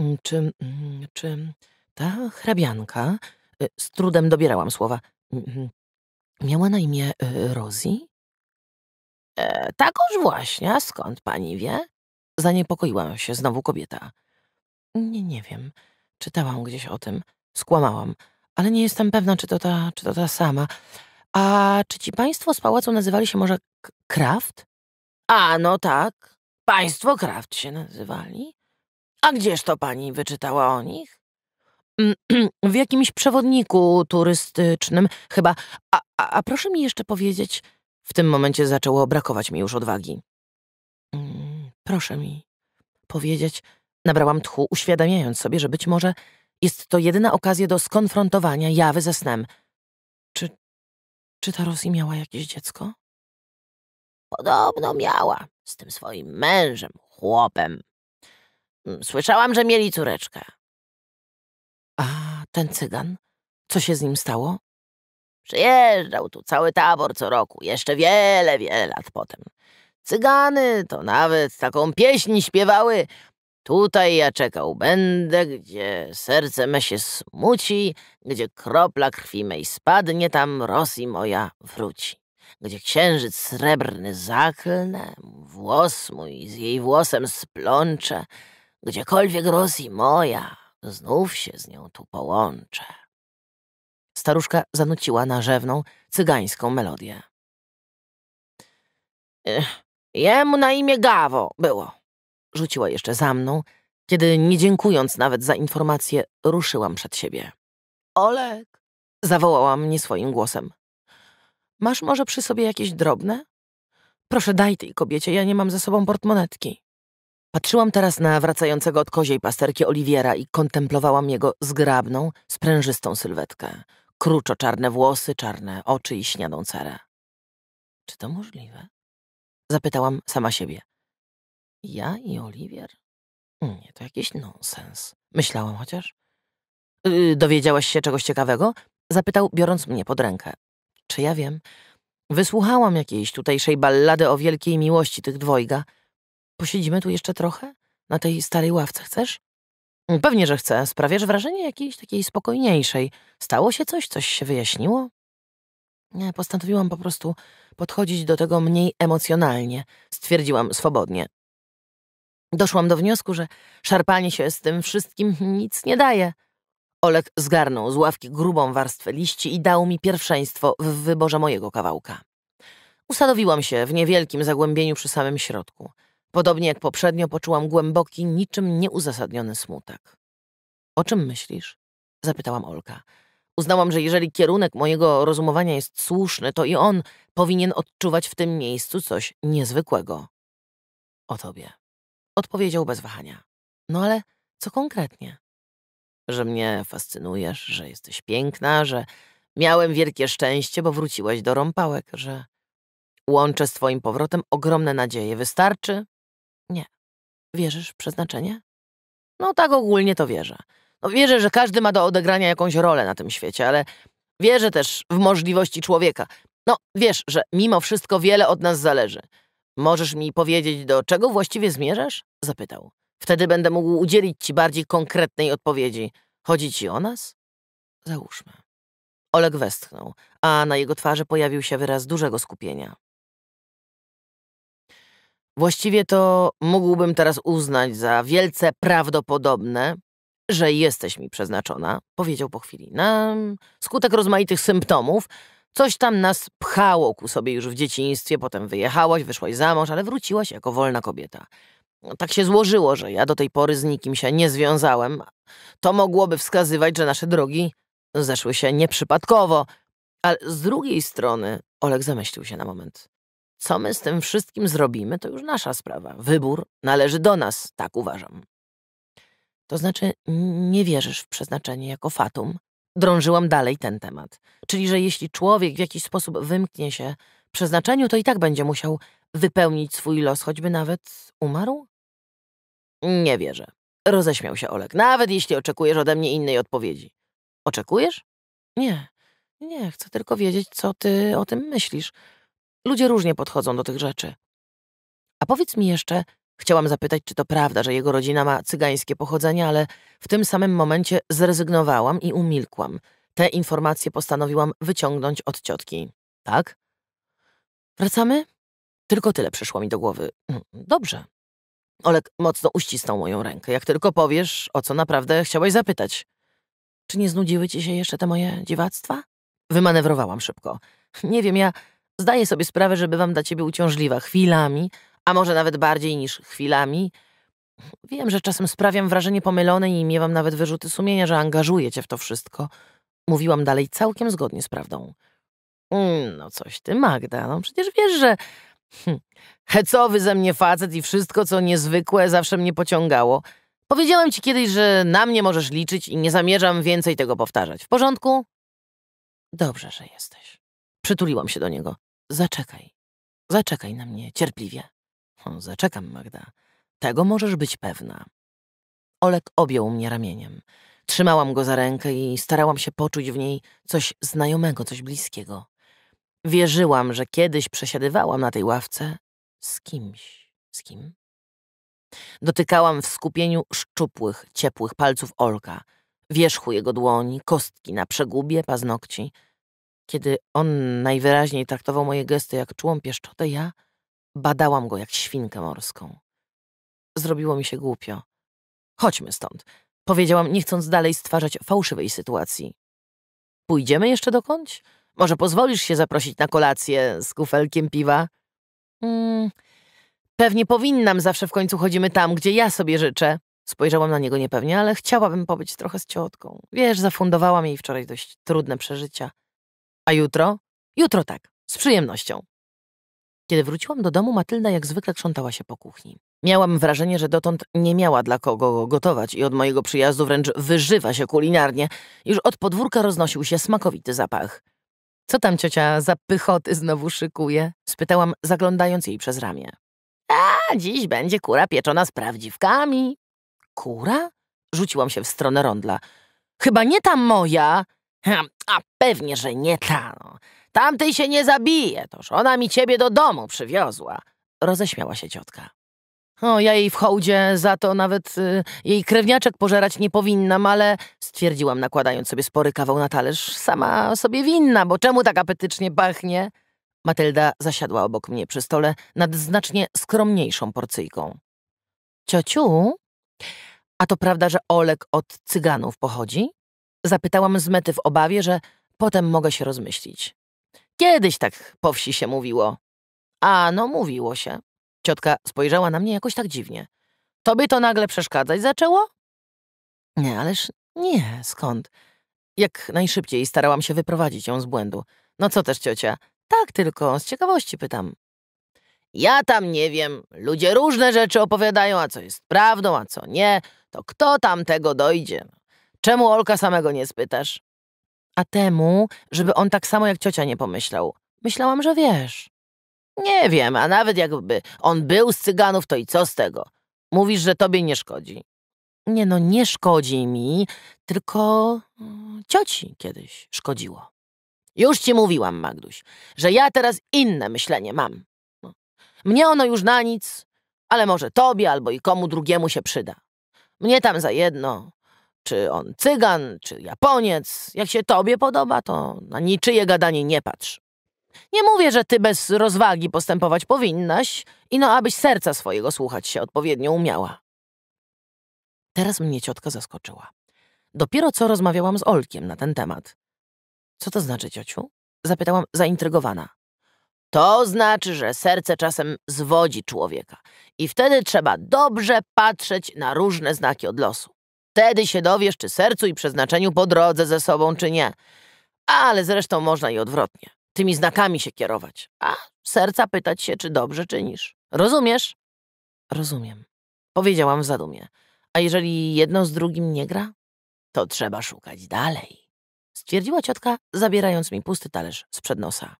Mm, czy, mm, czy ta hrabianka, y, z trudem dobierałam słowa, mm, miała na imię y, Rosie? E, już właśnie, skąd pani wie? Zaniepokoiła się znowu kobieta. Nie, nie wiem. Czytałam gdzieś o tym. Skłamałam, ale nie jestem pewna, czy to ta, czy to ta sama. A czy ci państwo z pałacu nazywali się może Kraft? A, no tak, Państwo Kraft się nazywali? A gdzież to pani wyczytała o nich? Mm, [CLEARS THROAT] w jakimś przewodniku turystycznym, chyba. A, a, a proszę mi jeszcze powiedzieć. W tym momencie zaczęło brakować mi już odwagi. Mm, proszę mi powiedzieć. Nabrałam tchu, uświadamiając sobie, że być może jest to jedyna okazja do skonfrontowania jawy ze snem. Czy, czy ta Rosji miała jakieś dziecko? Podobno miała z tym swoim mężem, chłopem. Mm, słyszałam, że mieli córeczkę. A ten cygan? Co się z nim stało? Przyjeżdżał tu cały tabor co roku, jeszcze wiele, wiele lat potem. Cygany to nawet taką pieśń śpiewały. Tutaj ja czekał będę, gdzie serce me się smuci, gdzie kropla krwi mej spadnie, tam Rosji moja wróci gdzie księżyc srebrny zaklnę, włos mój z jej włosem splączę, gdziekolwiek Rosji moja, znów się z nią tu połączę. Staruszka zanuciła rzewną, cygańską melodię. Ech, jemu na imię Gawo było, rzuciła jeszcze za mną, kiedy nie dziękując nawet za informację, ruszyłam przed siebie. Olek, zawołałam nie swoim głosem. Masz może przy sobie jakieś drobne? Proszę, daj tej kobiecie, ja nie mam ze sobą portmonetki. Patrzyłam teraz na wracającego od koziej pasterki Oliwiera i kontemplowałam jego zgrabną, sprężystą sylwetkę. Kruczo czarne włosy, czarne oczy i śniadą cerę. Czy to możliwe? Zapytałam sama siebie. Ja i Oliwier? Nie, to jakiś nonsens. Myślałam chociaż. Yy, dowiedziałaś się czegoś ciekawego? Zapytał, biorąc mnie pod rękę. Czy ja wiem? Wysłuchałam jakiejś tutejszej ballady o wielkiej miłości tych dwojga. Posiedzimy tu jeszcze trochę? Na tej starej ławce chcesz? Mm, pewnie, że chcę. Sprawiasz wrażenie jakiejś takiej spokojniejszej. Stało się coś? Coś się wyjaśniło? Nie, postanowiłam po prostu podchodzić do tego mniej emocjonalnie. Stwierdziłam swobodnie. Doszłam do wniosku, że szarpanie się z tym wszystkim nic nie daje. Olek zgarnął z ławki grubą warstwę liści i dał mi pierwszeństwo w wyborze mojego kawałka. Usadowiłam się w niewielkim zagłębieniu przy samym środku. Podobnie jak poprzednio poczułam głęboki, niczym nieuzasadniony smutek. O czym myślisz? Zapytałam Olka. Uznałam, że jeżeli kierunek mojego rozumowania jest słuszny, to i on powinien odczuwać w tym miejscu coś niezwykłego. O tobie. Odpowiedział bez wahania. No ale co konkretnie? że mnie fascynujesz, że jesteś piękna, że miałem wielkie szczęście, bo wróciłaś do rąpałek, że łączę z twoim powrotem ogromne nadzieje. Wystarczy? Nie. Wierzysz w przeznaczenie? No tak ogólnie to wierzę. No wierzę, że każdy ma do odegrania jakąś rolę na tym świecie, ale wierzę też w możliwości człowieka. No wiesz, że mimo wszystko wiele od nas zależy. Możesz mi powiedzieć, do czego właściwie zmierzasz? Zapytał. Wtedy będę mógł udzielić ci bardziej konkretnej odpowiedzi. Chodzi ci o nas? Załóżmy. Oleg westchnął, a na jego twarzy pojawił się wyraz dużego skupienia. Właściwie to mógłbym teraz uznać za wielce prawdopodobne, że jesteś mi przeznaczona, powiedział po chwili. Na mm, skutek rozmaitych symptomów coś tam nas pchało ku sobie już w dzieciństwie, potem wyjechałaś, wyszłaś za mąż, ale wróciłaś jako wolna kobieta. No, tak się złożyło, że ja do tej pory z nikim się nie związałem, to mogłoby wskazywać, że nasze drogi zeszły się nieprzypadkowo. Ale z drugiej strony, Olek zamyślił się na moment. Co my z tym wszystkim zrobimy, to już nasza sprawa. Wybór należy do nas, tak uważam. To znaczy, nie wierzysz w przeznaczenie jako fatum? Drążyłam dalej ten temat. Czyli, że jeśli człowiek w jakiś sposób wymknie się przeznaczeniu, to i tak będzie musiał wypełnić swój los, choćby nawet umarł? Nie wierzę. Roześmiał się Olek. Nawet jeśli oczekujesz ode mnie innej odpowiedzi. Oczekujesz? Nie. Nie, chcę tylko wiedzieć, co ty o tym myślisz. Ludzie różnie podchodzą do tych rzeczy. A powiedz mi jeszcze, chciałam zapytać, czy to prawda, że jego rodzina ma cygańskie pochodzenie, ale w tym samym momencie zrezygnowałam i umilkłam. Te informacje postanowiłam wyciągnąć od ciotki. Tak? Wracamy? Tylko tyle przyszło mi do głowy. Dobrze, Olek mocno uścisnął moją rękę. Jak tylko powiesz, o co naprawdę chciałaś zapytać. Czy nie znudziły ci się jeszcze te moje dziwactwa? Wymanewrowałam szybko. Nie wiem, ja zdaję sobie sprawę, że bywam dla ciebie uciążliwa chwilami, a może nawet bardziej niż chwilami. Wiem, że czasem sprawiam wrażenie pomylonej i miewam nawet wyrzuty sumienia, że angażuję cię w to wszystko. Mówiłam dalej całkiem zgodnie z prawdą. Mm, no coś ty, Magda, no przecież wiesz, że Hm. Hecowy ze mnie facet i wszystko, co niezwykłe, zawsze mnie pociągało. Powiedziałem ci kiedyś, że na mnie możesz liczyć i nie zamierzam więcej tego powtarzać. W porządku? Dobrze, że jesteś. Przytuliłam się do niego. Zaczekaj. Zaczekaj na mnie cierpliwie. O, zaczekam, Magda. Tego możesz być pewna. Olek objął mnie ramieniem. Trzymałam go za rękę i starałam się poczuć w niej coś znajomego, coś bliskiego. Wierzyłam, że kiedyś przesiadywałam na tej ławce z kimś. Z kim? Dotykałam w skupieniu szczupłych, ciepłych palców Olka, wierzchu jego dłoni, kostki na przegubie, paznokci. Kiedy on najwyraźniej traktował moje gesty jak czułą pieszczotę, ja badałam go jak świnkę morską. Zrobiło mi się głupio. Chodźmy stąd, powiedziałam, nie chcąc dalej stwarzać fałszywej sytuacji. Pójdziemy jeszcze dokądś? Może pozwolisz się zaprosić na kolację z kufelkiem piwa? Mm, pewnie powinnam, zawsze w końcu chodzimy tam, gdzie ja sobie życzę. Spojrzałam na niego niepewnie, ale chciałabym pobyć trochę z ciotką. Wiesz, zafundowałam jej wczoraj dość trudne przeżycia. A jutro? Jutro tak, z przyjemnością. Kiedy wróciłam do domu, Matylda jak zwykle krzątała się po kuchni. Miałam wrażenie, że dotąd nie miała dla kogo gotować i od mojego przyjazdu wręcz wyżywa się kulinarnie. Już od podwórka roznosił się smakowity zapach. Co tam ciocia za pychoty znowu szykuje? Spytałam, zaglądając jej przez ramię. A, dziś będzie kura pieczona z prawdziwkami. Kura? Rzuciłam się w stronę rondla. Chyba nie ta moja. Hm, a pewnie, że nie ta. Tamtej się nie zabije, toż ona mi ciebie do domu przywiozła. Roześmiała się ciotka. O, ja jej w hołdzie za to nawet y, jej krewniaczek pożerać nie powinnam, ale stwierdziłam, nakładając sobie spory kawał na talerz, sama sobie winna, bo czemu tak apetycznie pachnie? Matylda zasiadła obok mnie przy stole nad znacznie skromniejszą porcyjką. Ciociu, a to prawda, że Olek od cyganów pochodzi? Zapytałam z mety w obawie, że potem mogę się rozmyślić. Kiedyś tak po wsi się mówiło. A no, mówiło się. Ciotka spojrzała na mnie jakoś tak dziwnie. Tobie to nagle przeszkadzać zaczęło? Nie, ależ nie, skąd? Jak najszybciej starałam się wyprowadzić ją z błędu. No co też, ciocia? Tak tylko, z ciekawości pytam. Ja tam nie wiem. Ludzie różne rzeczy opowiadają, a co jest prawdą, a co nie. To kto tam tego dojdzie? No, czemu Olka samego nie spytasz? A temu, żeby on tak samo jak ciocia nie pomyślał. Myślałam, że wiesz. Nie wiem, a nawet jakby on był z cyganów, to i co z tego? Mówisz, że tobie nie szkodzi. Nie no, nie szkodzi mi, tylko mm, cioci kiedyś szkodziło. Już ci mówiłam, Magduś, że ja teraz inne myślenie mam. No, mnie ono już na nic, ale może tobie albo i komu drugiemu się przyda. Mnie tam za jedno, czy on cygan, czy Japoniec. Jak się tobie podoba, to na niczyje gadanie nie patrz. Nie mówię, że ty bez rozwagi postępować powinnaś, i no abyś serca swojego słuchać się odpowiednio umiała. Teraz mnie ciotka zaskoczyła. Dopiero co rozmawiałam z Olkiem na ten temat. Co to znaczy, ciociu? Zapytałam zaintrygowana. To znaczy, że serce czasem zwodzi człowieka i wtedy trzeba dobrze patrzeć na różne znaki od losu. Wtedy się dowiesz, czy sercu i przeznaczeniu po drodze ze sobą, czy nie. Ale zresztą można i odwrotnie tymi znakami się kierować, a serca pytać się, czy dobrze czynisz. Rozumiesz? Rozumiem. Powiedziałam w zadumie. A jeżeli jedno z drugim nie gra, to trzeba szukać dalej. Stwierdziła ciotka, zabierając mi pusty talerz przed nosa.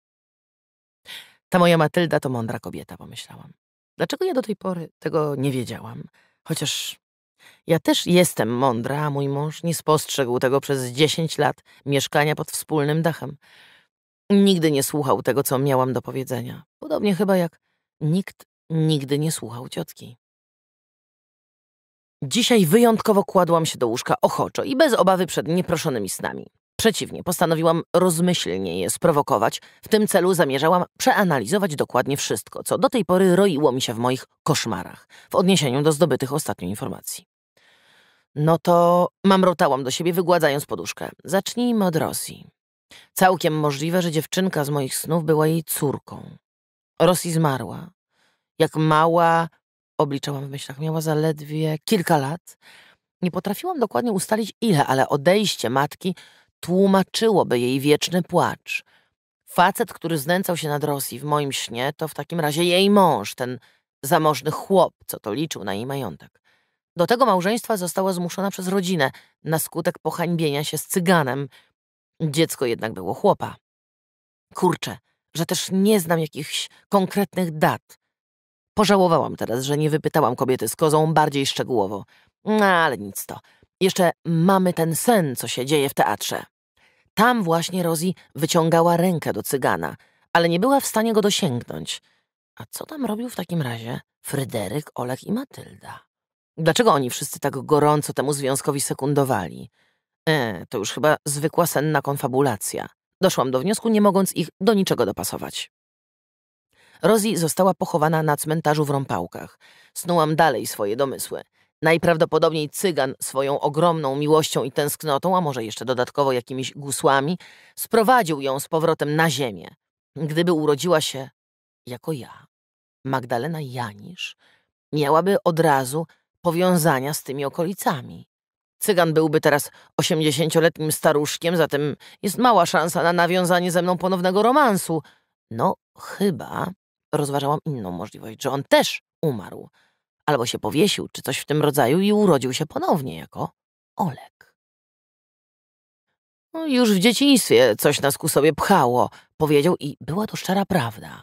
Ta moja Matylda to mądra kobieta, pomyślałam. Dlaczego ja do tej pory tego nie wiedziałam? Chociaż ja też jestem mądra, a mój mąż nie spostrzegł tego przez dziesięć lat mieszkania pod wspólnym dachem. Nigdy nie słuchał tego, co miałam do powiedzenia. Podobnie chyba jak nikt nigdy nie słuchał ciotki. Dzisiaj wyjątkowo kładłam się do łóżka ochoczo i bez obawy przed nieproszonymi snami. Przeciwnie, postanowiłam rozmyślnie je sprowokować. W tym celu zamierzałam przeanalizować dokładnie wszystko, co do tej pory roiło mi się w moich koszmarach w odniesieniu do zdobytych ostatnio informacji. No to mamrotałam do siebie, wygładzając poduszkę. Zacznijmy od Rosji. Całkiem możliwe, że dziewczynka z moich snów była jej córką. Rosji zmarła. Jak mała, obliczałam w myślach, miała zaledwie kilka lat. Nie potrafiłam dokładnie ustalić ile, ale odejście matki tłumaczyłoby jej wieczny płacz. Facet, który znęcał się nad Rosji w moim śnie, to w takim razie jej mąż, ten zamożny chłop, co to liczył na jej majątek. Do tego małżeństwa została zmuszona przez rodzinę na skutek pohańbienia się z cyganem – Dziecko jednak było chłopa. Kurczę, że też nie znam jakichś konkretnych dat. Pożałowałam teraz, że nie wypytałam kobiety z kozą bardziej szczegółowo. No, ale nic to. Jeszcze mamy ten sen, co się dzieje w teatrze. Tam właśnie Rozi wyciągała rękę do cygana, ale nie była w stanie go dosięgnąć. A co tam robił w takim razie Fryderyk, Olek i Matylda? Dlaczego oni wszyscy tak gorąco temu związkowi sekundowali? E, to już chyba zwykła senna konfabulacja. Doszłam do wniosku, nie mogąc ich do niczego dopasować. Rosie została pochowana na cmentarzu w Rąpałkach. Snułam dalej swoje domysły. Najprawdopodobniej cygan swoją ogromną miłością i tęsknotą, a może jeszcze dodatkowo jakimiś gusłami, sprowadził ją z powrotem na ziemię. Gdyby urodziła się jako ja, Magdalena Janisz, miałaby od razu powiązania z tymi okolicami. Cygan byłby teraz osiemdziesięcioletnim staruszkiem, zatem jest mała szansa na nawiązanie ze mną ponownego romansu. No, chyba rozważałam inną możliwość, że on też umarł. Albo się powiesił, czy coś w tym rodzaju i urodził się ponownie jako Olek. No, już w dzieciństwie coś nas ku sobie pchało, powiedział i była to szczera prawda –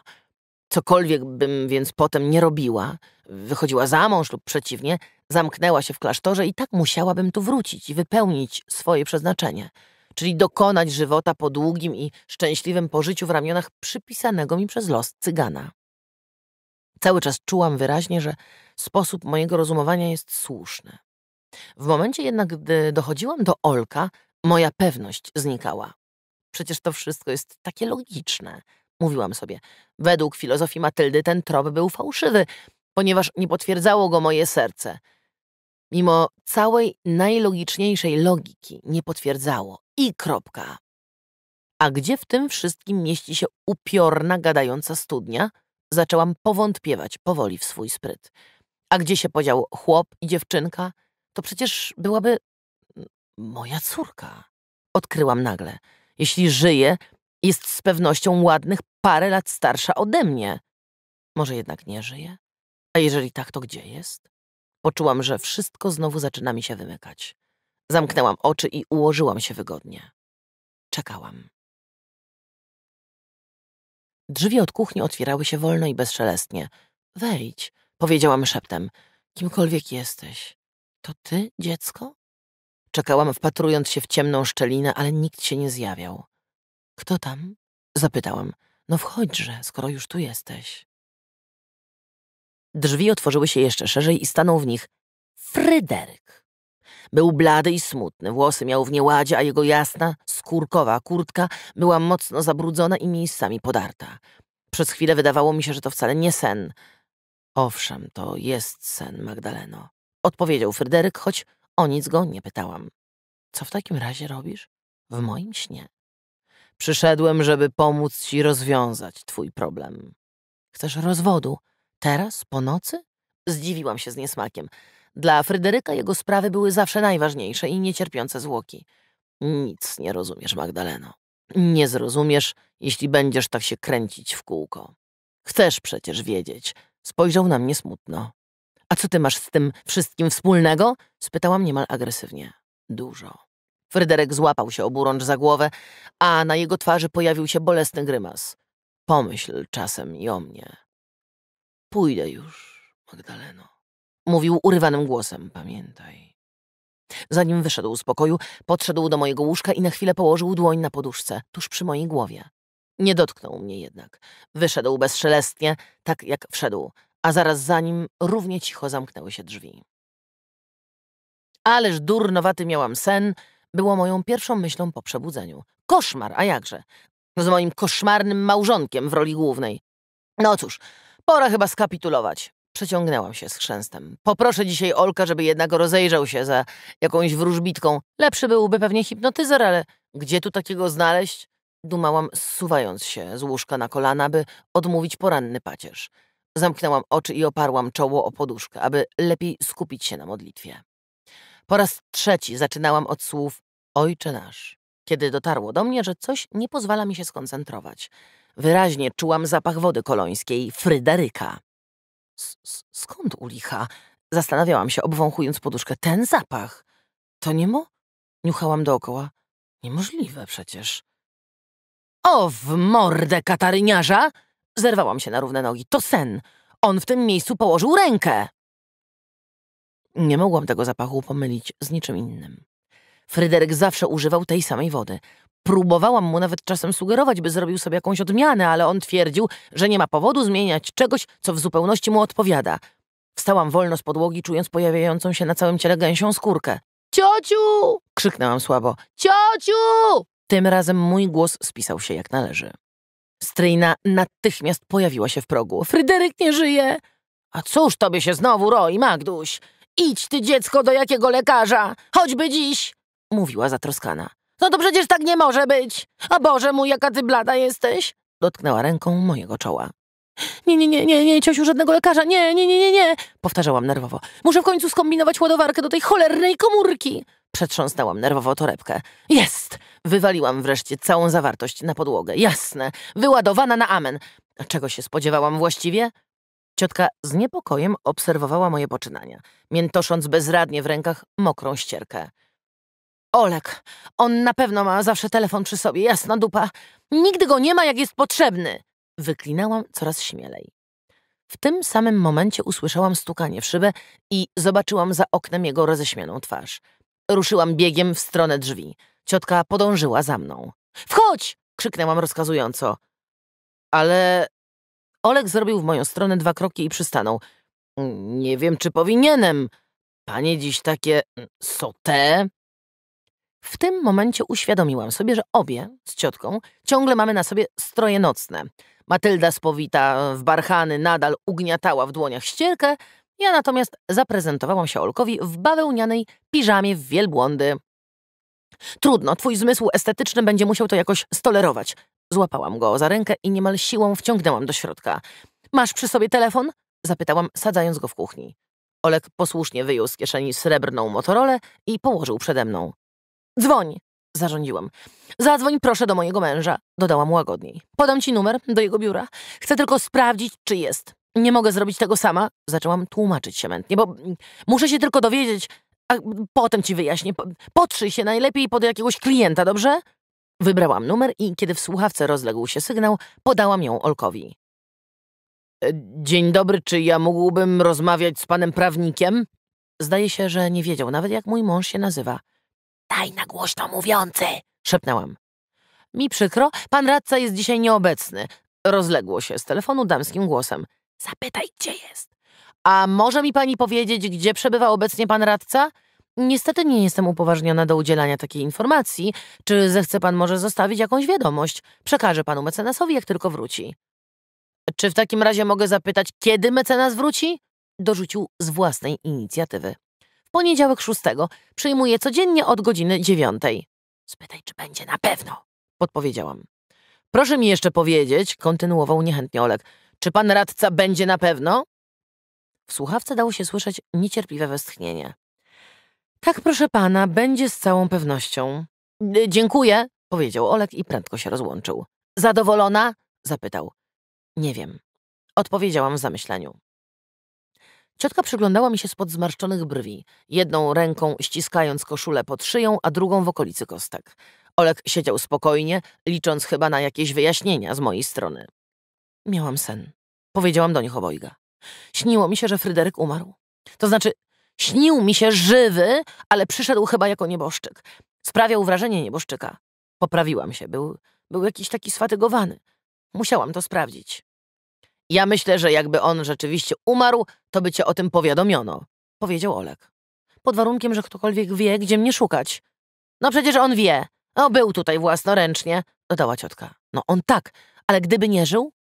Cokolwiek bym więc potem nie robiła, wychodziła za mąż lub przeciwnie, zamknęła się w klasztorze i tak musiałabym tu wrócić i wypełnić swoje przeznaczenie, czyli dokonać żywota po długim i szczęśliwym pożyciu w ramionach przypisanego mi przez los cygana. Cały czas czułam wyraźnie, że sposób mojego rozumowania jest słuszny. W momencie jednak, gdy dochodziłam do Olka, moja pewność znikała. Przecież to wszystko jest takie logiczne, Mówiłam sobie, według filozofii Matyldy ten trop był fałszywy, ponieważ nie potwierdzało go moje serce. Mimo całej najlogiczniejszej logiki nie potwierdzało. I kropka. A gdzie w tym wszystkim mieści się upiorna, gadająca studnia? Zaczęłam powątpiewać powoli w swój spryt. A gdzie się podział chłop i dziewczynka? To przecież byłaby mm, moja córka. Odkryłam nagle. Jeśli żyje, jest z pewnością ładnych parę lat starsza ode mnie. Może jednak nie żyje? A jeżeli tak, to gdzie jest? Poczułam, że wszystko znowu zaczyna mi się wymykać. Zamknęłam oczy i ułożyłam się wygodnie. Czekałam. Drzwi od kuchni otwierały się wolno i bezszelestnie. Wejdź, powiedziałam szeptem. Kimkolwiek jesteś. To ty, dziecko? Czekałam, wpatrując się w ciemną szczelinę, ale nikt się nie zjawiał. Kto tam? Zapytałam. No wchodźże, skoro już tu jesteś. Drzwi otworzyły się jeszcze szerzej i stanął w nich Fryderyk. Był blady i smutny, włosy miał w nieładzie, a jego jasna, skórkowa kurtka była mocno zabrudzona i miejscami podarta. Przez chwilę wydawało mi się, że to wcale nie sen. Owszem, to jest sen, Magdaleno. Odpowiedział Fryderyk, choć o nic go nie pytałam. Co w takim razie robisz? W moim śnie? Przyszedłem, żeby pomóc ci rozwiązać twój problem. Chcesz rozwodu? Teraz? Po nocy? Zdziwiłam się z niesmakiem. Dla Fryderyka jego sprawy były zawsze najważniejsze i niecierpiące zwłoki. Nic nie rozumiesz, Magdaleno. Nie zrozumiesz, jeśli będziesz tak się kręcić w kółko. Chcesz przecież wiedzieć. Spojrzał na mnie smutno. A co ty masz z tym wszystkim wspólnego? Spytałam niemal agresywnie. Dużo. Fryderyk złapał się oburącz za głowę, a na jego twarzy pojawił się bolesny grymas. Pomyśl czasem i o mnie. Pójdę już, Magdaleno. Mówił urywanym głosem, pamiętaj. Zanim wyszedł z pokoju, podszedł do mojego łóżka i na chwilę położył dłoń na poduszce, tuż przy mojej głowie. Nie dotknął mnie jednak. Wyszedł bezszelestnie, tak jak wszedł, a zaraz za nim równie cicho zamknęły się drzwi. Ależ durnowaty miałam sen, było moją pierwszą myślą po przebudzeniu. Koszmar, a jakże? Z moim koszmarnym małżonkiem w roli głównej. No cóż, pora chyba skapitulować. Przeciągnęłam się z chrzęstem. Poproszę dzisiaj Olka, żeby jednak rozejrzał się za jakąś wróżbitką. Lepszy byłby pewnie hipnotyzer, ale gdzie tu takiego znaleźć? Dumałam, zsuwając się z łóżka na kolana, by odmówić poranny pacierz. Zamknęłam oczy i oparłam czoło o poduszkę, aby lepiej skupić się na modlitwie. Po raz trzeci zaczynałam od słów Ojcze nasz, kiedy dotarło do mnie, że coś nie pozwala mi się skoncentrować. Wyraźnie czułam zapach wody kolońskiej, Fryderyka. Skąd u licha? Zastanawiałam się, obwąchując poduszkę. Ten zapach! To nie mo? Niuchałam dookoła. Niemożliwe przecież. O, w mordę kataryniarza! Zerwałam się na równe nogi. To sen! On w tym miejscu położył rękę! Nie mogłam tego zapachu pomylić z niczym innym. Fryderyk zawsze używał tej samej wody. Próbowałam mu nawet czasem sugerować, by zrobił sobie jakąś odmianę, ale on twierdził, że nie ma powodu zmieniać czegoś, co w zupełności mu odpowiada. Wstałam wolno z podłogi, czując pojawiającą się na całym ciele gęsią skórkę. Ciociu! krzyknęłam słabo. Ciociu! Tym razem mój głos spisał się jak należy. Stryjna natychmiast pojawiła się w progu. Fryderyk nie żyje! A cóż tobie się znowu roi, Magduś? Idź ty dziecko do jakiego lekarza, choćby dziś, mówiła zatroskana. No to przecież tak nie może być. A Boże mój, jaka ty blada jesteś. Dotknęła ręką mojego czoła. Nie, nie, nie, nie, nie, ciosiu, żadnego lekarza, nie, nie, nie, nie, nie, powtarzałam nerwowo. Muszę w końcu skombinować ładowarkę do tej cholernej komórki. Przetrząsnęłam nerwowo torebkę. Jest! Wywaliłam wreszcie całą zawartość na podłogę. Jasne, wyładowana na amen. A czego się spodziewałam właściwie? Ciotka z niepokojem obserwowała moje poczynania, miętosząc bezradnie w rękach mokrą ścierkę. Olek, on na pewno ma zawsze telefon przy sobie, jasna dupa. Nigdy go nie ma, jak jest potrzebny! Wyklinałam coraz śmielej. W tym samym momencie usłyszałam stukanie w szybę i zobaczyłam za oknem jego roześmianą twarz. Ruszyłam biegiem w stronę drzwi. Ciotka podążyła za mną. Wchodź! krzyknęłam rozkazująco. Ale Olek zrobił w moją stronę dwa kroki i przystanął. Nie wiem, czy powinienem. Panie dziś takie mm, sote. W tym momencie uświadomiłam sobie, że obie z ciotką ciągle mamy na sobie stroje nocne. Matylda spowita w barchany nadal ugniatała w dłoniach ścierkę, ja natomiast zaprezentowałam się Olkowi w bawełnianej piżamie w wielbłądy. Trudno, twój zmysł estetyczny będzie musiał to jakoś stolerować, Złapałam go za rękę i niemal siłą wciągnęłam do środka. Masz przy sobie telefon? Zapytałam, sadzając go w kuchni. Olek posłusznie wyjął z kieszeni srebrną motorolę i położył przede mną. Dzwoń! Zarządziłam. Zadzwoń proszę do mojego męża, dodałam łagodniej. Podam ci numer do jego biura. Chcę tylko sprawdzić, czy jest. Nie mogę zrobić tego sama, zaczęłam tłumaczyć się mętnie, bo muszę się tylko dowiedzieć, a potem ci wyjaśnię. Potrzyj się najlepiej pod jakiegoś klienta, dobrze? Wybrałam numer i kiedy w słuchawce rozległ się sygnał, podałam ją Olkowi. E, dzień dobry, czy ja mógłbym rozmawiać z panem prawnikiem? Zdaje się, że nie wiedział nawet, jak mój mąż się nazywa. Daj na głośno mówiący, szepnęłam. Mi przykro, pan radca jest dzisiaj nieobecny. Rozległo się z telefonu damskim głosem. Zapytaj, gdzie jest. A może mi pani powiedzieć, gdzie przebywa obecnie pan radca? Niestety nie jestem upoważniona do udzielania takiej informacji. Czy zechce pan może zostawić jakąś wiadomość? Przekażę panu mecenasowi, jak tylko wróci. Czy w takim razie mogę zapytać, kiedy mecenas wróci? Dorzucił z własnej inicjatywy. W poniedziałek 6 przyjmuję codziennie od godziny 9. Spytaj, czy będzie na pewno, podpowiedziałam. Proszę mi jeszcze powiedzieć, kontynuował niechętnie Olek, czy pan radca będzie na pewno? W słuchawce dało się słyszeć niecierpliwe westchnienie. Tak, proszę pana, będzie z całą pewnością. Dziękuję, powiedział Olek i prędko się rozłączył. Zadowolona? zapytał. Nie wiem. Odpowiedziałam w zamyśleniu. Ciotka przyglądała mi się spod zmarszczonych brwi, jedną ręką ściskając koszulę pod szyją, a drugą w okolicy kostek. Olek siedział spokojnie, licząc chyba na jakieś wyjaśnienia z mojej strony. Miałam sen. Powiedziałam do nich obojga. Śniło mi się, że Fryderyk umarł. To znaczy, Śnił mi się żywy, ale przyszedł chyba jako nieboszczyk. Sprawiał wrażenie nieboszczyka. Poprawiłam się, był, był jakiś taki sfatygowany. Musiałam to sprawdzić. Ja myślę, że jakby on rzeczywiście umarł, to by cię o tym powiadomiono, powiedział Olek. Pod warunkiem, że ktokolwiek wie, gdzie mnie szukać. No przecież on wie. O, był tutaj własnoręcznie, dodała ciotka. No on tak, ale gdyby nie żył?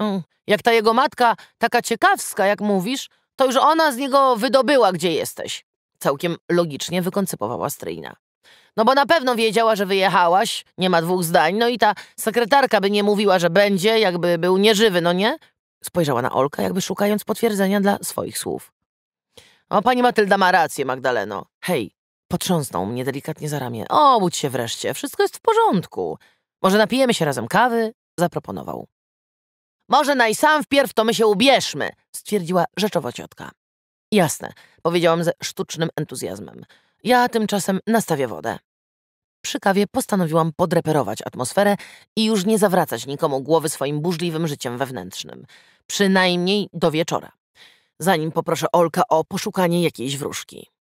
Mm, jak ta jego matka, taka ciekawska, jak mówisz, to już ona z niego wydobyła, gdzie jesteś. Całkiem logicznie wykoncypowała Stryjna. No bo na pewno wiedziała, że wyjechałaś, nie ma dwóch zdań, no i ta sekretarka by nie mówiła, że będzie, jakby był nieżywy, no nie? Spojrzała na Olka, jakby szukając potwierdzenia dla swoich słów. O, pani Matylda ma rację, Magdaleno. Hej, potrząsnął mnie delikatnie za ramię. budź się wreszcie, wszystko jest w porządku. Może napijemy się razem kawy? Zaproponował. Może najsam wpierw to my się ubierzmy, stwierdziła rzeczowo ciotka. Jasne, powiedziałam ze sztucznym entuzjazmem. Ja tymczasem nastawię wodę. Przy kawie postanowiłam podreperować atmosferę i już nie zawracać nikomu głowy swoim burzliwym życiem wewnętrznym. Przynajmniej do wieczora. Zanim poproszę Olka o poszukanie jakiejś wróżki.